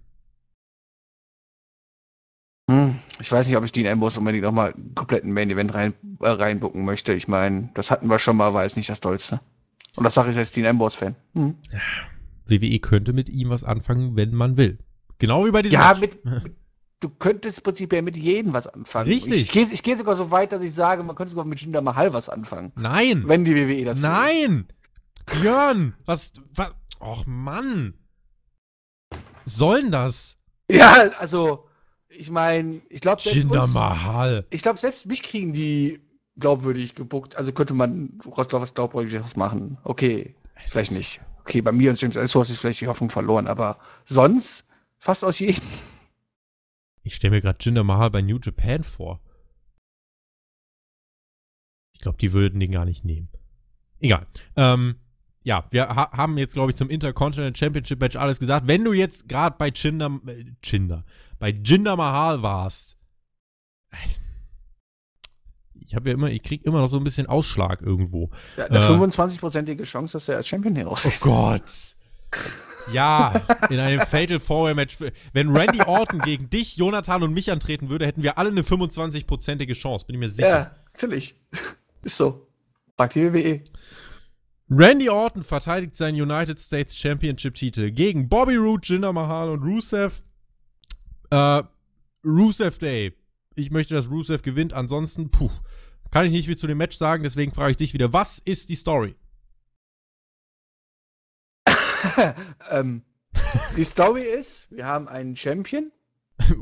Hm, ich weiß nicht, ob ich Dean Ambrose unbedingt nochmal einen kompletten Main Event rein, äh, reinbucken möchte. Ich meine, das hatten wir schon mal, war jetzt nicht das Dollste. Und das sage ich als Dean Ambrose-Fan. Hm. WWE könnte mit ihm was anfangen, wenn man will. Genau wie bei diesem. Ja, mit, mit, du könntest prinzipiell mit jedem was anfangen. Richtig. Ich, gehe, ich gehe sogar so weit, dass ich sage, man könnte sogar mit Jinder Mahal was anfangen. Nein. Wenn die WWE das Nein. Will. Björn, was, was, och Mann. Sollen das? Ja, also, ich meine, ich glaube selbst Jinder uns, Mahal. Ich glaube selbst mich kriegen die glaubwürdig gebuckt. Also könnte man Rostlauf was glaubwürdiges machen. Okay, es vielleicht nicht. Okay, bei mir und James Ellsworth ist vielleicht die Hoffnung verloren, aber sonst Fast aus jedem. Ich stelle mir gerade Jinder Mahal bei New Japan vor. Ich glaube, die würden den gar nicht nehmen. Egal. Ähm, ja, wir ha haben jetzt, glaube ich, zum Intercontinental Championship Match alles gesagt. Wenn du jetzt gerade bei Jinder, äh, Jinder, bei Jinder Mahal warst, ich habe ja immer, ich kriege immer noch so ein bisschen Ausschlag irgendwo. Ja, eine äh, 25-prozentige Chance, dass er als Champion herauskommt. Oh Gott. Ja, in einem Fatal Four Match. Wenn Randy Orton gegen dich, Jonathan und mich antreten würde, hätten wir alle eine 25-prozentige Chance, bin ich mir sicher. Ja, natürlich. Ist so. Bei die WWE. Randy Orton verteidigt seinen United States Championship-Titel gegen Bobby Roode, Jinder Mahal und Rusev. Äh, Rusev Day. Ich möchte, dass Rusev gewinnt. Ansonsten, puh, kann ich nicht viel zu dem Match sagen. Deswegen frage ich dich wieder, was ist die Story? ähm, die Story ist, wir haben einen Champion.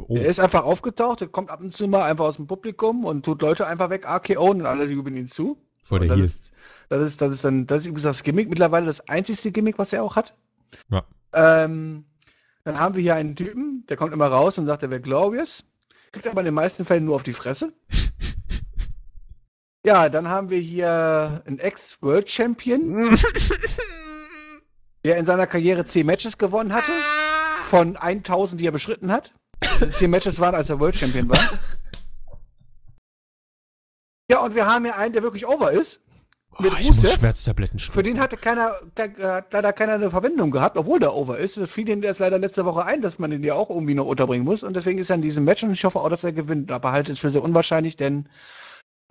Oh. Der ist einfach aufgetaucht, der kommt ab und zu mal einfach aus dem Publikum und tut Leute einfach weg, AKO und alle jubeln ihn zu. Vor der das ist, das ist, das ist dann, das ist übrigens das Gimmick, mittlerweile das einzigste Gimmick, was er auch hat. Ja. Ähm, dann haben wir hier einen Typen, der kommt immer raus und sagt, er wäre glorious. Kriegt aber in den meisten Fällen nur auf die Fresse. ja, dann haben wir hier einen Ex-World Champion. der in seiner Karriere 10 Matches gewonnen hatte, von 1000, die er beschritten hat. Diese also 10 Matches waren, als er World Champion war. Ja, und wir haben hier einen, der wirklich over ist. Oh, Mit oh, ich Rusev. muss Schmerztabletten schlucken. Für den hatte keiner, äh, hat leider keiner eine Verwendung gehabt, obwohl der over ist. Das fiel ihm erst leider letzte Woche ein, dass man den ja auch irgendwie noch unterbringen muss. Und deswegen ist er in diesem Match und ich hoffe auch, dass er gewinnt. Aber halte es für sehr unwahrscheinlich, denn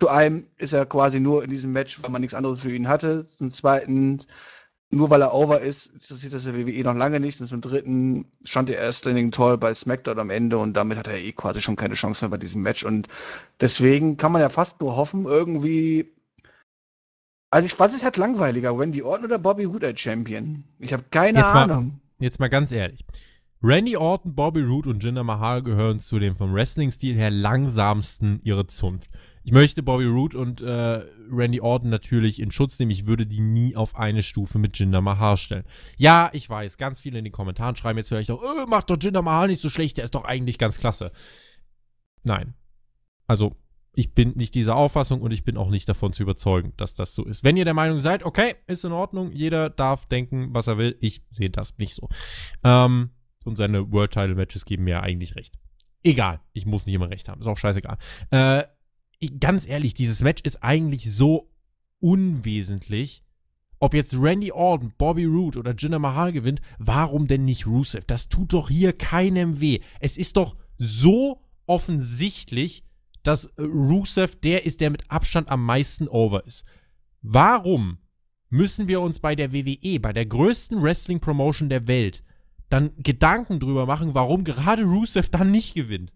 zu einem ist er quasi nur in diesem Match, weil man nichts anderes für ihn hatte. Zum zweiten nur weil er over ist, interessiert das der WWE eh noch lange nicht. Und zum dritten stand er erst in den Toll bei SmackDown am Ende und damit hat er eh quasi schon keine Chance mehr bei diesem Match. Und deswegen kann man ja fast nur hoffen, irgendwie. Also ich fand es halt langweiliger, Randy Orton oder Bobby Root als Champion. Ich habe keine jetzt Ahnung. Mal, jetzt mal ganz ehrlich. Randy Orton, Bobby Root und Jinder Mahal gehören zu den vom Wrestling-Stil her langsamsten ihrer Zunft. Ich möchte Bobby Roode und äh, Randy Orton natürlich in Schutz nehmen. Ich würde die nie auf eine Stufe mit Jinder Mahal stellen. Ja, ich weiß, ganz viele in den Kommentaren schreiben jetzt vielleicht auch, äh, macht doch Jinder Mahal nicht so schlecht, der ist doch eigentlich ganz klasse. Nein. Also, ich bin nicht dieser Auffassung und ich bin auch nicht davon zu überzeugen, dass das so ist. Wenn ihr der Meinung seid, okay, ist in Ordnung, jeder darf denken, was er will, ich sehe das nicht so. Ähm, und seine World Title Matches geben mir eigentlich recht. Egal, ich muss nicht immer recht haben, ist auch scheißegal. Äh, ich, ganz ehrlich, dieses Match ist eigentlich so unwesentlich. Ob jetzt Randy Orton, Bobby Roode oder Jinder Mahal gewinnt, warum denn nicht Rusev? Das tut doch hier keinem weh. Es ist doch so offensichtlich, dass äh, Rusev der ist, der mit Abstand am meisten over ist. Warum müssen wir uns bei der WWE, bei der größten Wrestling-Promotion der Welt, dann Gedanken drüber machen, warum gerade Rusev dann nicht gewinnt?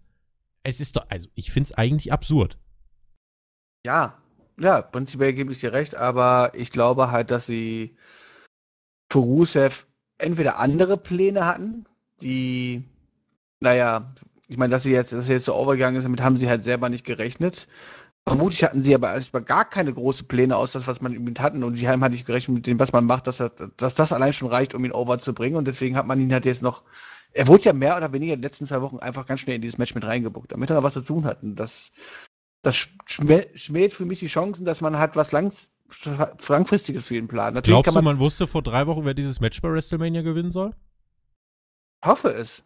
Es ist doch, also ich finde es eigentlich absurd. Ja, ja, prinzipiell gebe ich dir recht, aber ich glaube halt, dass sie für Rusev entweder andere Pläne hatten, die, naja, ich meine, dass sie jetzt, dass er jetzt so overgegangen ist, damit haben sie halt selber nicht gerechnet. Vermutlich hatten sie aber erstmal gar keine großen Pläne aus das, was man mit hatten. Und die haben halt nicht gerechnet mit dem, was man macht, dass, er, dass das allein schon reicht, um ihn over zu bringen. Und deswegen hat man ihn halt jetzt noch. Er wurde ja mehr oder weniger in den letzten zwei Wochen einfach ganz schnell in dieses Match mit reingebuckt, damit er noch was zu tun hat. Und das das schmäht für mich die Chancen, dass man halt was langs langfristiges für ihn planen. Natürlich Glaubst man du, man wusste vor drei Wochen, wer dieses Match bei WrestleMania gewinnen soll? Ich hoffe es.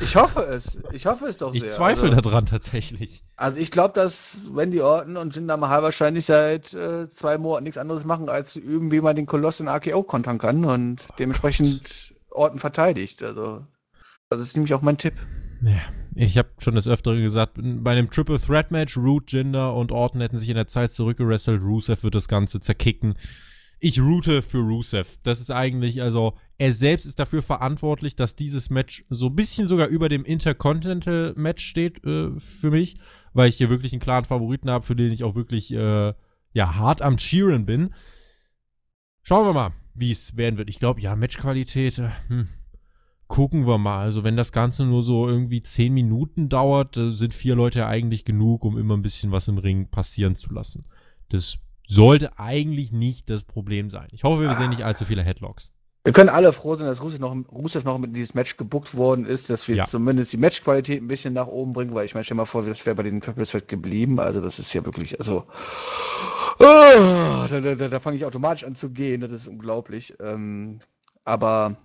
Ich hoffe es. Ich hoffe es doch sehr. Ich zweifle also, daran tatsächlich. Also ich glaube, dass Wendy Orton und Jinder Mahal wahrscheinlich seit äh, zwei Monaten nichts anderes machen, als zu üben, wie man den Koloss in AKO kontern kann und oh, dementsprechend Gott. Orton verteidigt. Also das ist nämlich auch mein Tipp. Naja, ich habe schon das Öftere gesagt, bei einem Triple Threat Match, Root, Jinder und Orton hätten sich in der Zeit zurückgerestelt. Rusev wird das Ganze zerkicken. Ich route für Rusev. Das ist eigentlich, also, er selbst ist dafür verantwortlich, dass dieses Match so ein bisschen sogar über dem Intercontinental Match steht äh, für mich, weil ich hier wirklich einen klaren Favoriten habe, für den ich auch wirklich, äh, ja, hart am Cheeren bin. Schauen wir mal, wie es werden wird. Ich glaube, ja, Matchqualität, äh, hm, gucken wir mal. Also wenn das Ganze nur so irgendwie zehn Minuten dauert, äh, sind vier Leute eigentlich genug, um immer ein bisschen was im Ring passieren zu lassen. Das sollte eigentlich nicht das Problem sein. Ich hoffe, wir ah. sehen nicht allzu viele Headlocks. Wir können alle froh sein, dass Rusev noch, Rusev noch mit dieses Match gebuckt worden ist, dass wir ja. zumindest die Matchqualität ein bisschen nach oben bringen, weil ich meine, stell mal vor, das wäre bei den Triple Threat geblieben. Also das ist ja wirklich, also oh, da, da, da fange ich automatisch an zu gehen, das ist unglaublich. Ähm, aber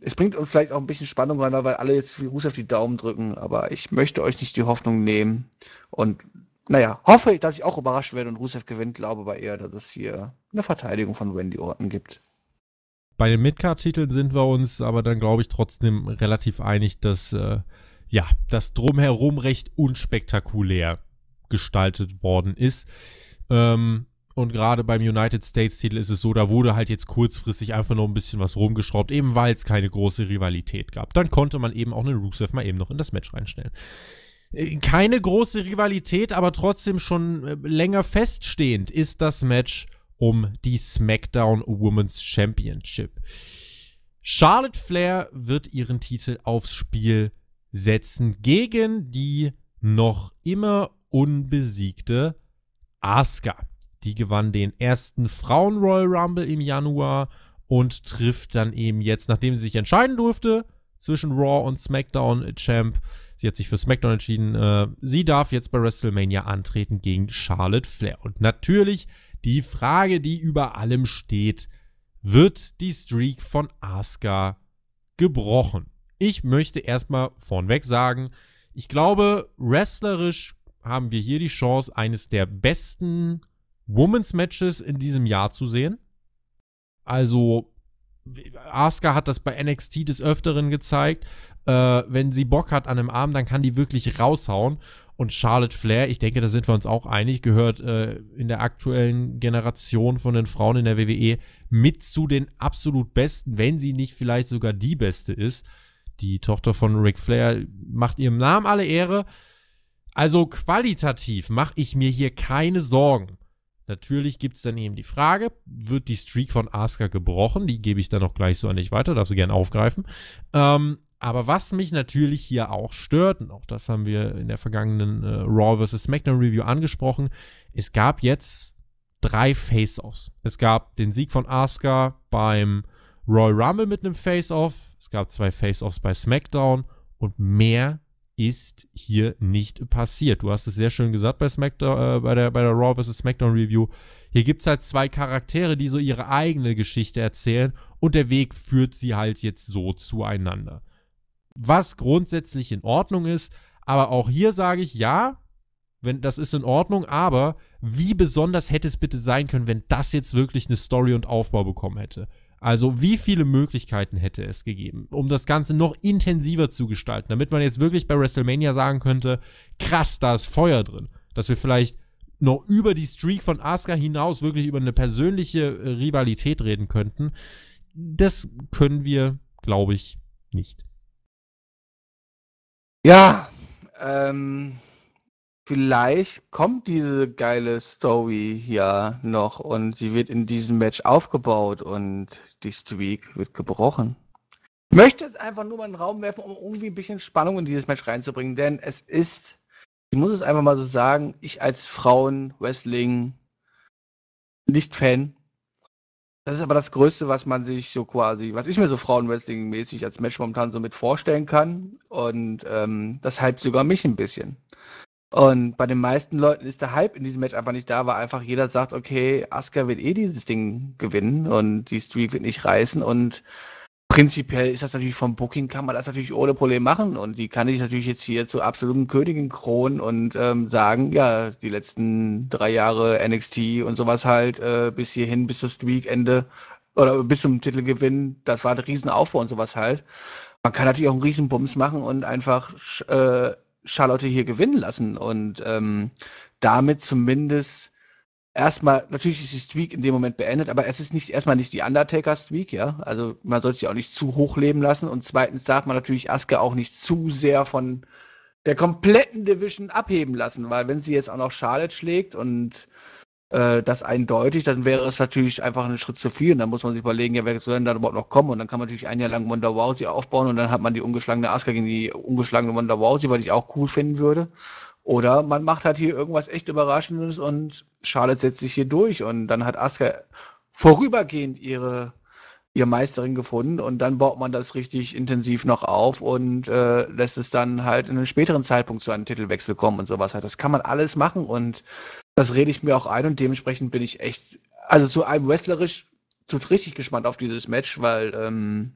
es bringt uns vielleicht auch ein bisschen Spannung rein, weil alle jetzt für Rusev die Daumen drücken, aber ich möchte euch nicht die Hoffnung nehmen. Und naja, hoffe ich, dass ich auch überrascht werde und Rusev gewinnt, glaube aber eher, dass es hier eine Verteidigung von Randy Orton gibt. Bei den Midcard-Titeln sind wir uns aber dann, glaube ich, trotzdem relativ einig, dass äh, ja, das Drumherum recht unspektakulär gestaltet worden ist. Ähm, und gerade beim United States-Titel ist es so, da wurde halt jetzt kurzfristig einfach nur ein bisschen was rumgeschraubt, eben weil es keine große Rivalität gab. Dann konnte man eben auch einen Rusev mal eben noch in das Match reinstellen. Äh, keine große Rivalität, aber trotzdem schon äh, länger feststehend ist das Match um die SmackDown Women's Championship. Charlotte Flair wird ihren Titel aufs Spiel setzen gegen die noch immer unbesiegte Asuka. Die gewann den ersten Frauen Royal Rumble im Januar und trifft dann eben jetzt, nachdem sie sich entscheiden durfte, zwischen Raw und SmackDown Champ. Sie hat sich für SmackDown entschieden. Äh, sie darf jetzt bei WrestleMania antreten gegen Charlotte Flair. Und natürlich die Frage, die über allem steht, wird die Streak von Asuka gebrochen? Ich möchte erstmal vornweg sagen, ich glaube, wrestlerisch haben wir hier die Chance, eines der besten Women's Matches in diesem Jahr zu sehen. Also Asuka hat das bei NXT des Öfteren gezeigt. Äh, wenn sie Bock hat an einem Arm, dann kann die wirklich raushauen. Und Charlotte Flair, ich denke, da sind wir uns auch einig, gehört äh, in der aktuellen Generation von den Frauen in der WWE mit zu den absolut besten, wenn sie nicht vielleicht sogar die beste ist. Die Tochter von Ric Flair macht ihrem Namen alle Ehre. Also qualitativ mache ich mir hier keine Sorgen. Natürlich gibt es dann eben die Frage, wird die Streak von Asuka gebrochen? Die gebe ich dann auch gleich so an dich weiter, darfst du gerne aufgreifen. Ähm, aber was mich natürlich hier auch stört, und auch das haben wir in der vergangenen äh, Raw vs. SmackDown Review angesprochen, es gab jetzt drei Face-Offs. Es gab den Sieg von Asuka beim Royal Rumble mit einem Face-Off, es gab zwei Face-Offs bei SmackDown und mehr ist hier nicht passiert. Du hast es sehr schön gesagt bei, Smackdown, äh, bei, der, bei der Raw vs. SmackDown Review. Hier gibt es halt zwei Charaktere, die so ihre eigene Geschichte erzählen und der Weg führt sie halt jetzt so zueinander. Was grundsätzlich in Ordnung ist, aber auch hier sage ich, ja, wenn das ist in Ordnung, aber wie besonders hätte es bitte sein können, wenn das jetzt wirklich eine Story und Aufbau bekommen hätte? Also wie viele Möglichkeiten hätte es gegeben, um das Ganze noch intensiver zu gestalten, damit man jetzt wirklich bei WrestleMania sagen könnte, krass, da ist Feuer drin. Dass wir vielleicht noch über die Streak von Asuka hinaus wirklich über eine persönliche äh, Rivalität reden könnten. Das können wir, glaube ich, nicht. Ja, ähm, vielleicht kommt diese geile Story ja noch und sie wird in diesem Match aufgebaut und die Streak wird gebrochen. Ich möchte es einfach nur mal in den Raum werfen, um irgendwie ein bisschen Spannung in dieses Match reinzubringen, denn es ist, ich muss es einfach mal so sagen, ich als Frauen-Wrestling nicht Fan. Das ist aber das Größte, was man sich so quasi, was ich mir so Frauen-Wrestling-mäßig als Match momentan so mit vorstellen kann. Und ähm, das hypt sogar mich ein bisschen. Und bei den meisten Leuten ist der Hype in diesem Match einfach nicht da, weil einfach jeder sagt, okay, Asuka wird eh dieses Ding gewinnen und die Streak wird nicht reißen und prinzipiell ist das natürlich vom Booking, kann man das natürlich ohne Problem machen und sie kann sich natürlich jetzt hier zur absoluten Königin kronen und ähm, sagen, ja, die letzten drei Jahre NXT und sowas halt äh, bis hierhin, bis Streak-Ende oder bis zum Titelgewinn, das war ein Riesenaufbau und sowas halt. Man kann natürlich auch einen Riesenbums machen und einfach äh, Charlotte hier gewinnen lassen und ähm, damit zumindest erstmal, natürlich ist die Streak in dem Moment beendet, aber es ist nicht erstmal nicht die Undertaker-Streak, ja. Also man sollte sie auch nicht zu hoch leben lassen. Und zweitens darf man natürlich Asuka auch nicht zu sehr von der kompletten Division abheben lassen, weil wenn sie jetzt auch noch Charlotte schlägt und äh, das eindeutig, dann wäre es natürlich einfach ein Schritt zu viel. Und dann muss man sich überlegen, ja, wer soll denn da überhaupt noch kommen? Und dann kann man natürlich ein Jahr lang Wonder Rousey aufbauen und dann hat man die ungeschlagene Asuka gegen die ungeschlagene Wonder Rousey, weil ich auch cool finden würde. Oder man macht halt hier irgendwas echt Überraschendes und Charlotte setzt sich hier durch und dann hat Asuka vorübergehend ihre ihr Meisterin gefunden und dann baut man das richtig intensiv noch auf und äh, lässt es dann halt in einem späteren Zeitpunkt zu einem Titelwechsel kommen und sowas halt. Das kann man alles machen und das rede ich mir auch ein und dementsprechend bin ich echt, also zu einem wrestlerisch, zu richtig gespannt auf dieses Match, weil ähm,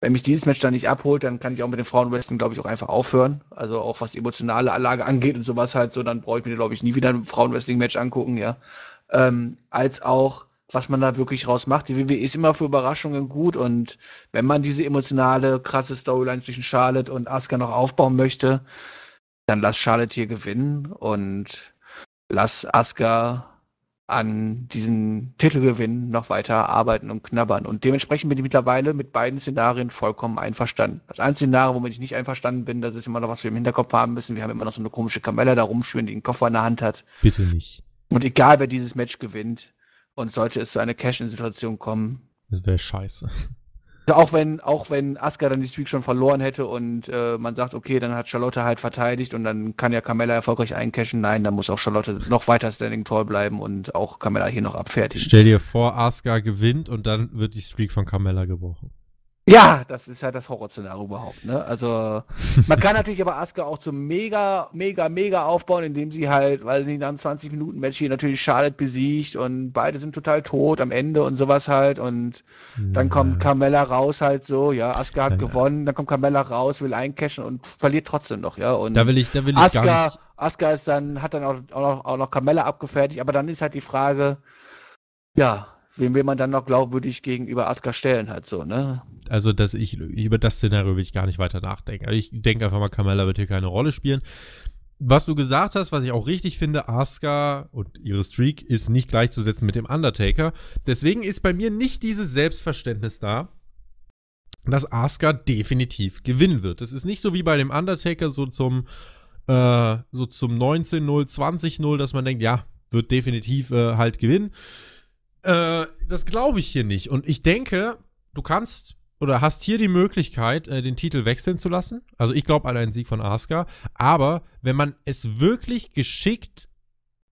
wenn mich dieses Match dann nicht abholt, dann kann ich auch mit den Frauenwrestling, glaube ich, auch einfach aufhören. Also auch was die emotionale Anlage angeht und sowas halt so, dann brauche ich mir, glaube ich, nie wieder ein Frauenwrestling-Match angucken, ja. Ähm, als auch was man da wirklich raus macht. Die WWE ist immer für Überraschungen gut und wenn man diese emotionale, krasse Storyline zwischen Charlotte und Asuka noch aufbauen möchte, dann lass Charlotte hier gewinnen und lass Asuka an diesen Titelgewinn noch weiter arbeiten und knabbern. Und dementsprechend bin ich mittlerweile mit beiden Szenarien vollkommen einverstanden. Das einzige Szenario, womit ich nicht einverstanden bin, das ist immer noch, was wir im Hinterkopf haben müssen. Wir haben immer noch so eine komische Kamelle da rumschwimmen, die einen Koffer in der Hand hat. Bitte nicht. Und egal, wer dieses Match gewinnt, und sollte es zu einer Cash-In-Situation kommen. Das wäre scheiße. auch wenn, auch wenn Asuka dann die Streak schon verloren hätte und äh, man sagt, okay, dann hat Charlotte halt verteidigt und dann kann ja Carmella erfolgreich eincashen. Nein, dann muss auch Charlotte noch weiter Standing Tall bleiben und auch Carmella hier noch abfertigen. Stell dir vor, Asuka gewinnt und dann wird die Streak von Carmella gebrochen. Ja, das ist halt das Horrorszenario überhaupt. Ne? Also, man kann natürlich aber Asuka auch zum mega, mega, mega aufbauen, indem sie halt, weil sie dann 20 Minuten Match hier natürlich Charlotte besiegt und beide sind total tot am Ende und sowas halt. Und mhm. dann ja. kommt Carmella raus halt so, ja, Asuka hat ja, gewonnen, dann kommt Carmella raus, will eincashen und verliert trotzdem noch, ja. Und da will ich, da will ich Asuka, gar nicht. Asuka ist dann, hat dann auch, auch, noch, auch noch Carmella abgefertigt, aber dann ist halt die Frage, ja, wen will man dann noch glaubwürdig gegenüber Asuka stellen halt so, ne? Also, dass ich, über das Szenario will ich gar nicht weiter nachdenken. Also, ich denke einfach mal, Kamala wird hier keine Rolle spielen. Was du gesagt hast, was ich auch richtig finde, Asuka und ihre Streak ist nicht gleichzusetzen mit dem Undertaker. Deswegen ist bei mir nicht dieses Selbstverständnis da, dass Asuka definitiv gewinnen wird. Es ist nicht so wie bei dem Undertaker so zum äh, so zum 19-0, 20-0, dass man denkt, ja, wird definitiv äh, halt gewinnen. Äh, das glaube ich hier nicht. Und ich denke, du kannst oder hast hier die Möglichkeit, äh, den Titel wechseln zu lassen. Also ich glaube an einen Sieg von Asuka. Aber wenn man es wirklich geschickt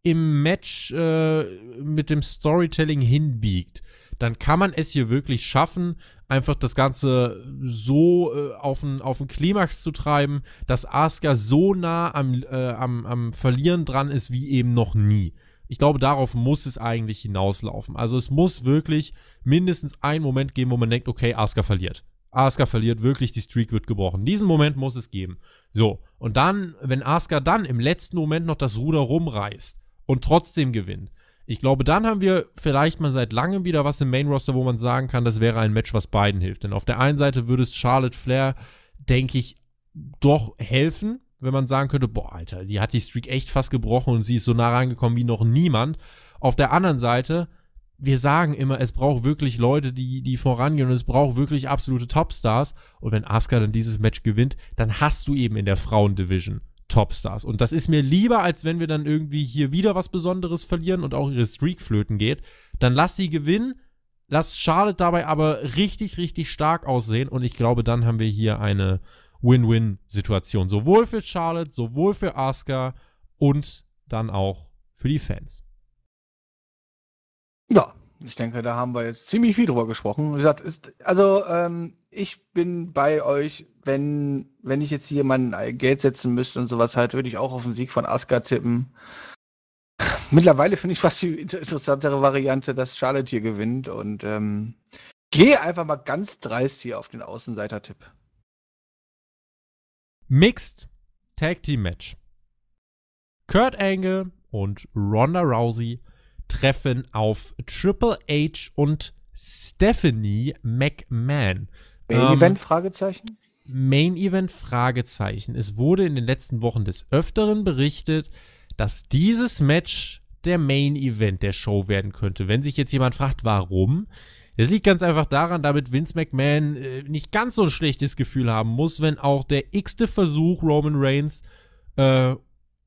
im Match äh, mit dem Storytelling hinbiegt, dann kann man es hier wirklich schaffen, einfach das Ganze so äh, auf den Klimax zu treiben, dass Asuka so nah am, äh, am, am Verlieren dran ist wie eben noch nie. Ich glaube, darauf muss es eigentlich hinauslaufen. Also es muss wirklich mindestens einen Moment geben, wo man denkt, okay, Asuka verliert. Asuka verliert wirklich, die Streak wird gebrochen. Diesen Moment muss es geben. So, und dann, wenn Asuka dann im letzten Moment noch das Ruder rumreißt und trotzdem gewinnt, ich glaube, dann haben wir vielleicht mal seit langem wieder was im Main-Roster, wo man sagen kann, das wäre ein Match, was beiden hilft. Denn auf der einen Seite würde es Charlotte Flair, denke ich, doch helfen, wenn man sagen könnte, boah, Alter, die hat die Streak echt fast gebrochen und sie ist so nah rangekommen wie noch niemand. Auf der anderen Seite, wir sagen immer, es braucht wirklich Leute, die, die vorangehen und es braucht wirklich absolute Topstars. Und wenn Asuka dann dieses Match gewinnt, dann hast du eben in der Frauendivision Topstars. Und das ist mir lieber, als wenn wir dann irgendwie hier wieder was Besonderes verlieren und auch ihre Streak flöten geht. Dann lass sie gewinnen, lass Charlotte dabei aber richtig, richtig stark aussehen. Und ich glaube, dann haben wir hier eine Win-Win-Situation. Sowohl für Charlotte, sowohl für Asuka und dann auch für die Fans. Ja, ich denke, da haben wir jetzt ziemlich viel drüber gesprochen. Wie gesagt, ist, also ähm, ich bin bei euch, wenn, wenn ich jetzt hier mein Geld setzen müsste und sowas halt, würde ich auch auf den Sieg von Asuka tippen. Mittlerweile finde ich fast die interessantere Variante, dass Charlotte hier gewinnt und ähm, gehe einfach mal ganz dreist hier auf den Außenseiter-Tipp. Mixed Tag Team Match. Kurt Angle und Ronda Rousey treffen auf Triple H und Stephanie McMahon. Main ähm, Event Fragezeichen? Main Event Fragezeichen. Es wurde in den letzten Wochen des Öfteren berichtet, dass dieses Match der Main Event der Show werden könnte. Wenn sich jetzt jemand fragt, warum, das liegt ganz einfach daran, damit Vince McMahon äh, nicht ganz so ein schlechtes Gefühl haben muss, wenn auch der x-te Versuch, Roman Reigns äh,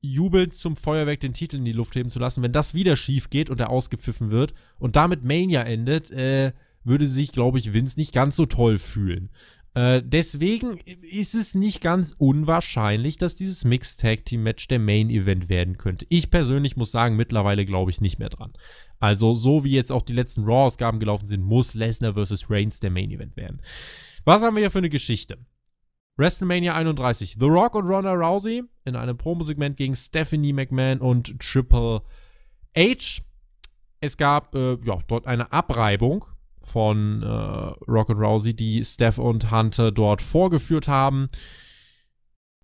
jubelnd zum Feuerwerk den Titel in die Luft heben zu lassen, wenn das wieder schief geht und er ausgepfiffen wird und damit Mania endet, äh, würde sich, glaube ich, Vince nicht ganz so toll fühlen. Äh, deswegen ist es nicht ganz unwahrscheinlich, dass dieses Mixed Tag Team Match der Main Event werden könnte. Ich persönlich muss sagen, mittlerweile glaube ich nicht mehr dran. Also, so wie jetzt auch die letzten Raw-Ausgaben gelaufen sind, muss Lesnar vs. Reigns der Main Event werden. Was haben wir hier für eine Geschichte? WrestleMania 31. The Rock und Ronda Rousey in einem Promosegment gegen Stephanie McMahon und Triple H. Es gab äh, ja, dort eine Abreibung von äh, Rock and Rousey, die Steph und Hunter dort vorgeführt haben.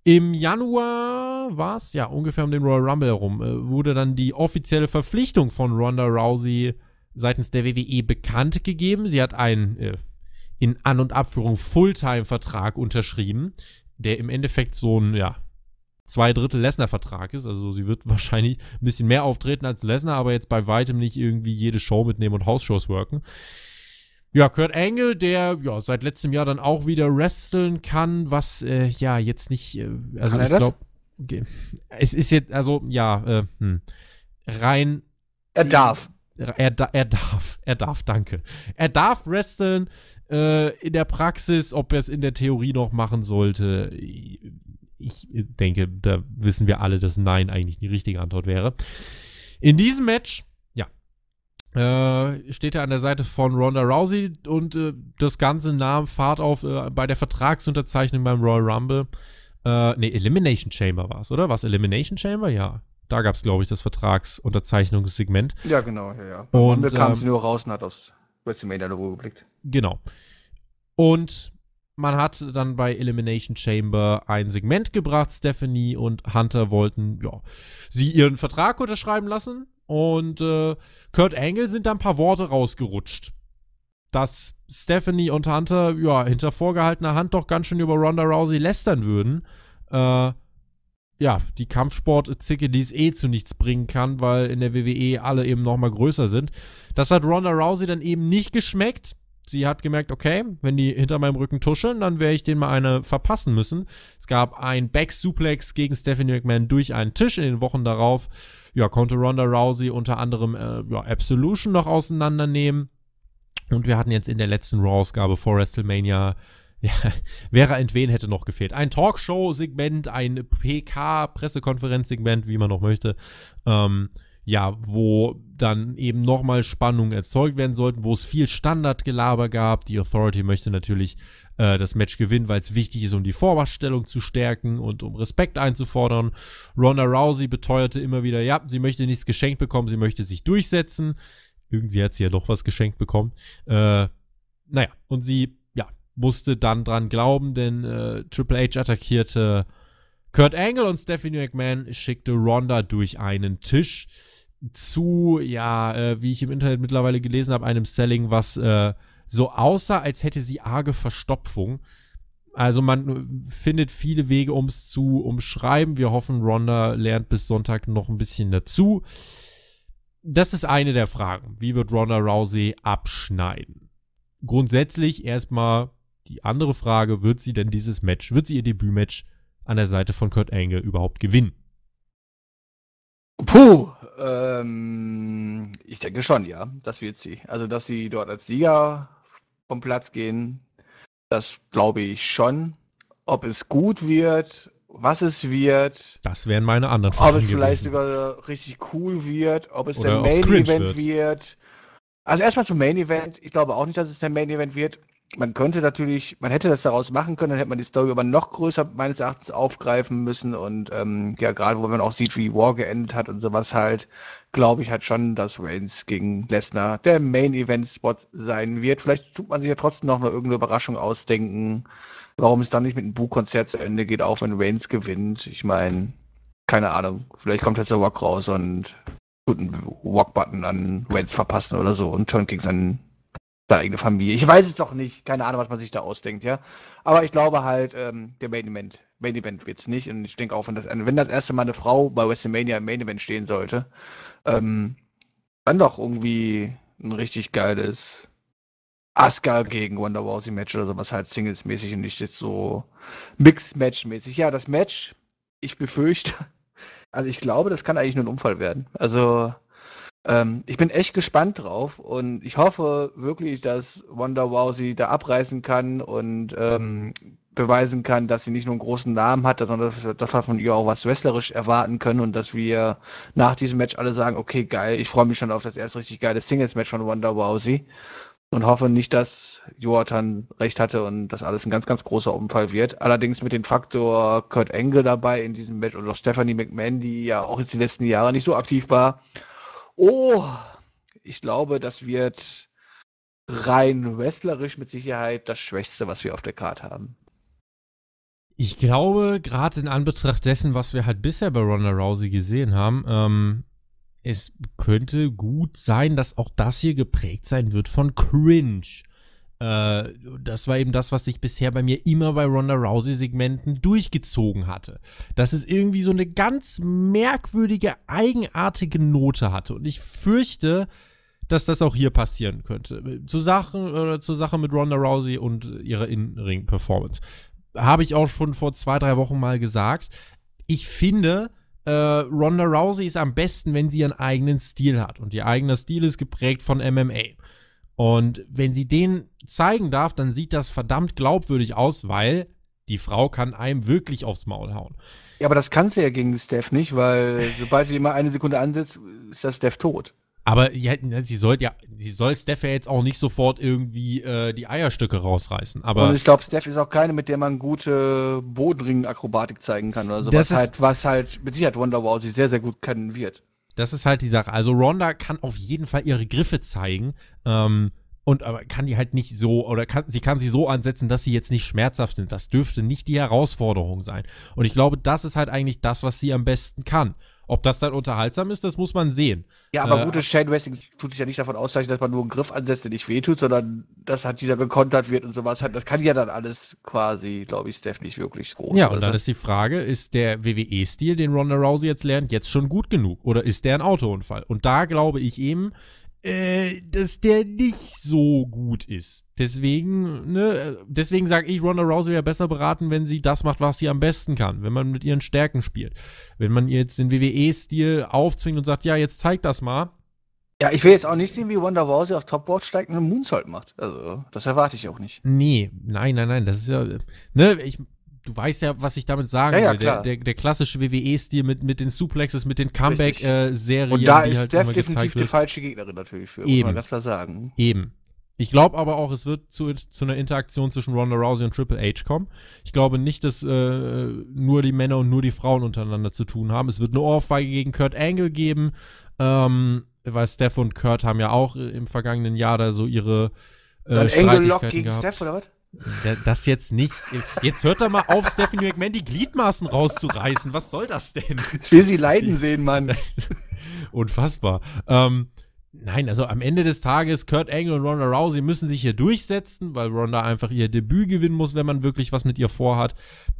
Im Januar war es, ja, ungefähr um den Royal Rumble herum, äh, wurde dann die offizielle Verpflichtung von Ronda Rousey seitens der WWE bekannt gegeben. Sie hat einen äh, in An- und Abführung Fulltime-Vertrag unterschrieben, der im Endeffekt so ein, ja, zwei Drittel Lesnar-Vertrag ist. Also sie wird wahrscheinlich ein bisschen mehr auftreten als Lesnar, aber jetzt bei weitem nicht irgendwie jede Show mitnehmen und House-Shows worken. Ja, Kurt Angle, der ja seit letztem Jahr dann auch wieder wresteln kann, was äh, ja jetzt nicht. Äh, also kann er ich glaube, okay. es ist jetzt also ja äh, hm. rein. Er darf. Er, er, er darf, er darf, danke. Er darf wresteln äh, in der Praxis, ob er es in der Theorie noch machen sollte. Ich denke, da wissen wir alle, dass Nein eigentlich die richtige Antwort wäre. In diesem Match äh, steht er an der Seite von Ronda Rousey und äh, das Ganze nahm Fahrt auf äh, bei der Vertragsunterzeichnung beim Royal Rumble. Äh, ne, Elimination Chamber war es, oder? War es Elimination Chamber? Ja. Da gab es, glaube ich, das Vertragsunterzeichnungssegment. Ja, genau, ja, ja. Und, da kam ähm, sie nur raus und hat aufs wrestlemania in Ruhe geblickt. Genau. Und man hat dann bei Elimination Chamber ein Segment gebracht. Stephanie und Hunter wollten, ja, sie ihren Vertrag unterschreiben lassen und äh, Kurt Angle sind da ein paar Worte rausgerutscht. Dass Stephanie und Hunter ja, hinter vorgehaltener Hand doch ganz schön über Ronda Rousey lästern würden. Äh, ja, die Kampfsport-Zicke, die es eh zu nichts bringen kann, weil in der WWE alle eben nochmal größer sind. Das hat Ronda Rousey dann eben nicht geschmeckt. Sie hat gemerkt, okay, wenn die hinter meinem Rücken tuscheln, dann werde ich denen mal eine verpassen müssen. Es gab ein Back-Suplex gegen Stephanie McMahon durch einen Tisch in den Wochen darauf. Ja, konnte Ronda Rousey unter anderem äh, ja, Absolution noch auseinandernehmen. Und wir hatten jetzt in der letzten Raw-Ausgabe vor WrestleMania ja, Vera Entwen hätte noch gefehlt. Ein Talkshow-Segment, ein PK-Pressekonferenz-Segment, wie man noch möchte. Ähm, ja, wo dann eben nochmal Spannungen erzeugt werden sollten, wo es viel Standardgelaber gab. Die Authority möchte natürlich äh, das Match gewinnen, weil es wichtig ist, um die Vormachtstellung zu stärken und um Respekt einzufordern. Ronda Rousey beteuerte immer wieder, ja, sie möchte nichts geschenkt bekommen, sie möchte sich durchsetzen. Irgendwie hat sie ja doch was geschenkt bekommen. Äh, naja, und sie ja, musste dann dran glauben, denn äh, Triple H attackierte Kurt Angle und Stephanie McMahon schickte Ronda durch einen Tisch zu, ja, äh, wie ich im Internet mittlerweile gelesen habe, einem Selling, was äh, so aussah, als hätte sie arge Verstopfung. Also man äh, findet viele Wege, um es zu umschreiben. Wir hoffen, Ronda lernt bis Sonntag noch ein bisschen dazu. Das ist eine der Fragen. Wie wird Ronda Rousey abschneiden? Grundsätzlich erstmal die andere Frage, wird sie denn dieses Match, wird sie ihr Debütmatch an der Seite von Kurt Angle überhaupt gewinnen? Puh, ähm, ich denke schon, ja. Das wird sie. Also, dass sie dort als Sieger vom Platz gehen, das glaube ich schon. Ob es gut wird, was es wird. Das wären meine anderen Fragen. Ob es vielleicht sogar richtig cool wird, ob es Oder der Main Event wird. wird. Also erstmal zum Main Event. Ich glaube auch nicht, dass es der Main Event wird man könnte natürlich, man hätte das daraus machen können, dann hätte man die Story aber noch größer meines Erachtens aufgreifen müssen und ähm, ja, gerade wo man auch sieht, wie War geendet hat und sowas halt, glaube ich halt schon, dass Reigns gegen Lesnar der Main-Event-Spot sein wird. Vielleicht tut man sich ja trotzdem noch eine irgendeine Überraschung ausdenken, warum es dann nicht mit einem Buchkonzert zu Ende geht, auch wenn Reigns gewinnt. Ich meine, keine Ahnung, vielleicht kommt jetzt der Rock raus und tut einen Walk-Button an Reigns verpassen oder so und turnt gegen seinen seine eigene Familie. Ich weiß es doch nicht. Keine Ahnung, was man sich da ausdenkt, ja. Aber ich glaube halt, ähm, der Main Event, Main Event wird es nicht. Und ich denke auch, wenn das, wenn das erste Mal eine Frau bei WrestleMania im Main Event stehen sollte, ähm, dann doch irgendwie ein richtig geiles Asuka gegen Wonder Rousey Match oder sowas halt singlesmäßig und nicht jetzt so Mix-Match-mäßig. Ja, das Match, ich befürchte, also ich glaube, das kann eigentlich nur ein Unfall werden. Also ähm, ich bin echt gespannt drauf und ich hoffe wirklich, dass Wanda Rousey da abreißen kann und ähm, beweisen kann, dass sie nicht nur einen großen Namen hat, sondern dass, dass wir von ihr auch was wrestlerisch erwarten können und dass wir nach diesem Match alle sagen, okay, geil, ich freue mich schon auf das erste richtig geile Singles-Match von Wanda Rousey und hoffe nicht, dass Joatan recht hatte und das alles ein ganz, ganz großer Unfall wird. Allerdings mit dem Faktor Kurt Engel dabei in diesem Match oder Stephanie McMahon, die ja auch jetzt die letzten Jahre nicht so aktiv war, Oh, ich glaube, das wird rein wrestlerisch mit Sicherheit das Schwächste, was wir auf der Karte haben. Ich glaube, gerade in Anbetracht dessen, was wir halt bisher bei Ronda Rousey gesehen haben, ähm, es könnte gut sein, dass auch das hier geprägt sein wird von Cringe. Äh, das war eben das, was sich bisher bei mir immer bei Ronda Rousey-Segmenten durchgezogen hatte. Dass es irgendwie so eine ganz merkwürdige, eigenartige Note hatte. Und ich fürchte, dass das auch hier passieren könnte. Zu Sachen oder äh, zur Sache mit Ronda Rousey und ihrer Innenring-Performance. Habe ich auch schon vor zwei, drei Wochen mal gesagt. Ich finde, äh, Ronda Rousey ist am besten, wenn sie ihren eigenen Stil hat. Und ihr eigener Stil ist geprägt von MMA. Und wenn sie den zeigen darf, dann sieht das verdammt glaubwürdig aus, weil die Frau kann einem wirklich aufs Maul hauen. Ja, aber das kannst du ja gegen Steph nicht, weil sobald sie mal eine Sekunde ansetzt, ist das Steph tot. Aber ja, ne, sie soll ja, sie soll Steph ja jetzt auch nicht sofort irgendwie äh, die Eierstücke rausreißen. Aber und ich glaube, Steph ist auch keine, mit der man gute Bodenring-Akrobatik zeigen kann oder so. Das was halt, was halt mit Sicherheit Wonder Wow sie sehr, sehr gut können wird. Das ist halt die Sache. Also Ronda kann auf jeden Fall ihre Griffe zeigen. Ähm, und aber kann die halt nicht so oder kann, sie kann sie so ansetzen, dass sie jetzt nicht schmerzhaft sind. Das dürfte nicht die Herausforderung sein. Und ich glaube, das ist halt eigentlich das, was sie am besten kann. Ob das dann unterhaltsam ist, das muss man sehen. Ja, aber äh, gutes Chain äh, Wrestling tut sich ja nicht davon auszeichnen, dass man nur einen Griff ansetzt, der nicht wehtut, sondern dass halt dieser gekontert wird und sowas. Halt. Das kann ja dann alles quasi, glaube ich, Steph nicht wirklich groß. Ja, und dann ist die Frage, ist der WWE-Stil, den Ronda Rousey jetzt lernt, jetzt schon gut genug? Oder ist der ein Autounfall? Und da glaube ich eben, äh, dass der nicht so gut ist. Deswegen, ne, deswegen sage ich, Ronda Rousey wäre besser beraten, wenn sie das macht, was sie am besten kann, wenn man mit ihren Stärken spielt. Wenn man ihr jetzt den WWE-Stil aufzwingt und sagt, ja, jetzt zeig das mal. Ja, ich will jetzt auch nicht sehen, wie Wonder Rousey auf Topboard steigt und einen Moonsault macht. Also, das erwarte ich auch nicht. Nee, nein, nein, nein, das ist ja, ne, ich, du weißt ja, was ich damit sagen ja, ja, will. Der, der, der, klassische WWE-Stil mit, mit den Suplexes, mit den Comeback-Serien. Äh, und da ist halt Steph definitiv die falsche Gegnerin natürlich für, Eben. muss man sagen. Eben. Ich glaube aber auch, es wird zu, zu einer Interaktion zwischen Ronda Rousey und Triple H kommen. Ich glaube nicht, dass äh, nur die Männer und nur die Frauen untereinander zu tun haben. Es wird eine Ohrfeige gegen Kurt Angle geben, ähm, weil Steph und Kurt haben ja auch äh, im vergangenen Jahr da so ihre äh, Dann Angle Lock gegen gehabt. Steph oder was? Das jetzt nicht. Jetzt hört er mal auf, Stephanie McMahon die Gliedmaßen rauszureißen. Was soll das denn? Ich will sie leiden sehen, Mann. Unfassbar. Ähm, nein, also am Ende des Tages, Kurt Angle und Ronda Rousey müssen sich hier durchsetzen, weil Ronda einfach ihr Debüt gewinnen muss, wenn man wirklich was mit ihr vorhat.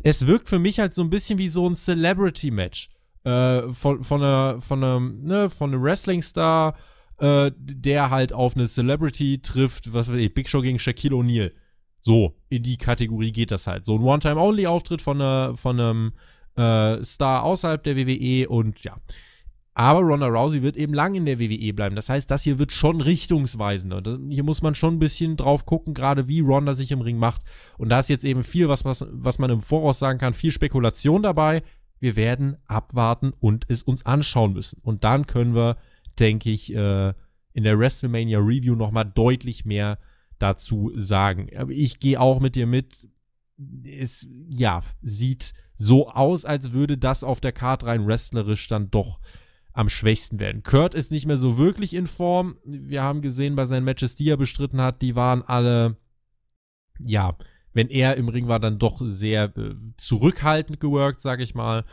Es wirkt für mich halt so ein bisschen wie so ein Celebrity-Match. Äh, von, von, einer, von, einem, ne, von Wrestling-Star, äh, der halt auf eine Celebrity trifft, was weiß ich, Big Show gegen Shaquille O'Neal. So, in die Kategorie geht das halt. So ein One-Time-Only-Auftritt von, äh, von einem äh, Star außerhalb der WWE und ja. Aber Ronda Rousey wird eben lang in der WWE bleiben. Das heißt, das hier wird schon richtungsweisender. Hier muss man schon ein bisschen drauf gucken, gerade wie Ronda sich im Ring macht. Und da ist jetzt eben viel, was, was, was man im Voraus sagen kann, viel Spekulation dabei. Wir werden abwarten und es uns anschauen müssen. Und dann können wir, denke ich, äh, in der WrestleMania Review nochmal deutlich mehr dazu sagen. Aber ich gehe auch mit dir mit. Es, ja, sieht so aus, als würde das auf der Karte rein wrestlerisch dann doch am schwächsten werden. Kurt ist nicht mehr so wirklich in Form. Wir haben gesehen, bei seinen Matches, die er bestritten hat, die waren alle, ja, wenn er im Ring war, dann doch sehr äh, zurückhaltend geworkt, sag ich mal.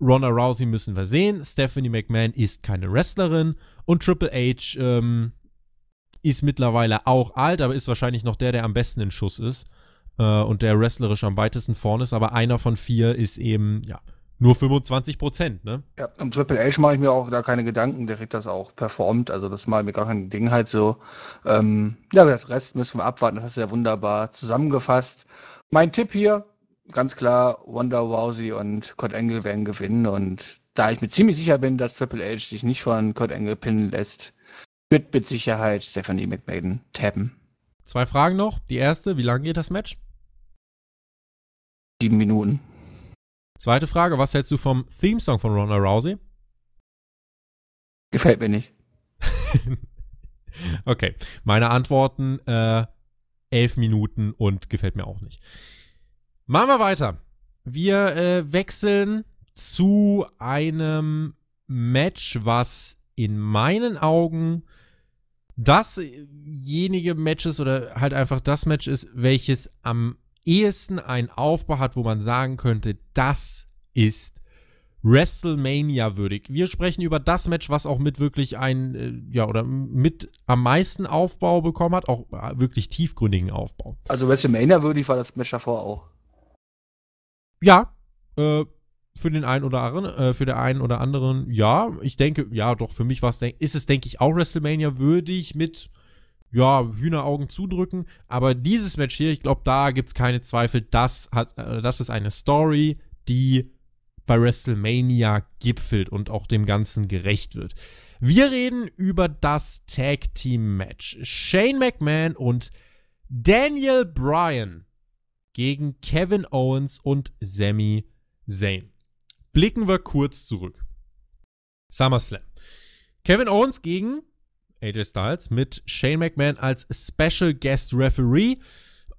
Ronda Rousey müssen wir sehen. Stephanie McMahon ist keine Wrestlerin. Und Triple H, ähm, ist mittlerweile auch alt, aber ist wahrscheinlich noch der, der am besten in Schuss ist äh, und der wrestlerisch am weitesten vorne ist. Aber einer von vier ist eben, ja, nur 25 Prozent, ne? Ja, um Triple H mache ich mir auch da keine Gedanken, der kriegt das auch performt. Also das mache ich mir gar kein Ding halt so. Ähm, ja, das Rest müssen wir abwarten, das hast du ja wunderbar zusammengefasst. Mein Tipp hier, ganz klar, Wonder Rousey und Kurt Angle werden gewinnen. Und da ich mir ziemlich sicher bin, dass Triple H sich nicht von Kurt Angle pinnen lässt, wird mit Sicherheit Stephanie McMahon tappen. Zwei Fragen noch. Die erste, wie lange geht das Match? Sieben Minuten. Zweite Frage, was hältst du vom Theme-Song von Ronda Rousey? Gefällt mir nicht. okay, meine Antworten äh, elf Minuten und gefällt mir auch nicht. Machen wir weiter. Wir äh, wechseln zu einem Match, was in meinen Augen dasjenige Matches oder halt einfach das Match ist, welches am ehesten einen Aufbau hat, wo man sagen könnte, das ist WrestleMania würdig. Wir sprechen über das Match, was auch mit wirklich ein, äh, ja, oder mit am meisten Aufbau bekommen hat, auch äh, wirklich tiefgründigen Aufbau. Also WrestleMania würdig war das Match davor auch. Ja, äh, für den einen oder anderen, äh, für den einen oder anderen, ja, ich denke, ja, doch, für mich war ist es, denke ich, auch WrestleMania würdig mit, ja, Hühneraugen zudrücken. Aber dieses Match hier, ich glaube, da gibt es keine Zweifel, das hat, äh, das ist eine Story, die bei WrestleMania gipfelt und auch dem Ganzen gerecht wird. Wir reden über das Tag Team Match. Shane McMahon und Daniel Bryan gegen Kevin Owens und Sammy Zayn. Blicken wir kurz zurück. SummerSlam. Kevin Owens gegen AJ Styles mit Shane McMahon als Special Guest Referee.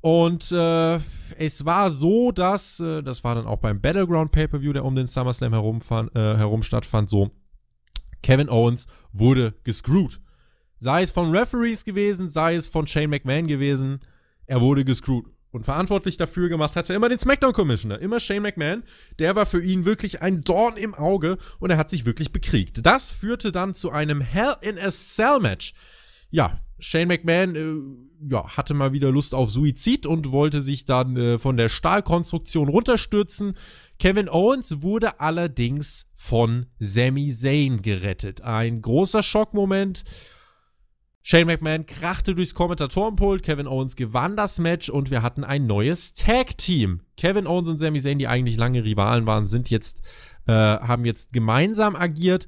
Und äh, es war so, dass, äh, das war dann auch beim Battleground Pay-Per-View, der um den SummerSlam herum, fand, äh, herum stattfand, so, Kevin Owens wurde gescrewt. Sei es von Referees gewesen, sei es von Shane McMahon gewesen, er wurde gescrewt und verantwortlich dafür gemacht hatte, immer den SmackDown-Commissioner, immer Shane McMahon. Der war für ihn wirklich ein Dorn im Auge und er hat sich wirklich bekriegt. Das führte dann zu einem Hell in a Cell-Match. Ja, Shane McMahon äh, ja, hatte mal wieder Lust auf Suizid und wollte sich dann äh, von der Stahlkonstruktion runterstürzen. Kevin Owens wurde allerdings von Sami Zayn gerettet. Ein großer Schockmoment. Shane McMahon krachte durchs Kommentatorenpult, Kevin Owens gewann das Match und wir hatten ein neues Tag-Team. Kevin Owens und Sami Zayn, die eigentlich lange Rivalen waren, sind jetzt, äh, haben jetzt gemeinsam agiert.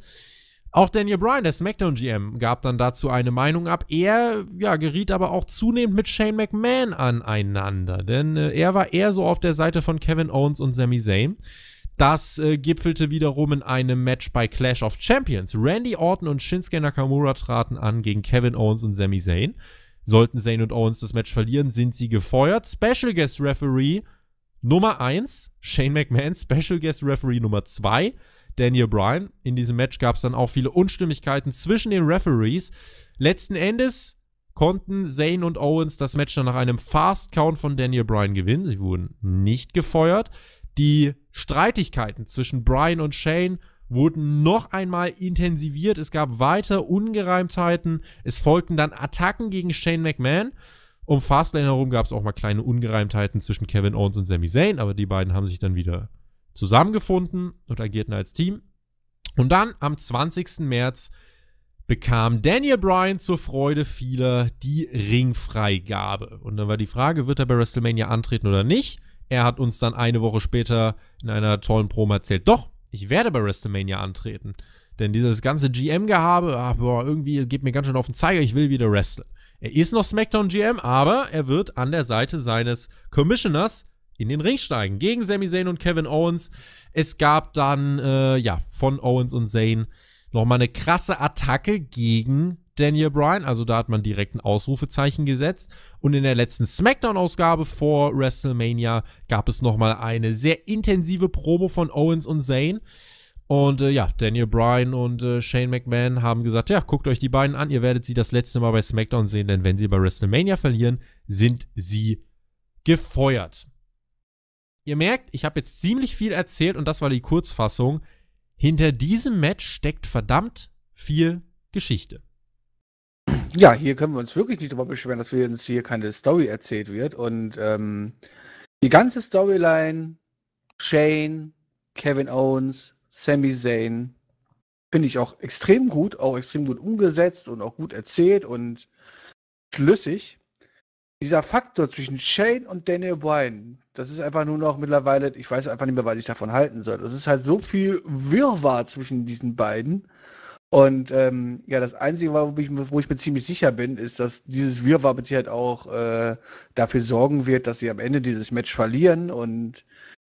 Auch Daniel Bryan, der SmackDown GM, gab dann dazu eine Meinung ab. Er ja, geriet aber auch zunehmend mit Shane McMahon aneinander, denn äh, er war eher so auf der Seite von Kevin Owens und Sami Zayn. Das äh, gipfelte wiederum in einem Match bei Clash of Champions. Randy Orton und Shinsuke Nakamura traten an gegen Kevin Owens und Sami Zayn. Sollten Zayn und Owens das Match verlieren, sind sie gefeuert. Special Guest Referee Nummer 1, Shane McMahon. Special Guest Referee Nummer 2, Daniel Bryan. In diesem Match gab es dann auch viele Unstimmigkeiten zwischen den Referees. Letzten Endes konnten Zayn und Owens das Match dann nach einem Fast Count von Daniel Bryan gewinnen. Sie wurden nicht gefeuert. Die Streitigkeiten zwischen Brian und Shane wurden noch einmal intensiviert. Es gab weiter Ungereimtheiten. Es folgten dann Attacken gegen Shane McMahon. Um Fastlane herum gab es auch mal kleine Ungereimtheiten zwischen Kevin Owens und Sami Zayn, aber die beiden haben sich dann wieder zusammengefunden und agierten als Team. Und dann am 20. März bekam Daniel Bryan zur Freude vieler die Ringfreigabe. Und dann war die Frage, wird er bei WrestleMania antreten oder nicht? Er hat uns dann eine Woche später in einer tollen Promo erzählt, doch, ich werde bei WrestleMania antreten. Denn dieses ganze GM-Gehabe, ah, boah, irgendwie geht mir ganz schön auf den Zeiger, ich will wieder wrestlen. Er ist noch SmackDown GM, aber er wird an der Seite seines Commissioners in den Ring steigen gegen Sami Zayn und Kevin Owens. Es gab dann, äh, ja, von Owens und Zayn nochmal eine krasse Attacke gegen Daniel Bryan, also da hat man direkt ein Ausrufezeichen gesetzt. Und in der letzten SmackDown-Ausgabe vor WrestleMania gab es nochmal eine sehr intensive Probe von Owens und Zayn. Und äh, ja, Daniel Bryan und äh, Shane McMahon haben gesagt, ja, guckt euch die beiden an, ihr werdet sie das letzte Mal bei SmackDown sehen, denn wenn sie bei WrestleMania verlieren, sind sie gefeuert. Ihr merkt, ich habe jetzt ziemlich viel erzählt und das war die Kurzfassung. Hinter diesem Match steckt verdammt viel Geschichte ja, hier können wir uns wirklich nicht darüber beschweren, dass wir uns hier keine Story erzählt wird. Und ähm, die ganze Storyline, Shane, Kevin Owens, Sami Zayn, finde ich auch extrem gut, auch extrem gut umgesetzt und auch gut erzählt und schlüssig. Dieser Faktor zwischen Shane und Daniel Bryan, das ist einfach nur noch mittlerweile, ich weiß einfach nicht mehr, was ich davon halten soll. Es ist halt so viel Wirrwarr zwischen diesen beiden. Und ähm, ja, das Einzige, wo ich, wo ich, mir ziemlich sicher bin, ist, dass dieses Wirrwarr mit Sicherheit halt auch äh, dafür sorgen wird, dass sie am Ende dieses Match verlieren und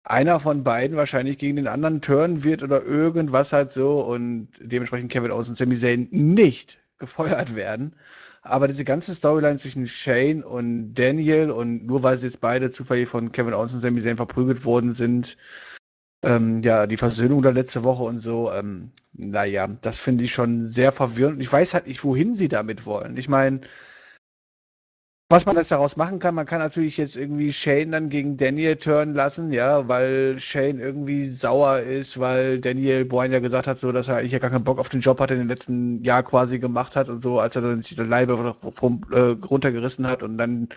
einer von beiden wahrscheinlich gegen den anderen turnen wird oder irgendwas halt so und dementsprechend Kevin Owens und Sami Zayn nicht gefeuert werden. Aber diese ganze Storyline zwischen Shane und Daniel und nur weil sie jetzt beide zufällig von Kevin Owens und Sami Zayn verprügelt worden sind, ähm, ja, die Versöhnung da letzte Woche und so, ähm, naja, das finde ich schon sehr verwirrend. Ich weiß halt nicht, wohin sie damit wollen. Ich meine, was man jetzt daraus machen kann, man kann natürlich jetzt irgendwie Shane dann gegen Daniel turnen lassen, ja, weil Shane irgendwie sauer ist, weil Daniel Bryan ja gesagt hat, so, dass er eigentlich ja gar keinen Bock auf den Job hat, den er im letzten Jahr quasi gemacht hat und so, als er dann sich die Leibe vom, äh, runtergerissen hat und dann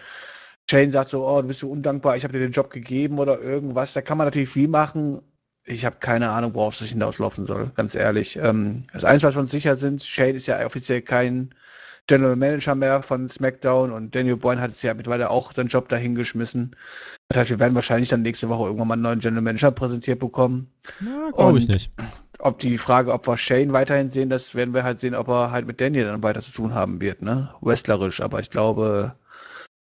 Shane sagt so, oh, du bist so undankbar, ich habe dir den Job gegeben oder irgendwas. Da kann man natürlich viel machen, ich habe keine Ahnung, worauf es hinauslaufen soll, ganz ehrlich. Ähm, das Einzige, was wir uns sicher sind, Shane ist ja offiziell kein General Manager mehr von SmackDown und Daniel Bryan hat es ja mittlerweile auch seinen Job dahingeschmissen. Das heißt, wir werden wahrscheinlich dann nächste Woche irgendwann mal einen neuen General Manager präsentiert bekommen. Glaube ich nicht. Ob die Frage, ob wir Shane weiterhin sehen, das werden wir halt sehen, ob er halt mit Daniel dann weiter zu tun haben wird, ne? Wrestlerisch, aber ich glaube,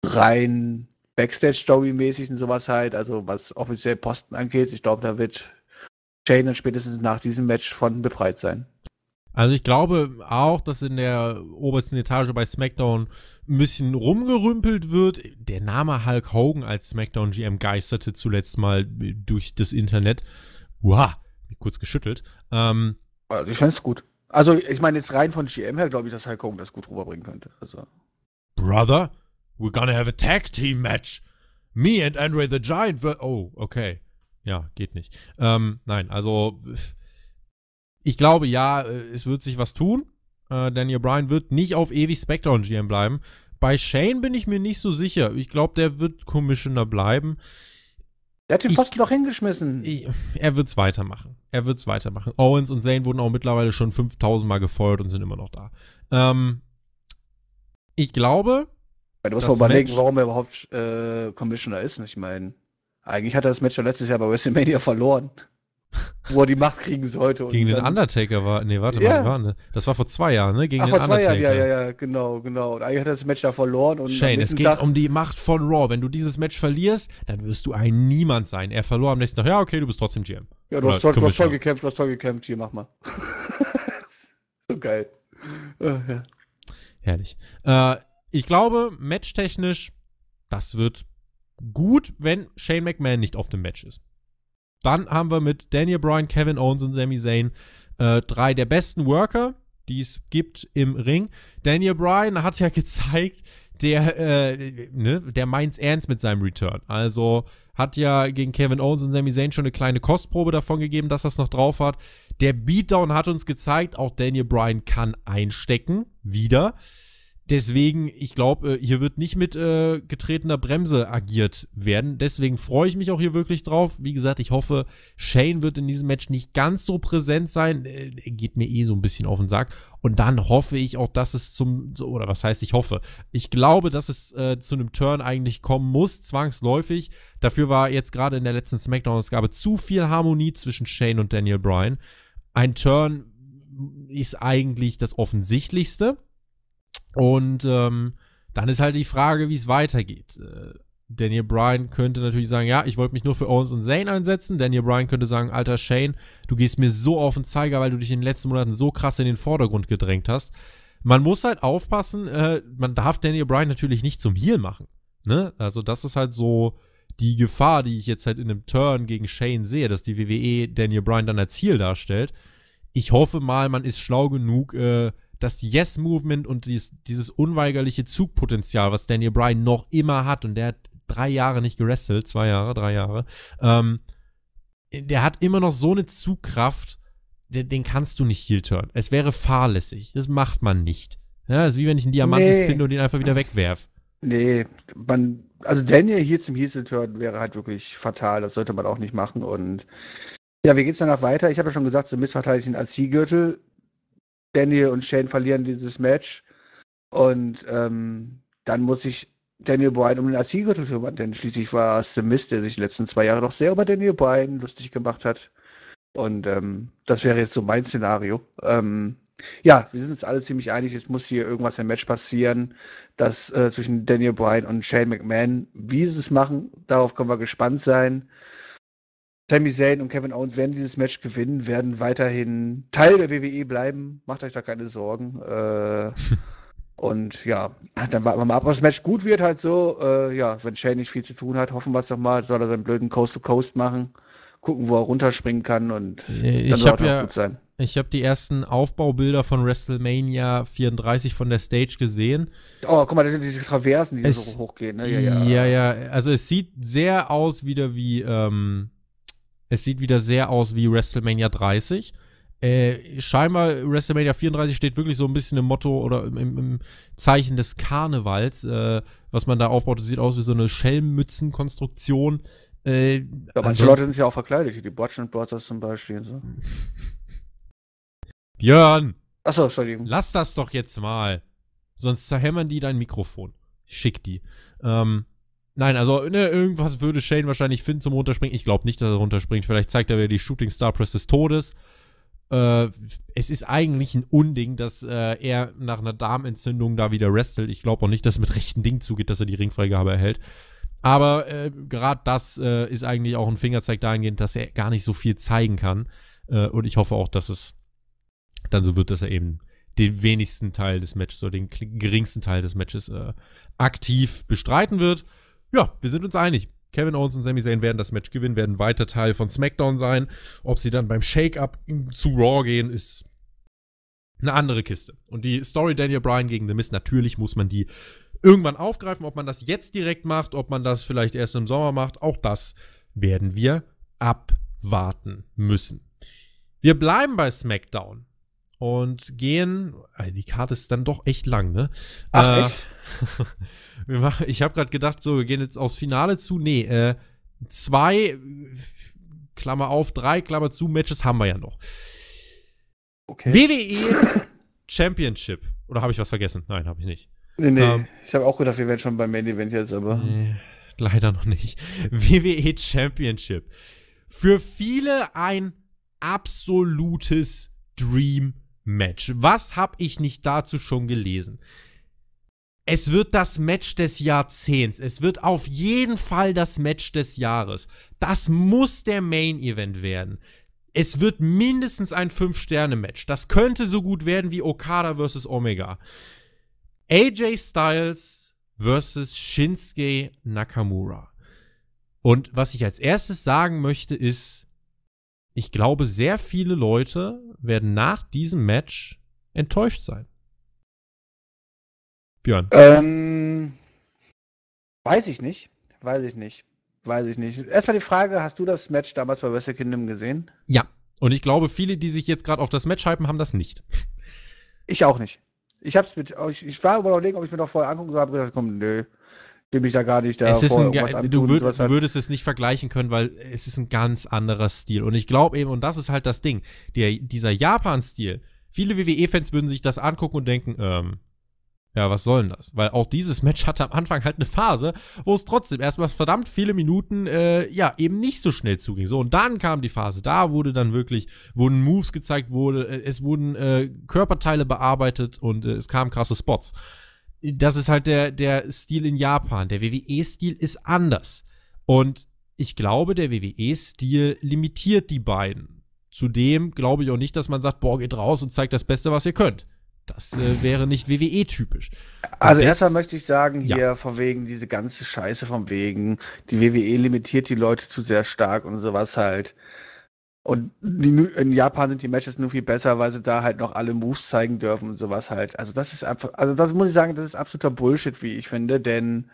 rein Backstage-Story-mäßig und sowas halt, also was offiziell Posten angeht, ich glaube, da wird Shane dann spätestens nach diesem Match von befreit sein. Also ich glaube auch, dass in der obersten Etage bei SmackDown ein bisschen rumgerümpelt wird. Der Name Hulk Hogan als SmackDown GM geisterte zuletzt mal durch das Internet. Wow, kurz geschüttelt. Ähm, also ich finde es gut. Also ich meine jetzt rein von GM her glaube ich, dass Hulk Hogan das gut rüberbringen könnte. Also. Brother, we're gonna have a tag team match. Me and Andre the Giant. Oh, okay. Ja, geht nicht. Ähm, nein, also ich glaube ja, äh, es wird sich was tun. Äh, Daniel Bryan wird nicht auf ewig Spectre und GM bleiben. Bei Shane bin ich mir nicht so sicher. Ich glaube, der wird Commissioner bleiben. Der hat den Posten ich, doch hingeschmissen. Ich, er wird's weitermachen. Er wird's weitermachen. Owens und Zane wurden auch mittlerweile schon 5000 Mal gefeuert und sind immer noch da. Ähm, ich glaube. Du musst mal überlegen, Mensch, warum er überhaupt äh, Commissioner ist. Ich meine. Eigentlich hat er das Match ja letztes Jahr bei WrestleMania verloren, wo er die Macht kriegen sollte. Gegen den Undertaker war, nee, warte ja. mal, war, ne? das war vor zwei Jahren, ne? Gegen Ach, den vor zwei Undertaker. Jahren, ja, ja, ja, genau, genau. Und eigentlich hat er das Match ja verloren. Und Shane, es geht Tag um die Macht von Raw. Wenn du dieses Match verlierst, dann wirst du ein Niemand sein. Er verlor am nächsten Tag, ja, okay, du bist trotzdem GM. Ja, du hast, toll, du hast toll gekämpft, du hast toll gekämpft, hier, mach mal. so geil. Ah, ja. Herrlich. Äh, ich glaube, matchtechnisch, das wird gut, wenn Shane McMahon nicht auf dem Match ist. Dann haben wir mit Daniel Bryan, Kevin Owens und Sami Zayn äh, drei der besten Worker, die es gibt im Ring. Daniel Bryan hat ja gezeigt, der, äh, ne, der meint's ernst mit seinem Return. Also hat ja gegen Kevin Owens und Sami Zayn schon eine kleine Kostprobe davon gegeben, dass das noch drauf hat. Der Beatdown hat uns gezeigt, auch Daniel Bryan kann einstecken. Wieder. Deswegen, ich glaube, äh, hier wird nicht mit äh, getretener Bremse agiert werden. Deswegen freue ich mich auch hier wirklich drauf. Wie gesagt, ich hoffe, Shane wird in diesem Match nicht ganz so präsent sein. Äh, geht mir eh so ein bisschen auf den Sack. Und dann hoffe ich auch, dass es zum, oder was heißt ich hoffe? Ich glaube, dass es äh, zu einem Turn eigentlich kommen muss, zwangsläufig. Dafür war jetzt gerade in der letzten SmackDown-Ausgabe zu viel Harmonie zwischen Shane und Daniel Bryan. Ein Turn ist eigentlich das Offensichtlichste und ähm, dann ist halt die Frage, wie es weitergeht. Äh, Daniel Bryan könnte natürlich sagen, ja, ich wollte mich nur für Owens und Zane einsetzen. Daniel Bryan könnte sagen, alter Shane, du gehst mir so auf den Zeiger, weil du dich in den letzten Monaten so krass in den Vordergrund gedrängt hast. Man muss halt aufpassen, äh, man darf Daniel Bryan natürlich nicht zum Heal machen. Ne? Also das ist halt so die Gefahr, die ich jetzt halt in einem Turn gegen Shane sehe, dass die WWE Daniel Bryan dann als Ziel darstellt. Ich hoffe mal, man ist schlau genug, äh, das Yes-Movement und dieses, dieses unweigerliche Zugpotenzial, was Daniel Bryan noch immer hat, und der hat drei Jahre nicht gerestelt, zwei Jahre, drei Jahre, ähm, der hat immer noch so eine Zugkraft, den, den kannst du nicht heal turn. Es wäre fahrlässig. Das macht man nicht. Ja, ist wie wenn ich einen Diamanten nee. finde und ihn einfach wieder wegwerf. Nee, man, also Daniel hier zum heel turn wäre halt wirklich fatal. Das sollte man auch nicht machen und ja, wie geht's danach weiter? Ich habe ja schon gesagt, Smith verteidigt den AC-Gürtel. Daniel und Shane verlieren dieses Match. Und ähm, dann muss sich Daniel Bryan um den ac gürtel kümmern, denn schließlich war es The Mist, der sich die letzten zwei Jahre noch sehr über Daniel Bryan lustig gemacht hat. Und ähm, das wäre jetzt so mein Szenario. Ähm, ja, wir sind uns alle ziemlich einig, es muss hier irgendwas im Match passieren, das äh, zwischen Daniel Bryan und Shane McMahon, wie sie es machen, darauf können wir gespannt sein. Sami Zayn und Kevin Owens werden dieses Match gewinnen, werden weiterhin Teil der WWE bleiben. Macht euch da keine Sorgen. Äh, und ja, dann warten wir mal ab, ob das Match gut wird halt so. Äh, ja, wenn Shane nicht viel zu tun hat, hoffen wir es nochmal. Soll er seinen blöden Coast-to-Coast -Coast machen, gucken, wo er runterspringen kann und ich dann sollte ja, auch gut sein. Ich habe die ersten Aufbaubilder von WrestleMania 34 von der Stage gesehen. Oh, guck mal, das sind diese Traversen, die es, so hochgehen. Ne? Ja, ja. ja, ja. Also es sieht sehr aus wieder wie ähm, es sieht wieder sehr aus wie WrestleMania 30. Äh, scheinbar WrestleMania 34 steht wirklich so ein bisschen im Motto oder im, im Zeichen des Karnevals, äh, was man da aufbaut. Das sieht aus wie so eine Schelmmützenkonstruktion. Äh, ja, manche Leute sind ja auch verkleidet, die Botchland Brothers zum Beispiel. So. Björn! Achso, Entschuldigung. Lass das doch jetzt mal. Sonst zerhämmern die dein Mikrofon. Schick die. Ähm, Nein, also ne, irgendwas würde Shane wahrscheinlich finden zum Runterspringen. Ich glaube nicht, dass er runterspringt. Vielleicht zeigt er wieder die Shooting Star Press des Todes. Äh, es ist eigentlich ein Unding, dass äh, er nach einer Darmentzündung da wieder wrestelt. Ich glaube auch nicht, dass es mit rechten Dingen zugeht, dass er die Ringfreigabe erhält. Aber äh, gerade das äh, ist eigentlich auch ein Fingerzeig dahingehend, dass er gar nicht so viel zeigen kann. Äh, und ich hoffe auch, dass es dann so wird, dass er eben den wenigsten Teil des Matches oder den geringsten Teil des Matches äh, aktiv bestreiten wird. Ja, wir sind uns einig. Kevin Owens und Sami Zayn werden das Match gewinnen, werden weiter Teil von SmackDown sein. Ob sie dann beim Shake-Up zu Raw gehen, ist eine andere Kiste. Und die Story Daniel Bryan gegen The Miz, natürlich muss man die irgendwann aufgreifen. Ob man das jetzt direkt macht, ob man das vielleicht erst im Sommer macht, auch das werden wir abwarten müssen. Wir bleiben bei SmackDown und gehen. Äh, die Karte ist dann doch echt lang, ne? Ach, äh, echt? wir machen, ich habe gerade gedacht, so, wir gehen jetzt aufs Finale zu. Nee, äh, zwei, Klammer auf, drei, Klammer zu, Matches haben wir ja noch. Okay. WWE Championship. Oder habe ich was vergessen? Nein, habe ich nicht. Nee, nee. Ähm, ich habe auch gedacht, wir wären schon beim Main Event jetzt, aber. Nee, leider noch nicht. WWE Championship. Für viele ein absolutes Dream Match. Was habe ich nicht dazu schon gelesen? Es wird das Match des Jahrzehnts. Es wird auf jeden Fall das Match des Jahres. Das muss der Main Event werden. Es wird mindestens ein 5-Sterne-Match. Das könnte so gut werden wie Okada vs. Omega. AJ Styles vs. Shinsuke Nakamura. Und was ich als erstes sagen möchte, ist, ich glaube, sehr viele Leute werden nach diesem Match enttäuscht sein. Björn. Ähm, weiß ich nicht. Weiß ich nicht. Weiß ich nicht. Erstmal die Frage: Hast du das Match damals bei Wrestle Kingdom gesehen? Ja. Und ich glaube, viele, die sich jetzt gerade auf das Match hypen, haben das nicht. Ich auch nicht. Ich hab's mit, ich, ich war überlegen, ob ich mir noch vorher angucken soll, aber gesagt, komm, nö stimme ich da gar nicht da es ist ein, du, würd, du halt. würdest es nicht vergleichen können, weil es ist ein ganz anderer Stil. Und ich glaube eben, und das ist halt das Ding, der, dieser Japan-Stil, viele WWE-Fans würden sich das angucken und denken, ähm, ja, was soll denn das? Weil auch dieses Match hatte am Anfang halt eine Phase, wo es trotzdem erstmal verdammt viele Minuten, äh, ja, eben nicht so schnell zuging. So, und dann kam die Phase, da wurde dann wirklich, wurden Moves gezeigt, wurde, äh, es wurden äh, Körperteile bearbeitet und äh, es kamen krasse Spots das ist halt der, der Stil in Japan. Der WWE-Stil ist anders. Und ich glaube, der WWE-Stil limitiert die beiden. Zudem glaube ich auch nicht, dass man sagt, boah, geht raus und zeigt das Beste, was ihr könnt. Das äh, wäre nicht WWE-typisch. Also erstmal möchte ich sagen, hier ja. von wegen diese ganze Scheiße von wegen, die WWE limitiert die Leute zu sehr stark und sowas halt. Und in Japan sind die Matches nur viel besser, weil sie da halt noch alle Moves zeigen dürfen und sowas halt. Also das ist einfach, also das muss ich sagen, das ist absoluter Bullshit, wie ich finde, denn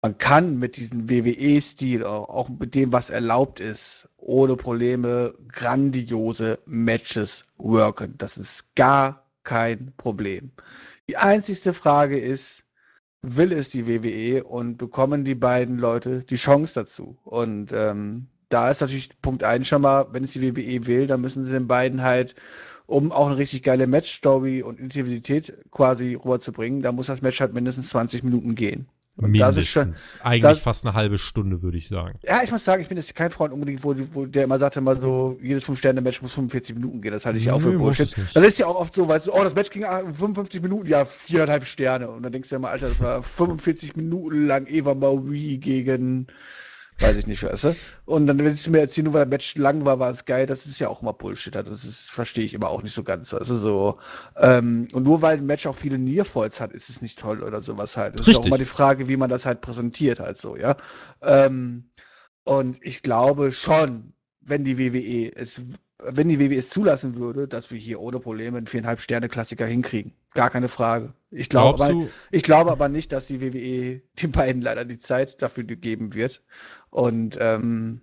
man kann mit diesem WWE-Stil, auch mit dem, was erlaubt ist, ohne Probleme grandiose Matches worken. Das ist gar kein Problem. Die einzigste Frage ist, will es die WWE und bekommen die beiden Leute die Chance dazu? Und ähm, da ist natürlich Punkt 1 schon mal, wenn es die WWE will, dann müssen sie den beiden halt, um auch eine richtig geile Match-Story und Intensität quasi rüberzubringen, da muss das Match halt mindestens 20 Minuten gehen. Und Mindestens. Schon, Eigentlich das, fast eine halbe Stunde, würde ich sagen. Ja, ich muss sagen, ich bin jetzt kein Freund unbedingt, wo, wo der immer sagt, immer so, jedes 5-Sterne-Match muss 45 Minuten gehen. Das halte ich ja auch für Bullshit. Dann ist ja auch oft so, weißt du, oh, das Match ging 55 Minuten, ja, viereinhalb Sterne. Und dann denkst du ja mal, Alter, das war 45 Minuten lang Eva Maui gegen weiß ich nicht, weißt du? Und dann willst du mir erzählen, nur weil das Match lang war, war es geil. Das ist ja auch immer Bullshit. Das verstehe ich immer auch nicht so ganz, weißt du? So, ähm, und nur weil ein Match auch viele Nierfalls hat, ist es nicht toll oder sowas halt. Das Richtig. ist auch immer die Frage, wie man das halt präsentiert halt so, ja? Ähm, und ich glaube schon, wenn die WWE es wenn die WWE es zulassen würde, dass wir hier ohne Probleme einen viereinhalb Sterne Klassiker hinkriegen. Gar keine Frage. Ich glaube aber, ich aber nicht, dass die WWE den beiden leider die Zeit dafür gegeben wird. Und ähm,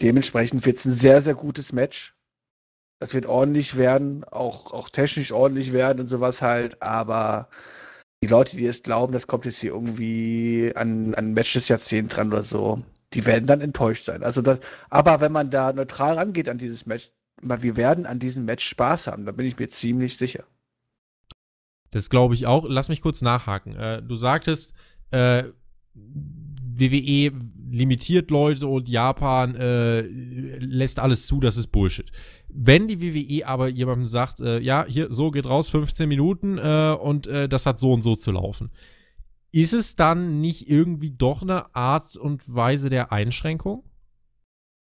dementsprechend wird es ein sehr, sehr gutes Match. Das wird ordentlich werden, auch, auch technisch ordentlich werden und sowas halt, aber die Leute, die es glauben, das kommt jetzt hier irgendwie an, ein Match des Jahrzehnts dran oder so die werden dann enttäuscht sein. Also das, aber wenn man da neutral rangeht an dieses Match, wir werden an diesem Match Spaß haben, da bin ich mir ziemlich sicher. Das glaube ich auch. Lass mich kurz nachhaken. Äh, du sagtest, äh, WWE limitiert Leute und Japan äh, lässt alles zu, das ist Bullshit. Wenn die WWE aber jemandem sagt, äh, ja, hier, so geht raus, 15 Minuten äh, und äh, das hat so und so zu laufen ist es dann nicht irgendwie doch eine Art und Weise der Einschränkung?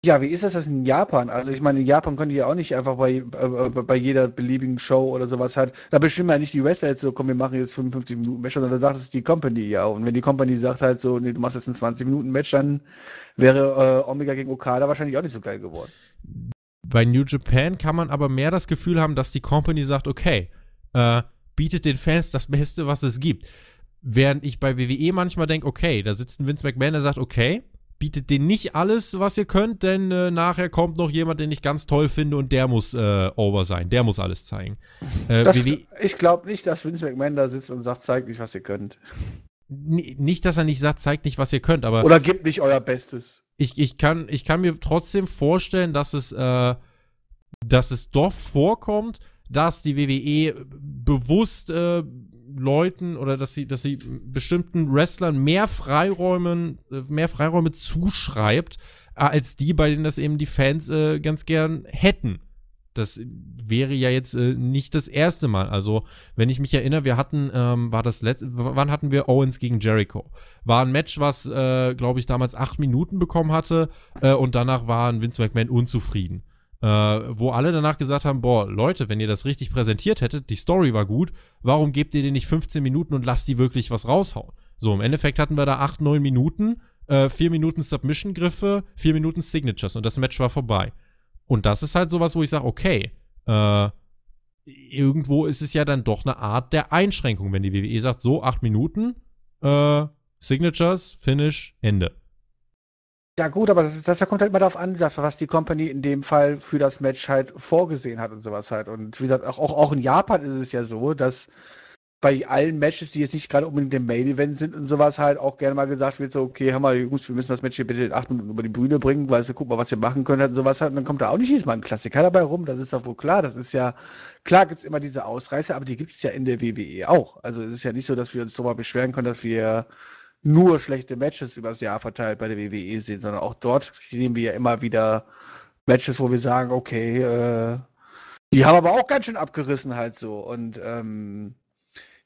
Ja, wie ist das, das in Japan? Also ich meine, in Japan könnte ja auch nicht einfach bei, äh, bei jeder beliebigen Show oder sowas halt, da bestimmen ja nicht die Wrestler jetzt so, komm, wir machen jetzt 55 Minuten Match, sondern da sagt es die Company ja. Und wenn die Company sagt halt so, nee, du machst jetzt ein 20 Minuten Match, dann wäre äh, Omega gegen Okada wahrscheinlich auch nicht so geil geworden. Bei New Japan kann man aber mehr das Gefühl haben, dass die Company sagt, okay, äh, bietet den Fans das Beste, was es gibt. Während ich bei WWE manchmal denke, okay, da sitzt ein Vince McMahon, der sagt, okay, bietet denen nicht alles, was ihr könnt, denn äh, nachher kommt noch jemand, den ich ganz toll finde und der muss äh, over sein, der muss alles zeigen. Äh, das, e ich glaube nicht, dass Vince McMahon da sitzt und sagt, zeigt nicht, was ihr könnt. nicht, dass er nicht sagt, zeigt nicht, was ihr könnt, aber. Oder gebt nicht euer Bestes. Ich, ich, kann, ich kann mir trotzdem vorstellen, dass es, äh, dass es doch vorkommt, dass die WWE bewusst äh, Leuten oder dass sie, dass sie bestimmten Wrestlern mehr Freiräumen, äh, mehr Freiräume zuschreibt, äh, als die, bei denen das eben die Fans äh, ganz gern hätten. Das wäre ja jetzt äh, nicht das erste Mal. Also, wenn ich mich erinnere, wir hatten, ähm, war das letzte, wann hatten wir Owens gegen Jericho? War ein Match, was, äh, glaube ich, damals acht Minuten bekommen hatte äh, und danach war ein Vince McMahon unzufrieden äh, wo alle danach gesagt haben, boah, Leute, wenn ihr das richtig präsentiert hättet, die Story war gut, warum gebt ihr denen nicht 15 Minuten und lasst die wirklich was raushauen? So, im Endeffekt hatten wir da 8, 9 Minuten, äh, 4 Minuten Submission-Griffe, 4 Minuten Signatures und das Match war vorbei. Und das ist halt sowas, wo ich sage, okay, äh, irgendwo ist es ja dann doch eine Art der Einschränkung, wenn die WWE sagt, so 8 Minuten, äh, Signatures, Finish, Ende. Ja gut, aber das, das kommt halt mal darauf an, dass, was die Company in dem Fall für das Match halt vorgesehen hat und sowas halt. Und wie gesagt, auch, auch, auch in Japan ist es ja so, dass bei allen Matches, die jetzt nicht gerade unbedingt im Main Event sind und sowas, halt auch gerne mal gesagt wird, so, okay, hör mal, Jungs, wir müssen das Match hier bitte in acht Minuten über die Bühne bringen, weil du, guck mal, was ihr machen könnt und sowas halt. Und dann kommt da auch nicht jedes Mal ein Klassiker dabei rum, das ist doch wohl klar. Das ist ja, klar gibt's immer diese Ausreißer, aber die gibt's ja in der WWE auch. Also es ist ja nicht so, dass wir uns so mal beschweren können, dass wir nur schlechte Matches übers Jahr verteilt bei der WWE sehen, sondern auch dort sehen wir ja immer wieder Matches, wo wir sagen, okay, äh, die haben aber auch ganz schön abgerissen halt so. Und ähm,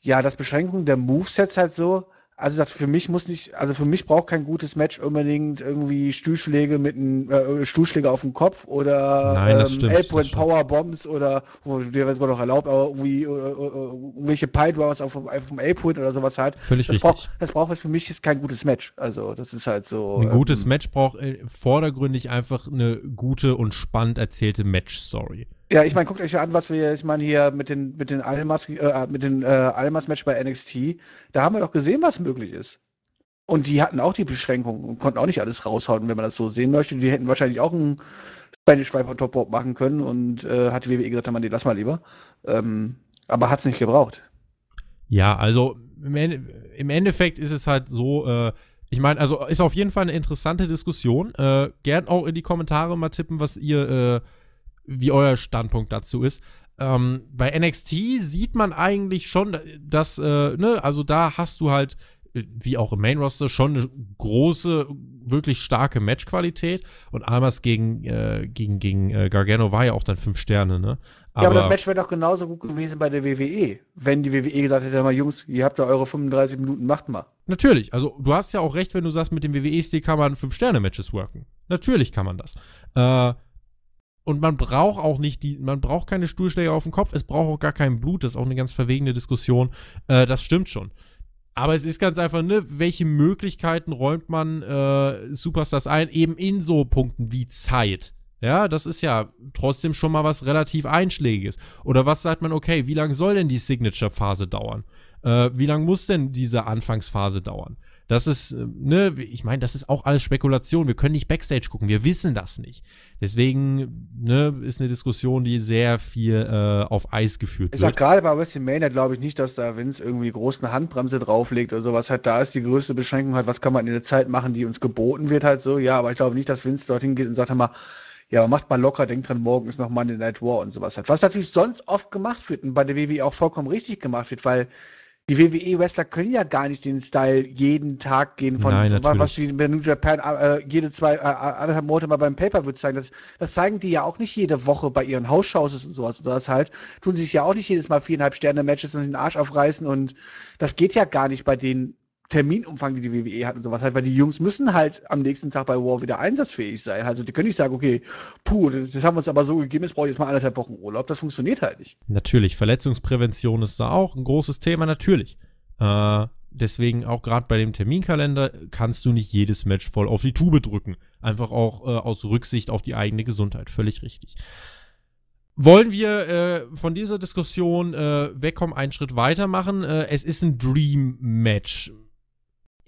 ja, das Beschränkung der Movesets halt so, also sagt, für mich muss nicht, also für mich braucht kein gutes Match unbedingt irgendwie Stuhlschläge mit einem äh, Stuhlschläge auf dem Kopf oder Nein, ähm, stimmt, Power Bombs oder wo dir wird noch erlaubt, aber irgendwie äh, äh, äh, irgendwelche Pie auf, auf dem Elpoint oder sowas halt. Völlig das richtig. Braucht, das braucht für mich ist kein gutes Match. Also das ist halt so. Ein ähm, gutes Match braucht vordergründig einfach eine gute und spannend erzählte Match Story. Ja, ich meine, guckt euch an, was wir, ich meine, hier mit den, mit den Almas, äh, mit den äh, Almas-Match bei NXT, da haben wir doch gesehen, was möglich ist. Und die hatten auch die Beschränkungen und konnten auch nicht alles raushauen, wenn man das so sehen möchte. Die hätten wahrscheinlich auch einen Spanish Drive Top Rope machen können und äh, hat die WWE gesagt, man, die lass mal lieber. Ähm, aber es nicht gebraucht. Ja, also im, im Endeffekt ist es halt so, äh, ich meine, also ist auf jeden Fall eine interessante Diskussion. Äh, gern auch in die Kommentare mal tippen, was ihr äh, wie euer Standpunkt dazu ist. Ähm, bei NXT sieht man eigentlich schon, dass, äh, ne, also da hast du halt, äh, wie auch im Main Roster, schon eine große, wirklich starke Matchqualität. Und Almas gegen, äh, gegen, gegen äh, Gargano war ja auch dann fünf Sterne, ne? Aber ja, aber das Match wäre doch genauso gut gewesen bei der WWE, wenn die WWE gesagt hätte, mal Jungs, ihr habt da eure 35 Minuten, macht mal. Natürlich, also du hast ja auch recht, wenn du sagst, mit dem WWE-Stick kann man fünf Sterne-Matches worken. Natürlich kann man das. Äh, und man braucht auch nicht die, man braucht keine Stuhlschläge auf dem Kopf, es braucht auch gar kein Blut, das ist auch eine ganz verwegende Diskussion. Äh, das stimmt schon. Aber es ist ganz einfach, ne, welche Möglichkeiten räumt man äh, Superstars ein, eben in so Punkten wie Zeit. Ja, das ist ja trotzdem schon mal was relativ Einschlägiges. Oder was sagt man, okay, wie lange soll denn die Signature-Phase dauern? Äh, wie lange muss denn diese Anfangsphase dauern? Das ist, ähm, ne, ich meine, das ist auch alles Spekulation. Wir können nicht Backstage gucken, wir wissen das nicht. Deswegen, ne, ist eine Diskussion, die sehr viel äh, auf Eis geführt ich wird. Ich sag gerade bei WrestleMania, glaube ich, nicht, dass da Vince irgendwie groß eine Handbremse drauflegt oder sowas hat. da ist, die größte Beschränkung halt, was kann man in der Zeit machen, die uns geboten wird halt so. Ja, aber ich glaube nicht, dass Vince dorthin geht und sagt mal, ja, macht mal locker, denkt dran, morgen ist noch Monday Night War und sowas hat. Was natürlich sonst oft gemacht wird und bei der WWE auch vollkommen richtig gemacht wird, weil die WWE-Wrestler können ja gar nicht den Style jeden Tag gehen von, Nein, von was wie bei New Japan äh, äh jede zwei, äh, äh, anderthalb Monate mal beim Paper würde zeigen. Das, das zeigen die ja auch nicht jede Woche bei ihren Hausshows und sowas. Und Das halt tun sie sich ja auch nicht jedes Mal viereinhalb Sterne Matches und den Arsch aufreißen und das geht ja gar nicht bei denen Terminumfang, die die WWE hat und sowas halt, weil die Jungs müssen halt am nächsten Tag bei War wieder einsatzfähig sein. Also die können nicht sagen, okay, puh, das haben wir uns aber so gegeben, jetzt brauche ich jetzt mal anderthalb Wochen Urlaub. Das funktioniert halt nicht. Natürlich, Verletzungsprävention ist da auch ein großes Thema, natürlich. Äh, deswegen auch gerade bei dem Terminkalender kannst du nicht jedes Match voll auf die Tube drücken. Einfach auch äh, aus Rücksicht auf die eigene Gesundheit. Völlig richtig. Wollen wir äh, von dieser Diskussion äh, wegkommen, einen Schritt weitermachen? Äh, es ist ein Dream-Match.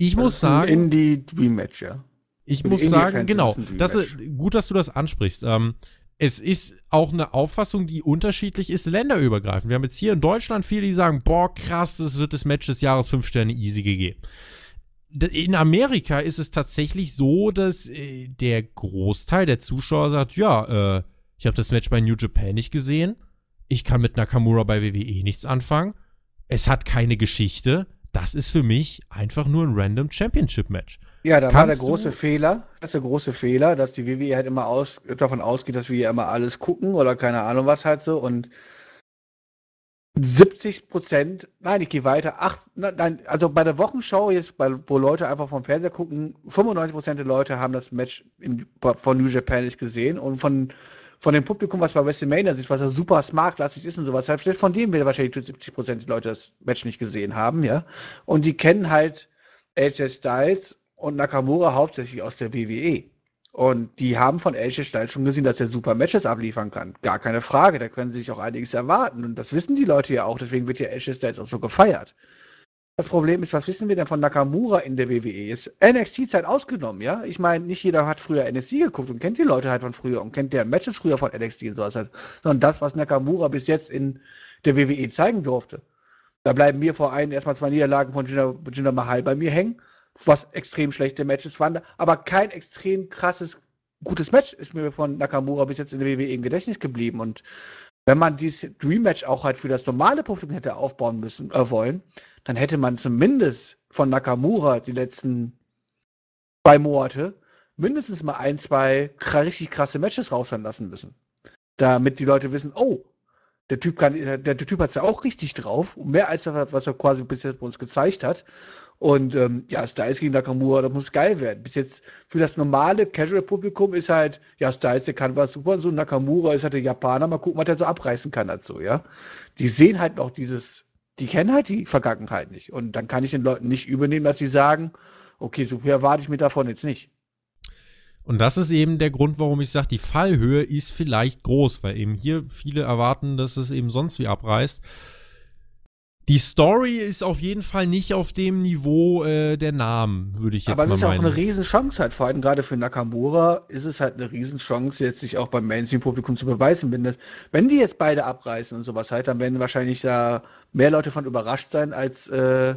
Ich das muss also sagen. Indie Rematch, ja. Ich Für also muss sagen, genau. Ist das ist, gut, dass du das ansprichst. Ähm, es ist auch eine Auffassung, die unterschiedlich ist, länderübergreifend. Wir haben jetzt hier in Deutschland viele, die sagen, boah, krass, das wird das Match des Jahres 5 Sterne easy gegeben. In Amerika ist es tatsächlich so, dass äh, der Großteil der Zuschauer sagt, ja, äh, ich habe das Match bei New Japan nicht gesehen, ich kann mit Nakamura bei WWE nichts anfangen, es hat keine Geschichte, das ist für mich einfach nur ein random Championship-Match. Ja, da Kannst war der große Fehler, das ist der große Fehler, dass die WWE halt immer aus, davon ausgeht, dass wir ja immer alles gucken oder keine Ahnung was halt so und 70 Prozent, nein, ich gehe weiter, acht, nein, also bei der Wochenschau jetzt, bei, wo Leute einfach vom Fernseher gucken, 95 Prozent der Leute haben das Match in, von New Japan nicht gesehen und von von dem Publikum, was bei WrestleMania sieht, was ja super smart smartklassig ist und sowas, halt vielleicht von dem werden wahrscheinlich 70 Prozent der Leute das Match nicht gesehen haben, ja. Und die kennen halt AJ Styles und Nakamura hauptsächlich aus der WWE. Und die haben von AJ Styles schon gesehen, dass er super Matches abliefern kann. Gar keine Frage, da können sie sich auch einiges erwarten. Und das wissen die Leute ja auch, deswegen wird ja AJ Styles auch so gefeiert. Das Problem ist, was wissen wir denn von Nakamura in der WWE? Ist NXT-Zeit ausgenommen, ja? Ich meine, nicht jeder hat früher NXT geguckt und kennt die Leute halt von früher und kennt deren Matches früher von NXT und sowas halt. Sondern das, was Nakamura bis jetzt in der WWE zeigen durfte. Da bleiben mir vor allem erstmal zwei Niederlagen von Jinder, Jinder Mahal bei mir hängen, was extrem schlechte Matches waren, aber kein extrem krasses, gutes Match ist mir von Nakamura bis jetzt in der WWE im Gedächtnis geblieben und wenn man dieses Dream-Match auch halt für das normale Publikum hätte aufbauen müssen, äh, wollen, dann hätte man zumindest von Nakamura die letzten zwei Monate mindestens mal ein, zwei richtig krasse Matches raushauen lassen müssen. Damit die Leute wissen, oh, der Typ kann, äh, der, der Typ hat es ja auch richtig drauf, mehr als das, was er quasi bis jetzt bei uns gezeigt hat. Und ähm, ja, Styles gegen Nakamura, das muss geil werden. Bis jetzt für das normale Casual-Publikum ist halt, ja, Styles, der kann was super und so. Nakamura ist halt der Japaner, mal gucken, was der so abreißen kann dazu, ja. Die sehen halt noch dieses die kennen halt die Vergangenheit nicht. Und dann kann ich den Leuten nicht übernehmen, dass sie sagen, okay, so viel erwarte ich mir davon jetzt nicht. Und das ist eben der Grund, warum ich sage, die Fallhöhe ist vielleicht groß, weil eben hier viele erwarten, dass es eben sonst wie abreißt. Die Story ist auf jeden Fall nicht auf dem Niveau äh, der Namen, würde ich jetzt Aber mal meinen. Aber es ist meinen. auch eine Riesenchance halt, vor allem gerade für Nakamura ist es halt eine Riesenchance, jetzt sich auch beim Mainstream-Publikum zu beweisen. Wenn, das, wenn die jetzt beide abreißen und sowas halt, dann werden wahrscheinlich da mehr Leute von überrascht sein, als äh,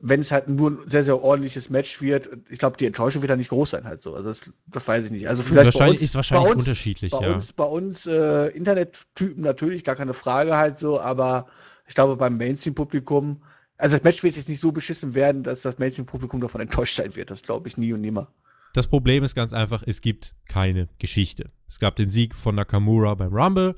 wenn es halt nur ein sehr, sehr ordentliches Match wird. Ich glaube, die Enttäuschung wird da nicht groß sein halt so. Also das, das weiß ich nicht. Also vielleicht wahrscheinlich, bei uns, ist wahrscheinlich bei uns, unterschiedlich, bei ja. Uns, bei uns äh, Internettypen natürlich, gar keine Frage halt so, aber ich glaube, beim Mainstream-Publikum, also das Match wird jetzt nicht so beschissen werden, dass das Mainstream-Publikum davon enttäuscht sein wird. Das glaube ich nie und nimmer. Das Problem ist ganz einfach, es gibt keine Geschichte. Es gab den Sieg von Nakamura beim Rumble.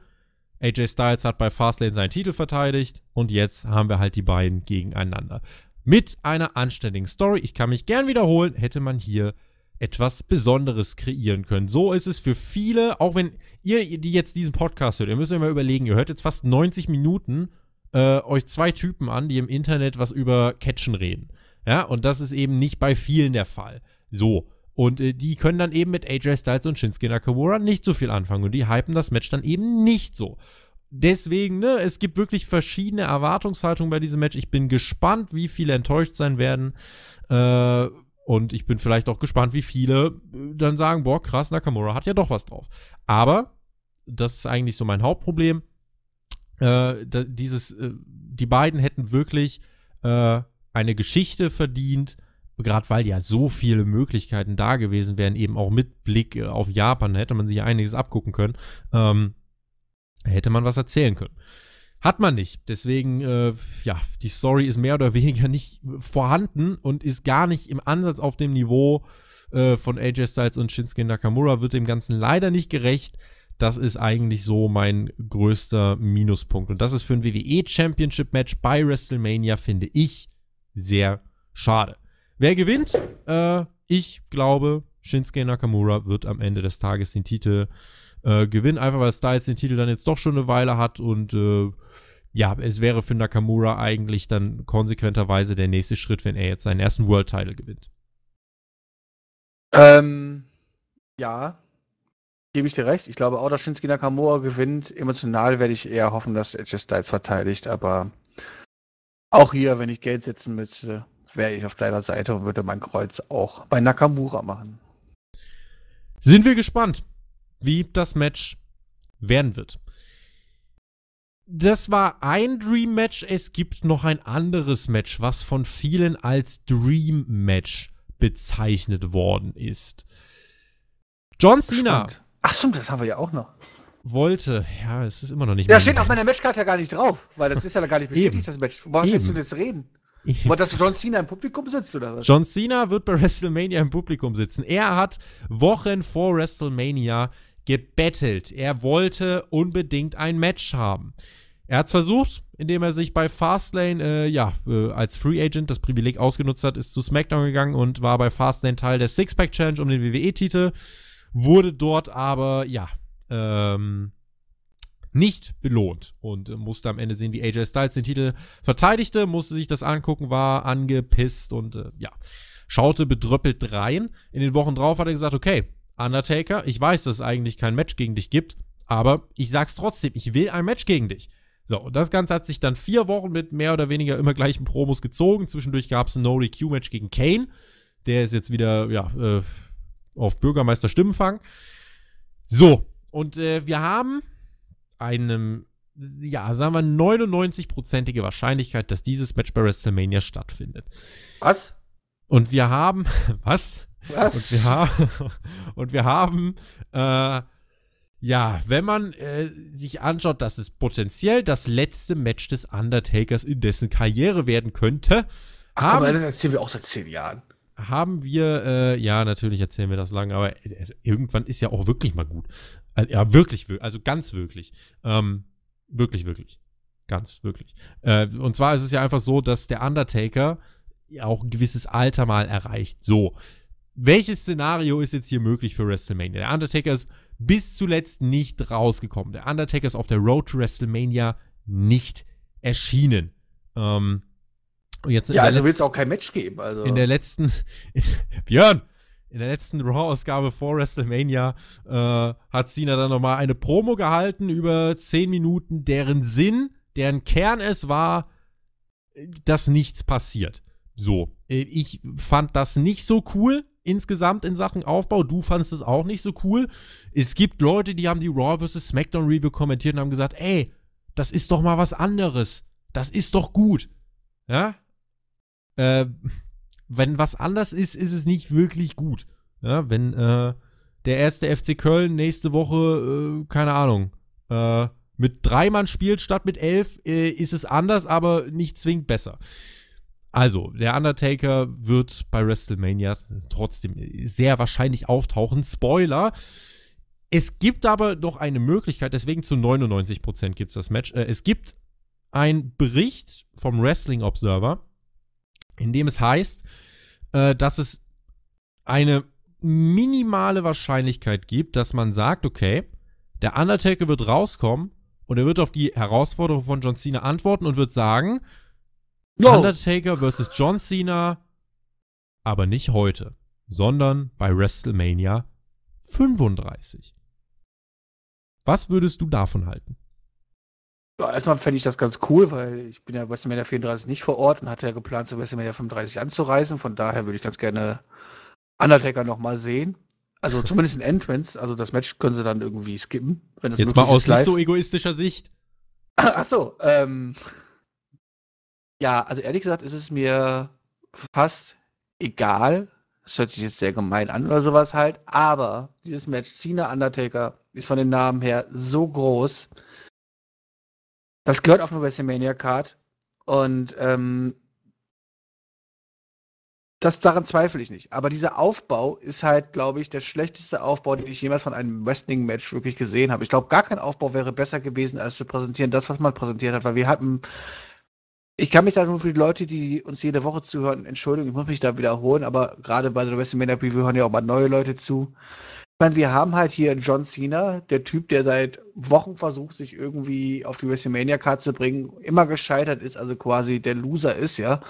AJ Styles hat bei Fastlane seinen Titel verteidigt und jetzt haben wir halt die beiden gegeneinander. Mit einer anständigen Story. Ich kann mich gern wiederholen, hätte man hier etwas Besonderes kreieren können. So ist es für viele, auch wenn ihr die jetzt diesen Podcast hört, ihr müsst euch mal überlegen, ihr hört jetzt fast 90 Minuten äh, euch zwei Typen an, die im Internet was über Catchen reden. Ja, und das ist eben nicht bei vielen der Fall. So. Und äh, die können dann eben mit AJ Styles und Shinsuke Nakamura nicht so viel anfangen. Und die hypen das Match dann eben nicht so. Deswegen, ne, es gibt wirklich verschiedene Erwartungshaltungen bei diesem Match. Ich bin gespannt, wie viele enttäuscht sein werden. Äh, und ich bin vielleicht auch gespannt, wie viele äh, dann sagen, boah, krass, Nakamura hat ja doch was drauf. Aber das ist eigentlich so mein Hauptproblem äh, da, dieses, äh, die beiden hätten wirklich äh, eine Geschichte verdient, gerade weil ja so viele Möglichkeiten da gewesen wären, eben auch mit Blick äh, auf Japan, da hätte man sich einiges abgucken können, ähm, hätte man was erzählen können. Hat man nicht. Deswegen, äh, ja, die Story ist mehr oder weniger nicht vorhanden und ist gar nicht im Ansatz auf dem Niveau äh, von AJ Styles und Shinsuke Nakamura, wird dem Ganzen leider nicht gerecht. Das ist eigentlich so mein größter Minuspunkt. Und das ist für ein WWE Championship Match bei WrestleMania, finde ich, sehr schade. Wer gewinnt? Äh, ich glaube, Shinsuke Nakamura wird am Ende des Tages den Titel äh, gewinnen, einfach weil Styles den Titel dann jetzt doch schon eine Weile hat und äh, ja, es wäre für Nakamura eigentlich dann konsequenterweise der nächste Schritt, wenn er jetzt seinen ersten World Title gewinnt. Ähm, ja, gebe ich dir recht. Ich glaube auch, dass Shinsuke Nakamura gewinnt. Emotional werde ich eher hoffen, dass Edge Styles verteidigt, aber auch hier, wenn ich Geld setzen müsste, wäre ich auf deiner Seite und würde mein Kreuz auch bei Nakamura machen. Sind wir gespannt, wie das Match werden wird. Das war ein Dream Match. Es gibt noch ein anderes Match, was von vielen als Dream Match bezeichnet worden ist. John Cena Stimmt. Ach stimmt, das haben wir ja auch noch. Wollte, ja, es ist immer noch nicht. Ja, steht auf meiner Matchcard ja gar nicht drauf, weil das ist ja gar nicht bestätigt, das Match. Was willst du denn jetzt reden? Wollt, dass John Cena im Publikum sitzt oder was? John Cena wird bei WrestleMania im Publikum sitzen. Er hat Wochen vor WrestleMania gebettelt. Er wollte unbedingt ein Match haben. Er hat es versucht, indem er sich bei Fastlane, äh, ja, äh, als Free Agent das Privileg ausgenutzt hat, ist zu SmackDown gegangen und war bei Fastlane Teil der Sixpack challenge um den WWE-Titel wurde dort aber, ja, ähm, nicht belohnt und äh, musste am Ende sehen, wie AJ Styles den Titel verteidigte, musste sich das angucken, war angepisst und äh, ja, schaute bedröppelt rein. In den Wochen drauf hat er gesagt, okay, Undertaker, ich weiß, dass es eigentlich kein Match gegen dich gibt, aber ich sag's trotzdem, ich will ein Match gegen dich. So, und das Ganze hat sich dann vier Wochen mit mehr oder weniger immer gleichen Promos gezogen. Zwischendurch gab's ein No-DQ-Match gegen Kane. Der ist jetzt wieder, ja, äh, auf Bürgermeister Stimmenfang. So, und äh, wir haben eine, ja, sagen wir 99-prozentige Wahrscheinlichkeit, dass dieses Match bei WrestleMania stattfindet. Was? Und wir haben, was? Was? Und wir haben, und wir haben äh, ja, wenn man äh, sich anschaut, dass es potenziell das letzte Match des Undertakers in dessen Karriere werden könnte. Ach, haben, aber das erzählen wir auch seit zehn Jahren haben wir, äh, ja, natürlich erzählen wir das lang, aber irgendwann ist ja auch wirklich mal gut. Also, ja, wirklich, also ganz wirklich. Ähm, wirklich, wirklich. Ganz, wirklich. Äh, und zwar ist es ja einfach so, dass der Undertaker ja auch ein gewisses Alter mal erreicht. So. Welches Szenario ist jetzt hier möglich für WrestleMania? Der Undertaker ist bis zuletzt nicht rausgekommen. Der Undertaker ist auf der Road to WrestleMania nicht erschienen. Ähm, und jetzt ja, also will es auch kein Match geben. Also. In der letzten, in, Björn, in der letzten Raw-Ausgabe vor WrestleMania äh, hat Cena dann nochmal eine Promo gehalten über 10 Minuten, deren Sinn, deren Kern es war, dass nichts passiert. So, äh, ich fand das nicht so cool insgesamt in Sachen Aufbau. Du fandest es auch nicht so cool. Es gibt Leute, die haben die Raw vs. SmackDown Review kommentiert und haben gesagt, ey, das ist doch mal was anderes. Das ist doch gut. Ja, äh, wenn was anders ist, ist es nicht wirklich gut. Ja, wenn äh, der erste FC Köln nächste Woche, äh, keine Ahnung, äh, mit drei Mann spielt statt mit elf, äh, ist es anders, aber nicht zwingend besser. Also, der Undertaker wird bei WrestleMania trotzdem sehr wahrscheinlich auftauchen. Spoiler. Es gibt aber noch eine Möglichkeit, deswegen zu 99% gibt es das Match. Äh, es gibt einen Bericht vom Wrestling Observer, in dem es heißt, äh, dass es eine minimale Wahrscheinlichkeit gibt, dass man sagt, okay, der Undertaker wird rauskommen und er wird auf die Herausforderung von John Cena antworten und wird sagen, no. Undertaker versus John Cena, aber nicht heute, sondern bei WrestleMania 35. Was würdest du davon halten? Ja, erstmal fände ich das ganz cool, weil ich bin ja bei WrestleMania 34 nicht vor Ort und hatte ja geplant, zu WrestleMania 35 anzureisen. Von daher würde ich ganz gerne Undertaker nochmal sehen. Also zumindest in Entrance. Also das Match können sie dann irgendwie skippen. Wenn das Jetzt mal aus nicht so egoistischer Sicht. Ach so. Ähm, ja, also ehrlich gesagt ist es mir fast egal. Das hört sich jetzt sehr gemein an oder sowas halt. Aber dieses Match Cena Undertaker ist von den Namen her so groß das gehört auf eine WrestleMania-Card. Und ähm, das daran zweifle ich nicht. Aber dieser Aufbau ist halt, glaube ich, der schlechteste Aufbau, den ich jemals von einem Wrestling-Match wirklich gesehen habe. Ich glaube, gar kein Aufbau wäre besser gewesen, als zu präsentieren, das, was man präsentiert hat, weil wir hatten. Ich kann mich da nur für die Leute, die uns jede Woche zuhören, entschuldigen, ich muss mich da wiederholen, aber gerade bei der WrestleMania Preview hören ja auch mal neue Leute zu. Ich meine, wir haben halt hier John Cena, der Typ, der seit Wochen versucht, sich irgendwie auf die wrestlemania karte zu bringen, immer gescheitert ist, also quasi der Loser ist, ja.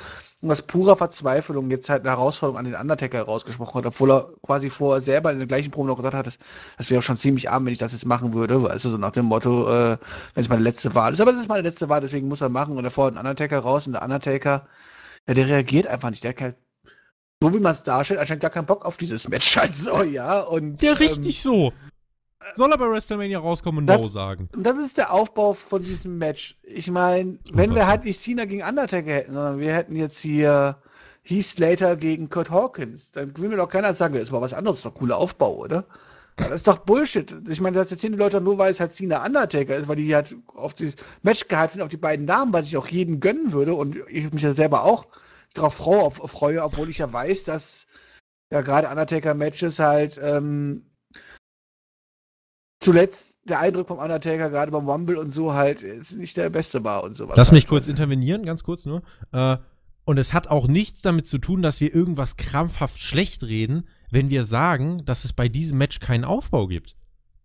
Und aus purer Verzweiflung jetzt halt eine Herausforderung an den Undertaker herausgesprochen hat, obwohl er quasi vorher selber in der gleichen Promo noch gesagt hat, das, das wäre schon ziemlich arm, wenn ich das jetzt machen würde, weißt du, so nach dem Motto, äh, wenn es meine letzte Wahl ist. Aber es ist meine letzte Wahl, deswegen muss er machen und er fordert einen Undertaker raus und der Undertaker, ja, der reagiert einfach nicht, der hat halt so wie man es darstellt, anscheinend gar keinen Bock auf dieses Match scheint so, ja. Und, ja, ähm, richtig so. Soll er bei WrestleMania rauskommen und das, No sagen. Und das ist der Aufbau von diesem Match. Ich meine, wenn wir halt nicht Cena gegen Undertaker hätten, sondern wir hätten jetzt hier Heath Slater gegen Kurt Hawkins, dann will mir doch keiner sagen, das ist mal was anderes, das ist doch cooler Aufbau, oder? Ja, das ist doch Bullshit. Ich meine, das erzählen die Leute nur, weil es halt Cena Undertaker ist, weil die halt auf das Match gehalten sind, auf die beiden Namen, was ich auch jeden gönnen würde und ich mich ja selber auch drauf freue, obwohl ich ja weiß, dass ja gerade Undertaker-Matches halt ähm, zuletzt der Eindruck vom Undertaker, gerade beim Wumble und so, halt, äh, ist nicht der beste war und sowas. Lass mich halt. kurz intervenieren, ganz kurz nur. Äh, und es hat auch nichts damit zu tun, dass wir irgendwas krampfhaft schlecht reden, wenn wir sagen, dass es bei diesem Match keinen Aufbau gibt.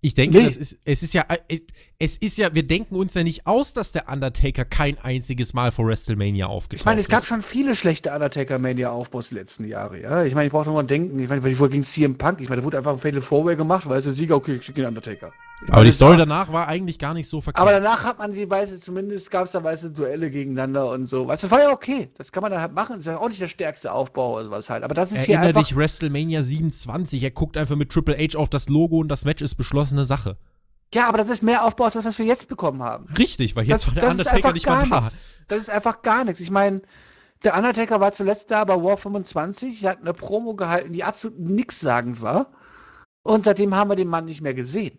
Ich denke, nee. ist, es ist ja, äh, es ist ja, wir denken uns ja nicht aus, dass der Undertaker kein einziges Mal vor WrestleMania aufgetaucht ist. Ich meine, es gab schon viele schlechte Undertaker-Mania-Aufbaus die letzten Jahre, ja. Ich meine, ich brauche nochmal denken, ich meine, vorher ging CM Punk, ich meine, da wurde einfach ein Fatal Fourway gemacht, weil es der Sieger, okay, ich schicke den Undertaker. Ich aber meine, die Story war, danach war eigentlich gar nicht so verkehrt. Aber danach hat man die weiße, zumindest gab es da weiße Duelle gegeneinander und so. Weißt also, du, war ja okay. Das kann man dann halt machen. Das ist ja auch nicht der stärkste Aufbau oder sowas halt. Aber das ist Erinnere hier einfach. dich WrestleMania 27. Er guckt einfach mit Triple H auf das Logo und das Match ist beschlossene Sache. Ja, aber das ist mehr Aufbau als das, was wir jetzt bekommen haben. Richtig, weil jetzt das, war der Undertaker nicht mehr da. Das ist einfach gar nichts. Ich meine, der Undertaker war zuletzt da bei War 25, er hat eine Promo gehalten, die absolut sagen war. Und seitdem haben wir den Mann nicht mehr gesehen.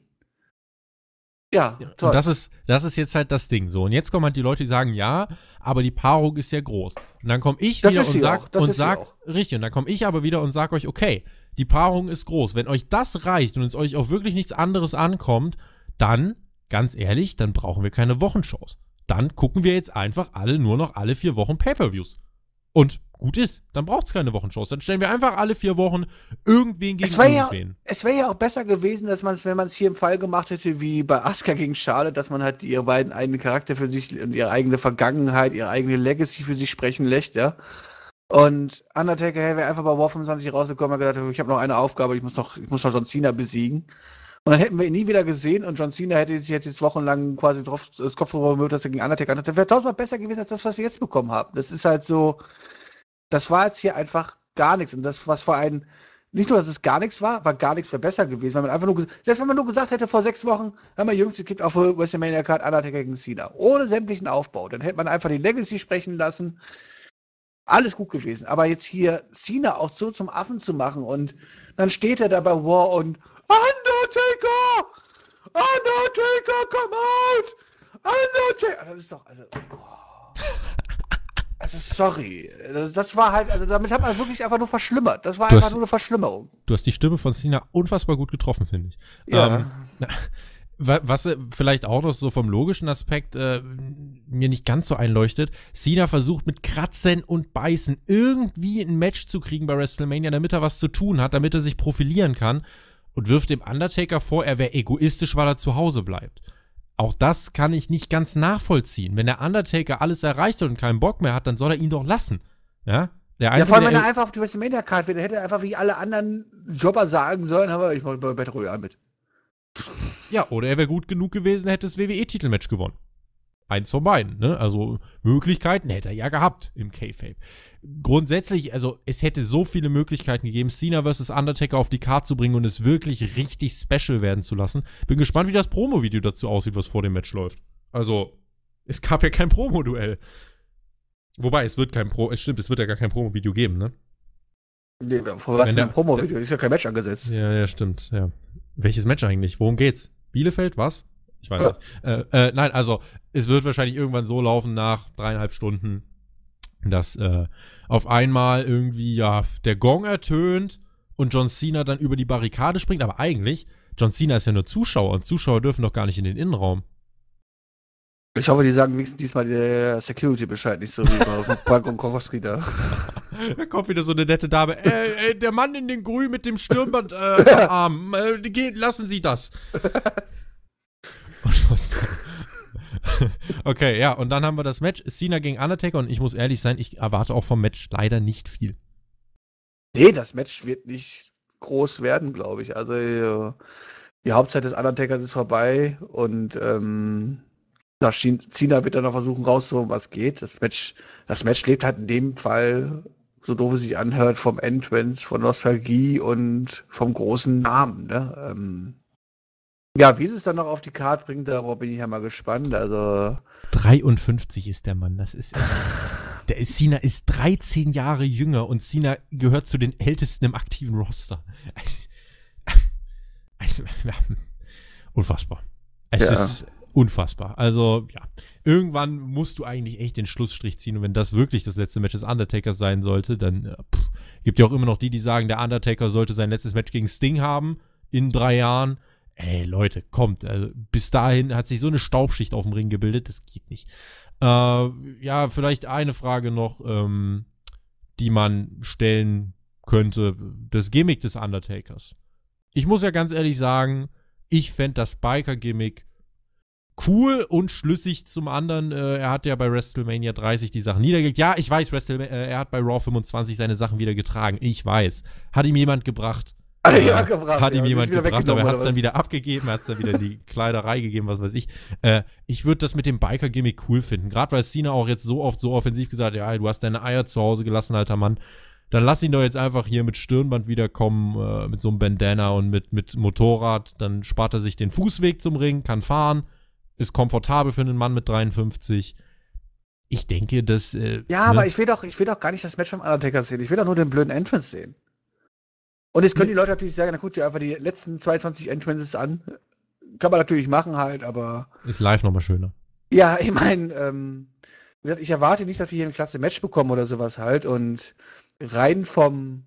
Ja, toll. Und das ist, das ist jetzt halt das Ding. So, und jetzt kommen halt die Leute, die sagen, ja, aber die Paarung ist ja groß. Und dann komme ich das wieder und sag, und sag, richtig, und dann komme ich aber wieder und sag euch, okay, die Paarung ist groß. Wenn euch das reicht und es euch auch wirklich nichts anderes ankommt dann, ganz ehrlich, dann brauchen wir keine Wochenshows. Dann gucken wir jetzt einfach alle nur noch alle vier Wochen Pay-per-Views. Und gut ist, dann braucht es keine Wochenshows. Dann stellen wir einfach alle vier Wochen irgendwen gegen es irgendwen. Ja, es wäre ja auch besser gewesen, dass man es, wenn man es hier im Fall gemacht hätte, wie bei Asuka gegen Charlotte, dass man halt ihre beiden eigenen Charakter für sich und ihre eigene Vergangenheit, ihre eigene Legacy für sich sprechen lässt, ja. Und Undertaker wäre einfach bei War 25 rausgekommen und gesagt, ich habe noch eine Aufgabe, ich muss noch, ich muss noch John Cena besiegen. Und dann hätten wir ihn nie wieder gesehen und John Cena hätte sich jetzt, wochenlang quasi drauf, das Kopf drüber dass er gegen Undertaker hat. Das wäre tausendmal besser gewesen als das, was wir jetzt bekommen haben. Das ist halt so, das war jetzt hier einfach gar nichts. Und das, was vor allem, nicht nur, dass es gar nichts war, war gar nichts wäre besser gewesen, weil man einfach nur, selbst wenn man nur gesagt hätte vor sechs Wochen, haben wir jüngst gekippt auf WrestleMania Card Undertaker gegen Cena. Ohne sämtlichen Aufbau. Dann hätte man einfach die Legacy sprechen lassen. Alles gut gewesen. Aber jetzt hier Cena auch so zum Affen zu machen und dann steht er da bei War und Undertaker! Undertaker! Undertaker, come out! Undertaker! Das ist doch, also. Oh. Also, sorry. Das, also, das, war halt, also damit hat man wirklich einfach nur verschlimmert. Das war du einfach hast, nur eine Verschlimmerung. Du hast die Stimme von Cena unfassbar gut getroffen, finde ich. Ja. Ähm, was äh, vielleicht auch noch so vom logischen Aspekt äh, mir nicht ganz so einleuchtet, Cena versucht mit Kratzen und Beißen irgendwie ein Match zu kriegen bei WrestleMania, damit er was zu tun hat, damit er sich profilieren kann und wirft dem Undertaker vor, er wäre egoistisch, weil er zu Hause bleibt. Auch das kann ich nicht ganz nachvollziehen. Wenn der Undertaker alles erreicht hat und keinen Bock mehr hat, dann soll er ihn doch lassen. Ja? Der Einzige, ja, vor allem, wenn er einfach auf die WrestleMania-Card wäre, hätte er einfach wie alle anderen Jobber sagen sollen, aber ich mache bei Battle Royale mit. Ja, oder er wäre gut genug gewesen, hätte das WWE-Titelmatch gewonnen. Eins von beiden, ne? Also Möglichkeiten hätte er ja gehabt im K-Fape grundsätzlich, also es hätte so viele Möglichkeiten gegeben, Cena vs. Undertaker auf die Karte zu bringen und es wirklich richtig special werden zu lassen. Bin gespannt, wie das Promo-Video dazu aussieht, was vor dem Match läuft. Also, es gab ja kein Promo-Duell. Wobei, es wird kein Pro, es stimmt, es wird ja gar kein Promo-Video geben, ne? Nee, vor was Wenn denn ein Promo-Video? Ist ja kein Match angesetzt. Ja, ja, stimmt, ja. Welches Match eigentlich? Worum geht's? Bielefeld? Was? Ich weiß nicht. Äh, äh, nein, also, es wird wahrscheinlich irgendwann so laufen nach dreieinhalb Stunden dass äh, auf einmal irgendwie ja der Gong ertönt und John Cena dann über die Barrikade springt, aber eigentlich, John Cena ist ja nur Zuschauer und Zuschauer dürfen doch gar nicht in den Innenraum. Ich hoffe, die sagen wenigstens diesmal der Security Bescheid, nicht so wie bei Gronkowski da. Da kommt wieder so eine nette Dame. Ey, ey, der Mann in den Grün mit dem Stirnband äh, Arm, äh, lassen Sie das. Und was, okay, ja, und dann haben wir das Match. Cena gegen Undertaker und ich muss ehrlich sein, ich erwarte auch vom Match leider nicht viel. Nee, das Match wird nicht groß werden, glaube ich. Also die Hauptzeit des Undertakers ist vorbei und ähm, Cena wird dann noch versuchen rauszuholen, was geht. Das Match, das Match lebt halt in dem Fall, so doof es sich anhört, vom Entrance, von Nostalgie und vom großen Namen. Ne? Ähm, ja, wie sie es dann noch auf die Karte bringt, darüber bin ich ja mal gespannt. Also 53 ist der Mann, das ist. Der ist, Sina ist 13 Jahre jünger und Sina gehört zu den ältesten im aktiven Roster. Also, ja, unfassbar. Es ja. ist unfassbar. Also, ja. Irgendwann musst du eigentlich echt den Schlussstrich ziehen. Und wenn das wirklich das letzte Match des Undertakers sein sollte, dann äh, pff, gibt ja auch immer noch die, die sagen, der Undertaker sollte sein letztes Match gegen Sting haben in drei Jahren ey Leute, kommt. Also, bis dahin hat sich so eine Staubschicht auf dem Ring gebildet, das geht nicht. Äh, ja, vielleicht eine Frage noch, ähm, die man stellen könnte. Das Gimmick des Undertakers. Ich muss ja ganz ehrlich sagen, ich fände das Biker-Gimmick cool und schlüssig zum anderen. Äh, er hat ja bei WrestleMania 30 die Sachen niedergelegt. Ja, ich weiß, WrestleMania, äh, er hat bei Raw 25 seine Sachen wieder getragen. Ich weiß. Hat ihm jemand gebracht. Äh, hat, ja, hat ihm jemand gebracht, aber er hat es dann wieder abgegeben, er hat es dann wieder in die Kleiderei gegeben, was weiß ich. Äh, ich würde das mit dem Biker-Gimmick cool finden. Gerade weil Cena auch jetzt so oft so offensiv gesagt hat, ja, du hast deine Eier zu Hause gelassen, alter Mann. Dann lass ihn doch jetzt einfach hier mit Stirnband wiederkommen, äh, mit so einem Bandana und mit, mit Motorrad. Dann spart er sich den Fußweg zum Ring, kann fahren, ist komfortabel für einen Mann mit 53 ich denke, dass. Äh, ja, ne? aber ich will, doch, ich will doch gar nicht das Match vom Undertaker sehen. Ich will doch nur den blöden Entrance sehen. Und jetzt können die Leute natürlich sagen, dann guckt ihr einfach die letzten 22 Entrances an. Kann man natürlich machen halt, aber. Ist live nochmal schöner. Ja, ich meine, ähm, ich erwarte nicht, dass wir hier ein klasse Match bekommen oder sowas halt. Und rein vom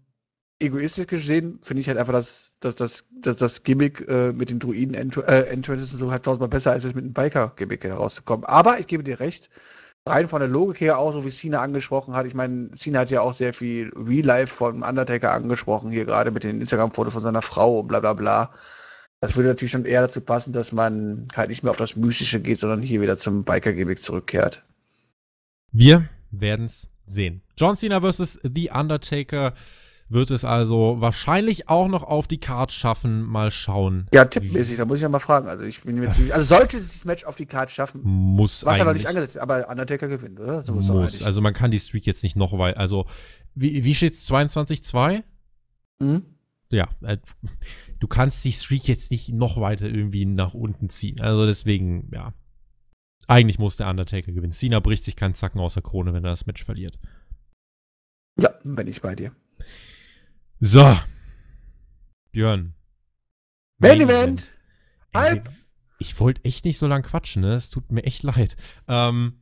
egoistisch gesehen, finde ich halt einfach, dass, dass, dass, dass das Gimmick äh, mit den Druiden-Entrances äh, so halt tausendmal besser als es mit einem Biker-Gimmick herauszukommen. Aber ich gebe dir recht, rein von der Logik her auch, so wie Cena angesprochen hat. Ich meine, Cena hat ja auch sehr viel Real Life von Undertaker angesprochen, hier gerade mit den Instagram-Fotos von seiner Frau und bla bla bla. Das würde natürlich schon eher dazu passen, dass man halt nicht mehr auf das Mystische geht, sondern hier wieder zum Biker-Gimmick zurückkehrt. Wir werden's sehen. John Cena vs. The Undertaker wird es also wahrscheinlich auch noch auf die Card schaffen. Mal schauen. Ja, tippmäßig, da muss ich ja mal fragen. Also ich bin mir ziemlich, also sollte es das Match auf die Card schaffen, muss was ja noch nicht angesetzt, aber Undertaker gewinnt, oder? So muss. muss. Also man kann die Streak jetzt nicht noch weit. Also wie, wie steht's 22-2? Mhm. Ja, äh, du kannst die Streak jetzt nicht noch weiter irgendwie nach unten ziehen. Also deswegen, ja. Eigentlich muss der Undertaker gewinnen. Cena bricht sich keinen Zacken aus der Krone, wenn er das Match verliert. Ja, bin ich bei dir. So. Björn. Main, Event. Event. Ich, ich wollte echt nicht so lang quatschen, ne? Es tut mir echt leid. Ähm,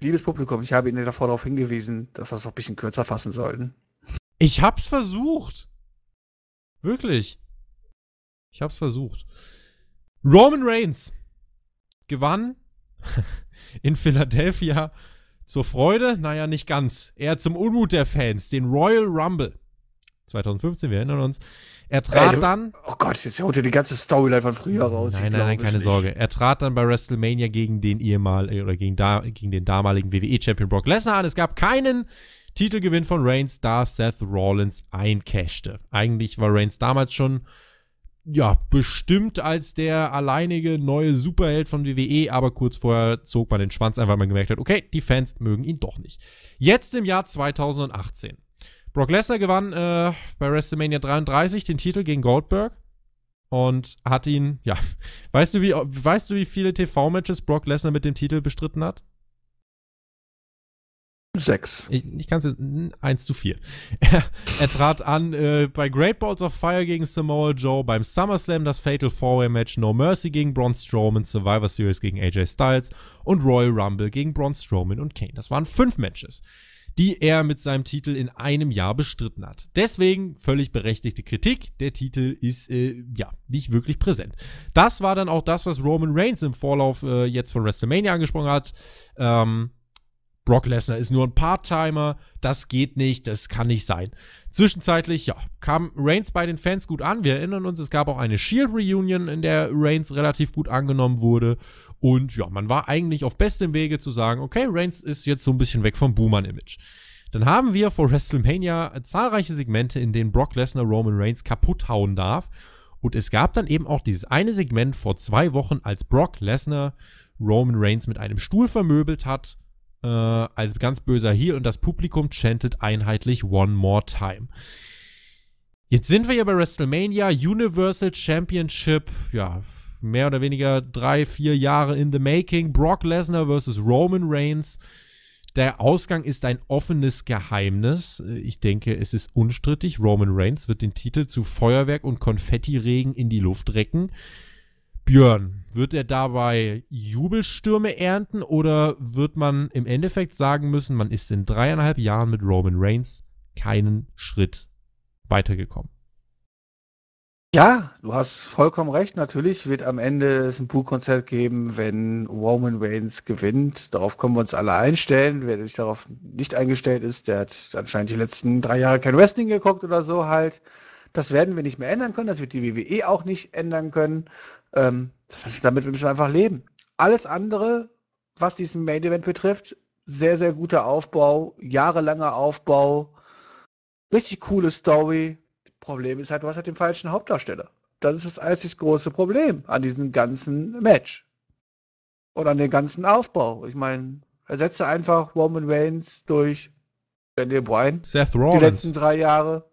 Liebes Publikum, ich habe Ihnen davor darauf hingewiesen, dass wir es noch ein bisschen kürzer fassen sollten. Ich hab's versucht. Wirklich. Ich hab's versucht. Roman Reigns gewann in Philadelphia zur Freude, naja, nicht ganz. Eher zum Unmut der Fans, den Royal Rumble. 2015, wir erinnern uns. Er trat Ey, dann. Oh Gott, jetzt haut ihr die ganze Storyline von früher raus. Nein, nein, nein, keine Sorge. Er trat dann bei WrestleMania gegen den ehemaligen äh, oder gegen, da, gegen den damaligen WWE-Champion Brock Lesnar an. Es gab keinen Titelgewinn von Reigns, da Seth Rollins eincashte. Eigentlich war Reigns damals schon ja, bestimmt als der alleinige neue Superheld von WWE, aber kurz vorher zog man den Schwanz einfach, weil man gemerkt hat, okay, die Fans mögen ihn doch nicht. Jetzt im Jahr 2018 Brock Lesnar gewann äh, bei WrestleMania 33 den Titel gegen Goldberg und hat ihn, ja, weißt du, wie, weißt du, wie viele TV-Matches Brock Lesnar mit dem Titel bestritten hat? Sechs. Ich, ich kann es jetzt, eins zu vier. er, er trat an äh, bei Great Balls of Fire gegen Samoa Joe, beim SummerSlam das Fatal Four-Way Match, No Mercy gegen Braun Strowman, Survivor Series gegen AJ Styles und Royal Rumble gegen Braun Strowman und Kane. Das waren fünf Matches die er mit seinem Titel in einem Jahr bestritten hat. Deswegen völlig berechtigte Kritik, der Titel ist äh, ja nicht wirklich präsent. Das war dann auch das, was Roman Reigns im Vorlauf äh, jetzt von WrestleMania angesprochen hat. Ähm, Brock Lesnar ist nur ein Part-Timer, das geht nicht, das kann nicht sein. Zwischenzeitlich, ja, kam Reigns bei den Fans gut an. Wir erinnern uns, es gab auch eine Shield-Reunion, in der Reigns relativ gut angenommen wurde. Und ja, man war eigentlich auf bestem Wege zu sagen, okay, Reigns ist jetzt so ein bisschen weg vom Boomer-Image. Dann haben wir vor WrestleMania zahlreiche Segmente, in denen Brock Lesnar Roman Reigns kaputt hauen darf. Und es gab dann eben auch dieses eine Segment vor zwei Wochen, als Brock Lesnar Roman Reigns mit einem Stuhl vermöbelt hat, äh, als ganz böser Heel und das Publikum chantet einheitlich One More Time. Jetzt sind wir ja bei WrestleMania Universal Championship, ja, mehr oder weniger drei, vier Jahre in the making. Brock Lesnar versus Roman Reigns. Der Ausgang ist ein offenes Geheimnis. Ich denke, es ist unstrittig. Roman Reigns wird den Titel zu Feuerwerk und Konfettiregen in die Luft recken. Björn, wird er dabei Jubelstürme ernten oder wird man im Endeffekt sagen müssen, man ist in dreieinhalb Jahren mit Roman Reigns keinen Schritt weitergekommen? Ja, du hast vollkommen recht. Natürlich wird am Ende es ein Poolkonzert geben, wenn Roman Reigns gewinnt. Darauf können wir uns alle einstellen. Wer sich darauf nicht eingestellt ist, der hat anscheinend die letzten drei Jahre kein Wrestling geguckt oder so halt. Das werden wir nicht mehr ändern können. Das wird die WWE auch nicht ändern können. Ähm, heißt, damit müssen wir einfach leben. Alles andere, was diesen Main Event betrifft, sehr, sehr guter Aufbau, jahrelanger Aufbau, richtig coole Story Problem ist halt, du hast halt den falschen Hauptdarsteller. Das ist das einzig große Problem an diesem ganzen Match. Und an dem ganzen Aufbau. Ich meine, ersetze einfach Roman Reigns durch Daniel Bryan. Seth Rollins. Die letzten drei Jahre.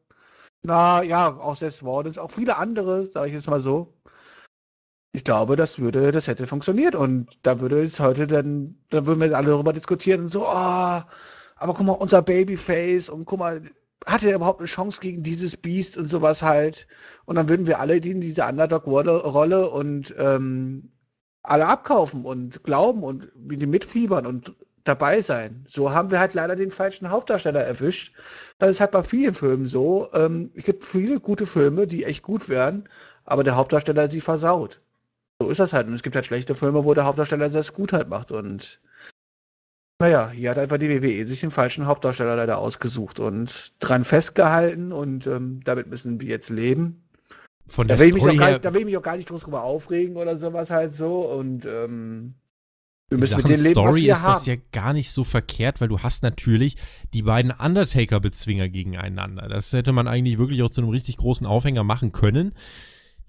Na ja, auch Seth Rollins, auch viele andere, sage ich jetzt mal so. Ich glaube, das würde, das hätte funktioniert. Und da würde jetzt heute dann, da würden wir alle darüber diskutieren und so, ah, oh, aber guck mal, unser Babyface und guck mal, hat er überhaupt eine Chance gegen dieses Biest und sowas halt? Und dann würden wir alle die in diese Underdog-Rolle und ähm, alle abkaufen und glauben und mit dem mitfiebern und dabei sein. So haben wir halt leider den falschen Hauptdarsteller erwischt. Das ist halt bei vielen Filmen so. Ähm, es gibt viele gute Filme, die echt gut wären, aber der Hauptdarsteller sie versaut. So ist das halt. Und es gibt halt schlechte Filme, wo der Hauptdarsteller das gut halt macht. Und naja, hier hat einfach die WWE sich den falschen Hauptdarsteller leider ausgesucht und dran festgehalten und ähm, damit müssen wir jetzt leben. Von der da, will ich mich nicht, da will ich mich auch gar nicht groß drüber aufregen oder sowas halt so und ähm, wir müssen mit den Leben, Story was wir ist haben. das ja gar nicht so verkehrt, weil du hast natürlich die beiden Undertaker-Bezwinger gegeneinander. Das hätte man eigentlich wirklich auch zu einem richtig großen Aufhänger machen können.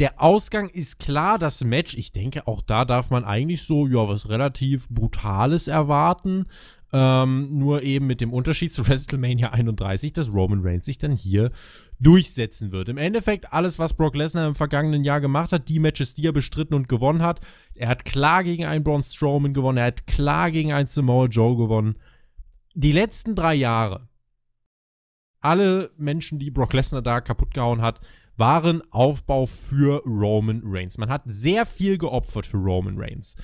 Der Ausgang ist klar, das Match, ich denke, auch da darf man eigentlich so, ja, was relativ Brutales erwarten. Ähm, nur eben mit dem Unterschied zu WrestleMania 31, dass Roman Reigns sich dann hier durchsetzen wird. Im Endeffekt alles, was Brock Lesnar im vergangenen Jahr gemacht hat, die Matches, die er bestritten und gewonnen hat. Er hat klar gegen einen Braun Strowman gewonnen, er hat klar gegen einen Samoa Joe gewonnen. Die letzten drei Jahre, alle Menschen, die Brock Lesnar da kaputt gehauen hat, waren Aufbau für Roman Reigns. Man hat sehr viel geopfert für Roman Reigns.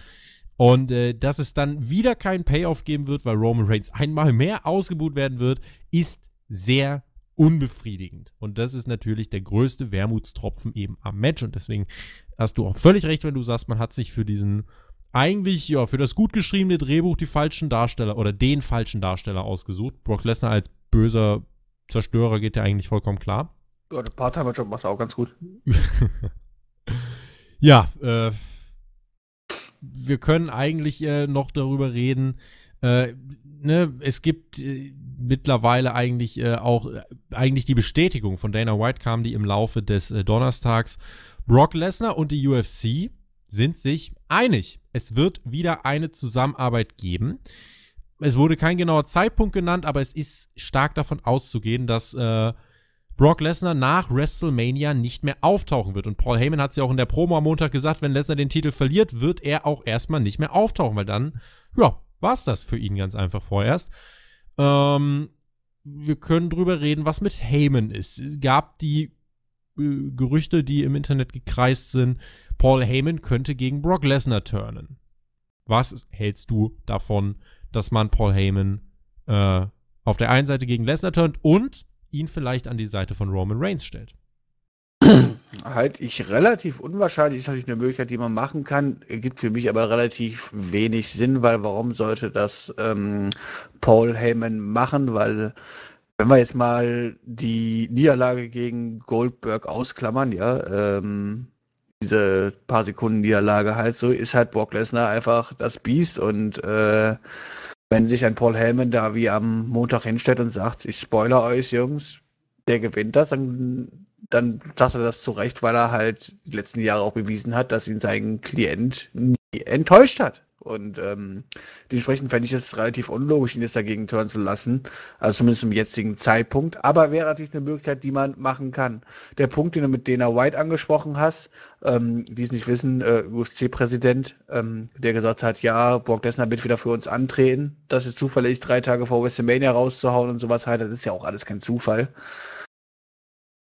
Und äh, dass es dann wieder keinen Payoff geben wird, weil Roman Reigns einmal mehr ausgebucht werden wird, ist sehr unbefriedigend. Und das ist natürlich der größte Wermutstropfen eben am Match. Und deswegen hast du auch völlig recht, wenn du sagst, man hat sich für diesen eigentlich ja für das gut geschriebene Drehbuch die falschen Darsteller oder den falschen Darsteller ausgesucht. Brock Lesnar als böser Zerstörer geht ja eigentlich vollkommen klar. Ja, der Part-Timer-Job macht er auch ganz gut. ja, äh, wir können eigentlich äh, noch darüber reden. Äh, ne, es gibt äh, mittlerweile eigentlich äh, auch äh, eigentlich die Bestätigung von Dana White kam die im Laufe des äh, Donnerstags. Brock Lesnar und die UFC sind sich einig. Es wird wieder eine Zusammenarbeit geben. Es wurde kein genauer Zeitpunkt genannt, aber es ist stark davon auszugehen, dass Brock Lesnar nach WrestleMania nicht mehr auftauchen wird. Und Paul Heyman hat es ja auch in der Promo am Montag gesagt, wenn Lesnar den Titel verliert, wird er auch erstmal nicht mehr auftauchen, weil dann, ja, war es das für ihn ganz einfach vorerst. Ähm, wir können drüber reden, was mit Heyman ist. Es gab die äh, Gerüchte, die im Internet gekreist sind, Paul Heyman könnte gegen Brock Lesnar turnen. Was hältst du davon, dass man Paul Heyman äh, auf der einen Seite gegen Lesnar turnt und ihn vielleicht an die Seite von Roman Reigns stellt. Halte ich relativ unwahrscheinlich, ist natürlich eine Möglichkeit, die man machen kann, ergibt für mich aber relativ wenig Sinn, weil warum sollte das ähm, Paul Heyman machen, weil wenn wir jetzt mal die Niederlage gegen Goldberg ausklammern, ja, ähm, diese paar Sekunden Niederlage halt so, ist halt Brock Lesnar einfach das Biest und äh, wenn sich ein Paul Heyman da wie am Montag hinstellt und sagt, ich spoiler euch, Jungs, der gewinnt das, dann, dann sagt er das zurecht, weil er halt die letzten Jahre auch bewiesen hat, dass ihn sein Klient nie enttäuscht hat. Und ähm, dementsprechend fände ich es relativ unlogisch, ihn jetzt dagegen turnen zu lassen. Also zumindest im jetzigen Zeitpunkt. Aber wäre natürlich eine Möglichkeit, die man machen kann. Der Punkt, den du mit Dana White angesprochen hast, ähm, die es nicht wissen, äh, UFC-Präsident, ähm, der gesagt hat, ja, Brock Lesnar wird wieder für uns antreten. Das ist zufällig drei Tage vor WrestleMania rauszuhauen und sowas halt, das ist ja auch alles kein Zufall.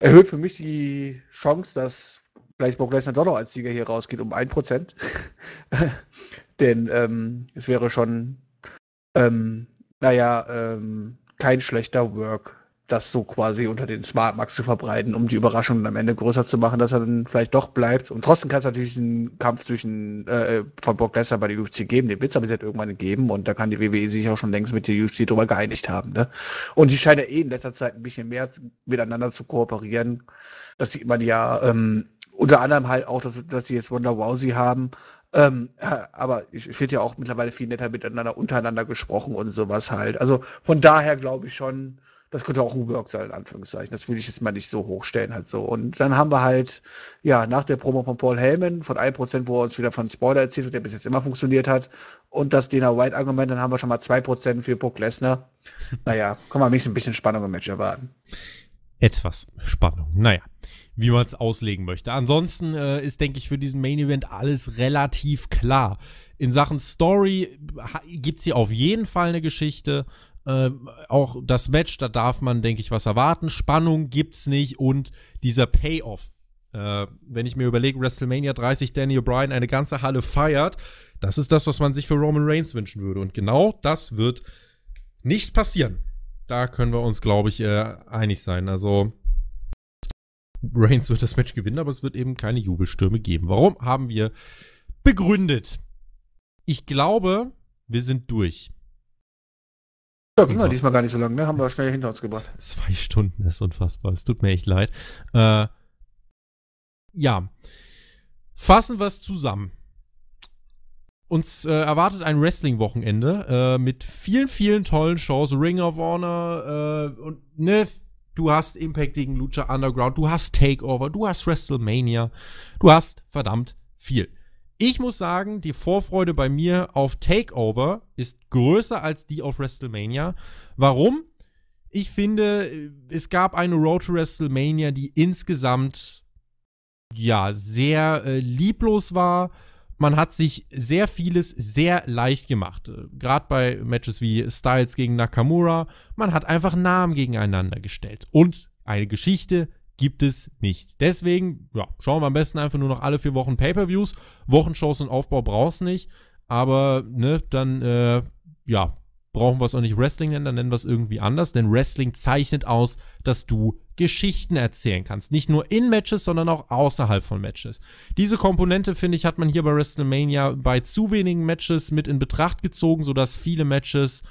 Erhöht für mich die Chance, dass vielleicht Brock Lesnar doch noch als Sieger hier rausgeht, um 1%. Denn ähm, es wäre schon, ähm, naja, ähm, kein schlechter Work, das so quasi unter den Smartmax zu verbreiten, um die Überraschung am Ende größer zu machen, dass er dann vielleicht doch bleibt. Und trotzdem kann es natürlich einen Kampf zwischen, äh, von Brock Lesnar bei der UFC geben, den wird es aber jetzt irgendwann geben und da kann die WWE sich auch schon längst mit der UFC drüber geeinigt haben. Ne? Und die scheinen ja eh in letzter Zeit ein bisschen mehr miteinander zu kooperieren. Das sieht man ja ähm, unter anderem halt auch, dass, dass sie jetzt Wonder Wowsy haben. Ähm, äh, aber ich finde ja auch mittlerweile viel netter miteinander, untereinander gesprochen und sowas halt. Also von daher glaube ich schon, das könnte auch ein Work sein, in Anführungszeichen. Das würde ich jetzt mal nicht so hochstellen halt so. Und dann haben wir halt, ja, nach der Promo von Paul Heyman, von 1%, wo er uns wieder von Spoiler erzählt hat, der bis jetzt immer funktioniert hat, und das Dana White-Argument, dann haben wir schon mal 2% für Brock Lesnar. Naja, kann man wenigstens ein bisschen Spannung im Match erwarten. Etwas Spannung, naja wie man es auslegen möchte. Ansonsten äh, ist, denke ich, für diesen Main Event alles relativ klar. In Sachen Story gibt es hier auf jeden Fall eine Geschichte. Äh, auch das Match, da darf man, denke ich, was erwarten. Spannung gibt es nicht und dieser Payoff. Äh, wenn ich mir überlege, WrestleMania 30, Daniel Bryan eine ganze Halle feiert, das ist das, was man sich für Roman Reigns wünschen würde. Und genau das wird nicht passieren. Da können wir uns, glaube ich, äh, einig sein. Also Reigns wird das Match gewinnen, aber es wird eben keine Jubelstürme geben. Warum haben wir begründet? Ich glaube, wir sind durch. Ja, ging wir diesmal gar nicht so lange, ne? Haben wir schnell hinter uns gebracht. Zwei Stunden ist unfassbar. Es tut mir echt leid. Äh, ja. Fassen wir es zusammen. Uns äh, erwartet ein Wrestling-Wochenende äh, mit vielen, vielen tollen Shows. Ring of Honor äh, und ne, Du hast Impact gegen Lucha Underground, du hast Takeover, du hast WrestleMania, du hast verdammt viel. Ich muss sagen, die Vorfreude bei mir auf Takeover ist größer als die auf WrestleMania. Warum? Ich finde, äh, es gab eine Road to WrestleMania, die insgesamt ja sehr äh, lieblos war man hat sich sehr vieles sehr leicht gemacht. Gerade bei Matches wie Styles gegen Nakamura, man hat einfach Namen gegeneinander gestellt. Und eine Geschichte gibt es nicht. Deswegen, ja, schauen wir am besten einfach nur noch alle vier Wochen Pay-Per-Views. Wochenshows und Aufbau brauchst nicht. Aber, ne, dann, äh, ja, brauchen wir es auch nicht Wrestling nennen, dann nennen wir es irgendwie anders. Denn Wrestling zeichnet aus, dass du Geschichten erzählen kannst. Nicht nur in Matches, sondern auch außerhalb von Matches. Diese Komponente, finde ich, hat man hier bei WrestleMania bei zu wenigen Matches mit in Betracht gezogen, sodass viele Matches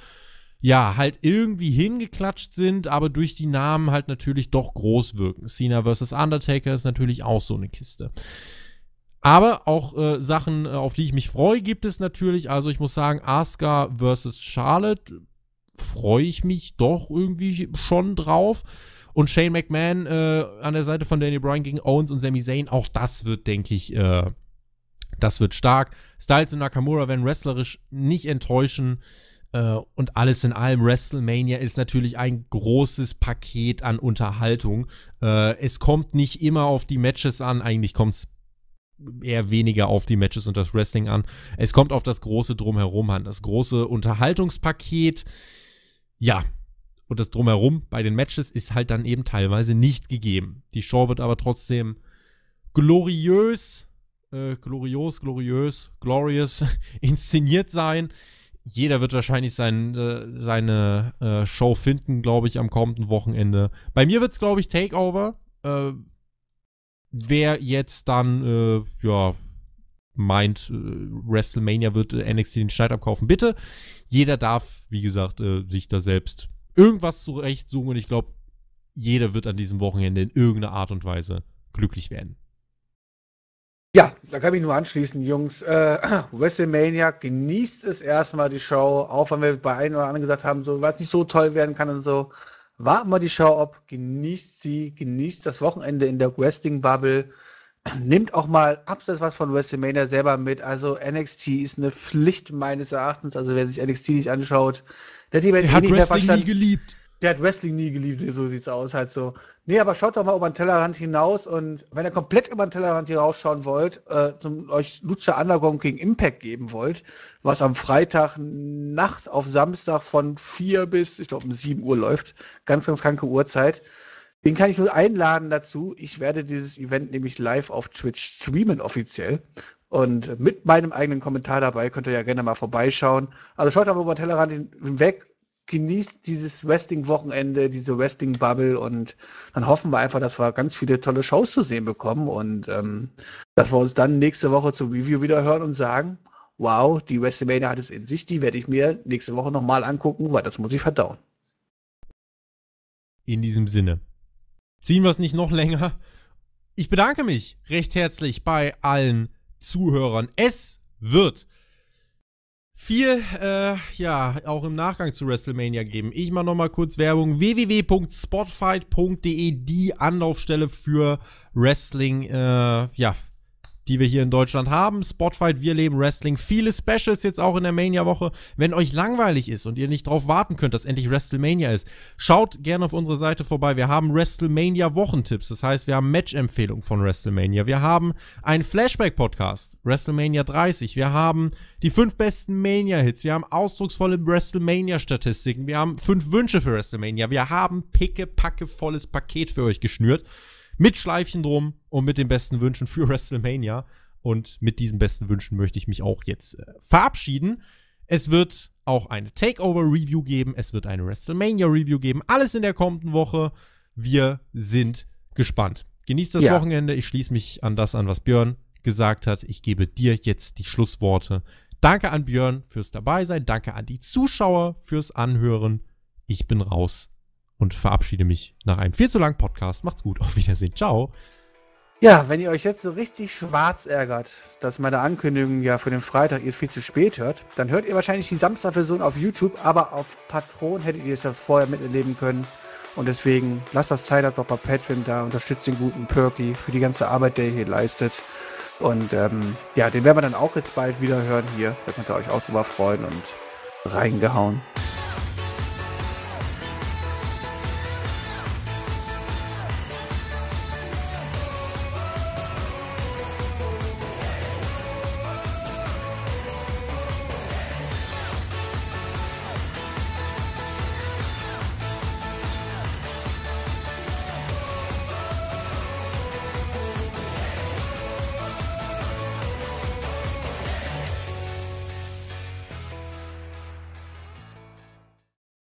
ja halt irgendwie hingeklatscht sind, aber durch die Namen halt natürlich doch groß wirken. Cena vs. Undertaker ist natürlich auch so eine Kiste. Aber auch äh, Sachen, äh, auf die ich mich freue, gibt es natürlich. Also ich muss sagen, Asuka vs. Charlotte freue ich mich doch irgendwie schon drauf und Shane McMahon äh, an der Seite von Daniel Bryan gegen Owens und Sami Zayn, auch das wird, denke ich, äh, das wird stark. Styles und Nakamura werden wrestlerisch nicht enttäuschen. Äh, und alles in allem, WrestleMania ist natürlich ein großes Paket an Unterhaltung. Äh, es kommt nicht immer auf die Matches an, eigentlich kommt es eher weniger auf die Matches und das Wrestling an. Es kommt auf das große Drumherum an, das große Unterhaltungspaket. Ja, und das drumherum bei den Matches ist halt dann eben teilweise nicht gegeben. Die Show wird aber trotzdem gloriös, äh, glorios, gloriös, glorious inszeniert sein. Jeder wird wahrscheinlich sein, äh, seine äh, Show finden, glaube ich, am kommenden Wochenende. Bei mir wird es, glaube ich, Takeover. Äh, wer jetzt dann, äh, ja, meint, äh, WrestleMania wird NXT den Schneid abkaufen, bitte. Jeder darf, wie gesagt, sich da selbst irgendwas zurecht suchen und ich glaube, jeder wird an diesem Wochenende in irgendeiner Art und Weise glücklich werden. Ja, da kann ich nur anschließen, Jungs. Äh, WrestleMania, genießt es erstmal die Show, auch wenn wir bei einem oder anderen gesagt haben, so, weil nicht so toll werden kann und so. Warten wir die Show ab, genießt sie, genießt das Wochenende in der Wrestling-Bubble. Nimmt auch mal abseits was von WrestleMania selber mit. Also NXT ist eine Pflicht meines Erachtens. Also wer sich NXT nicht anschaut, der hat, der eh hat eh Wrestling nie geliebt. Der hat Wrestling nie geliebt, so sieht's aus halt so. Nee, aber schaut doch mal über den Tellerrand hinaus und wenn ihr komplett über den Tellerrand hinausschauen wollt, äh, euch Lucha Underground gegen Impact geben wollt, was am Freitag Nacht auf Samstag von 4 bis, ich glaube, um 7 Uhr läuft. Ganz, ganz kranke Uhrzeit. Den kann ich nur einladen dazu. Ich werde dieses Event nämlich live auf Twitch streamen offiziell. Und mit meinem eigenen Kommentar dabei könnt ihr ja gerne mal vorbeischauen. Also schaut aber über Tellerrand hinweg, genießt dieses Wrestling-Wochenende, diese Wrestling-Bubble und dann hoffen wir einfach, dass wir ganz viele tolle Shows zu sehen bekommen und ähm, dass wir uns dann nächste Woche zum Review wieder hören und sagen, wow, die WrestleMania hat es in sich, die werde ich mir nächste Woche nochmal angucken, weil das muss ich verdauen. In diesem Sinne. Ziehen wir es nicht noch länger. Ich bedanke mich recht herzlich bei allen Zuhörern. Es wird viel, äh, ja, auch im Nachgang zu WrestleMania geben. Ich mache nochmal kurz Werbung. www.spotfight.de, die Anlaufstelle für Wrestling, äh, ja, die wir hier in Deutschland haben. Spotfight, wir leben Wrestling. Viele Specials jetzt auch in der Mania-Woche. Wenn euch langweilig ist und ihr nicht drauf warten könnt, dass endlich WrestleMania ist, schaut gerne auf unsere Seite vorbei. Wir haben WrestleMania-Wochentipps. Das heißt, wir haben Match-Empfehlungen von WrestleMania. Wir haben einen Flashback-Podcast, WrestleMania 30. Wir haben die fünf besten Mania-Hits. Wir haben ausdrucksvolle WrestleMania-Statistiken. Wir haben fünf Wünsche für WrestleMania. Wir haben picke, packe volles Paket für euch geschnürt. Mit Schleifchen drum und mit den besten Wünschen für WrestleMania. Und mit diesen besten Wünschen möchte ich mich auch jetzt äh, verabschieden. Es wird auch eine Takeover-Review geben. Es wird eine WrestleMania-Review geben. Alles in der kommenden Woche. Wir sind gespannt. Genießt das ja. Wochenende. Ich schließe mich an das an, was Björn gesagt hat. Ich gebe dir jetzt die Schlussworte. Danke an Björn fürs Dabeisein. Danke an die Zuschauer fürs Anhören. Ich bin raus und verabschiede mich nach einem viel zu langen Podcast. Macht's gut. Auf Wiedersehen. Ciao. Ja, wenn ihr euch jetzt so richtig schwarz ärgert, dass meine Ankündigung ja für den Freitag ihr viel zu spät hört, dann hört ihr wahrscheinlich die Samstagversion auf YouTube, aber auf Patron hättet ihr es ja vorher miterleben können. Und deswegen lasst das Teil doch bei Patreon da, unterstützt den guten Perky für die ganze Arbeit, der ihr hier leistet. Und ähm, ja, den werden wir dann auch jetzt bald wieder hören hier. Da könnt ihr euch auch drüber freuen und reingehauen.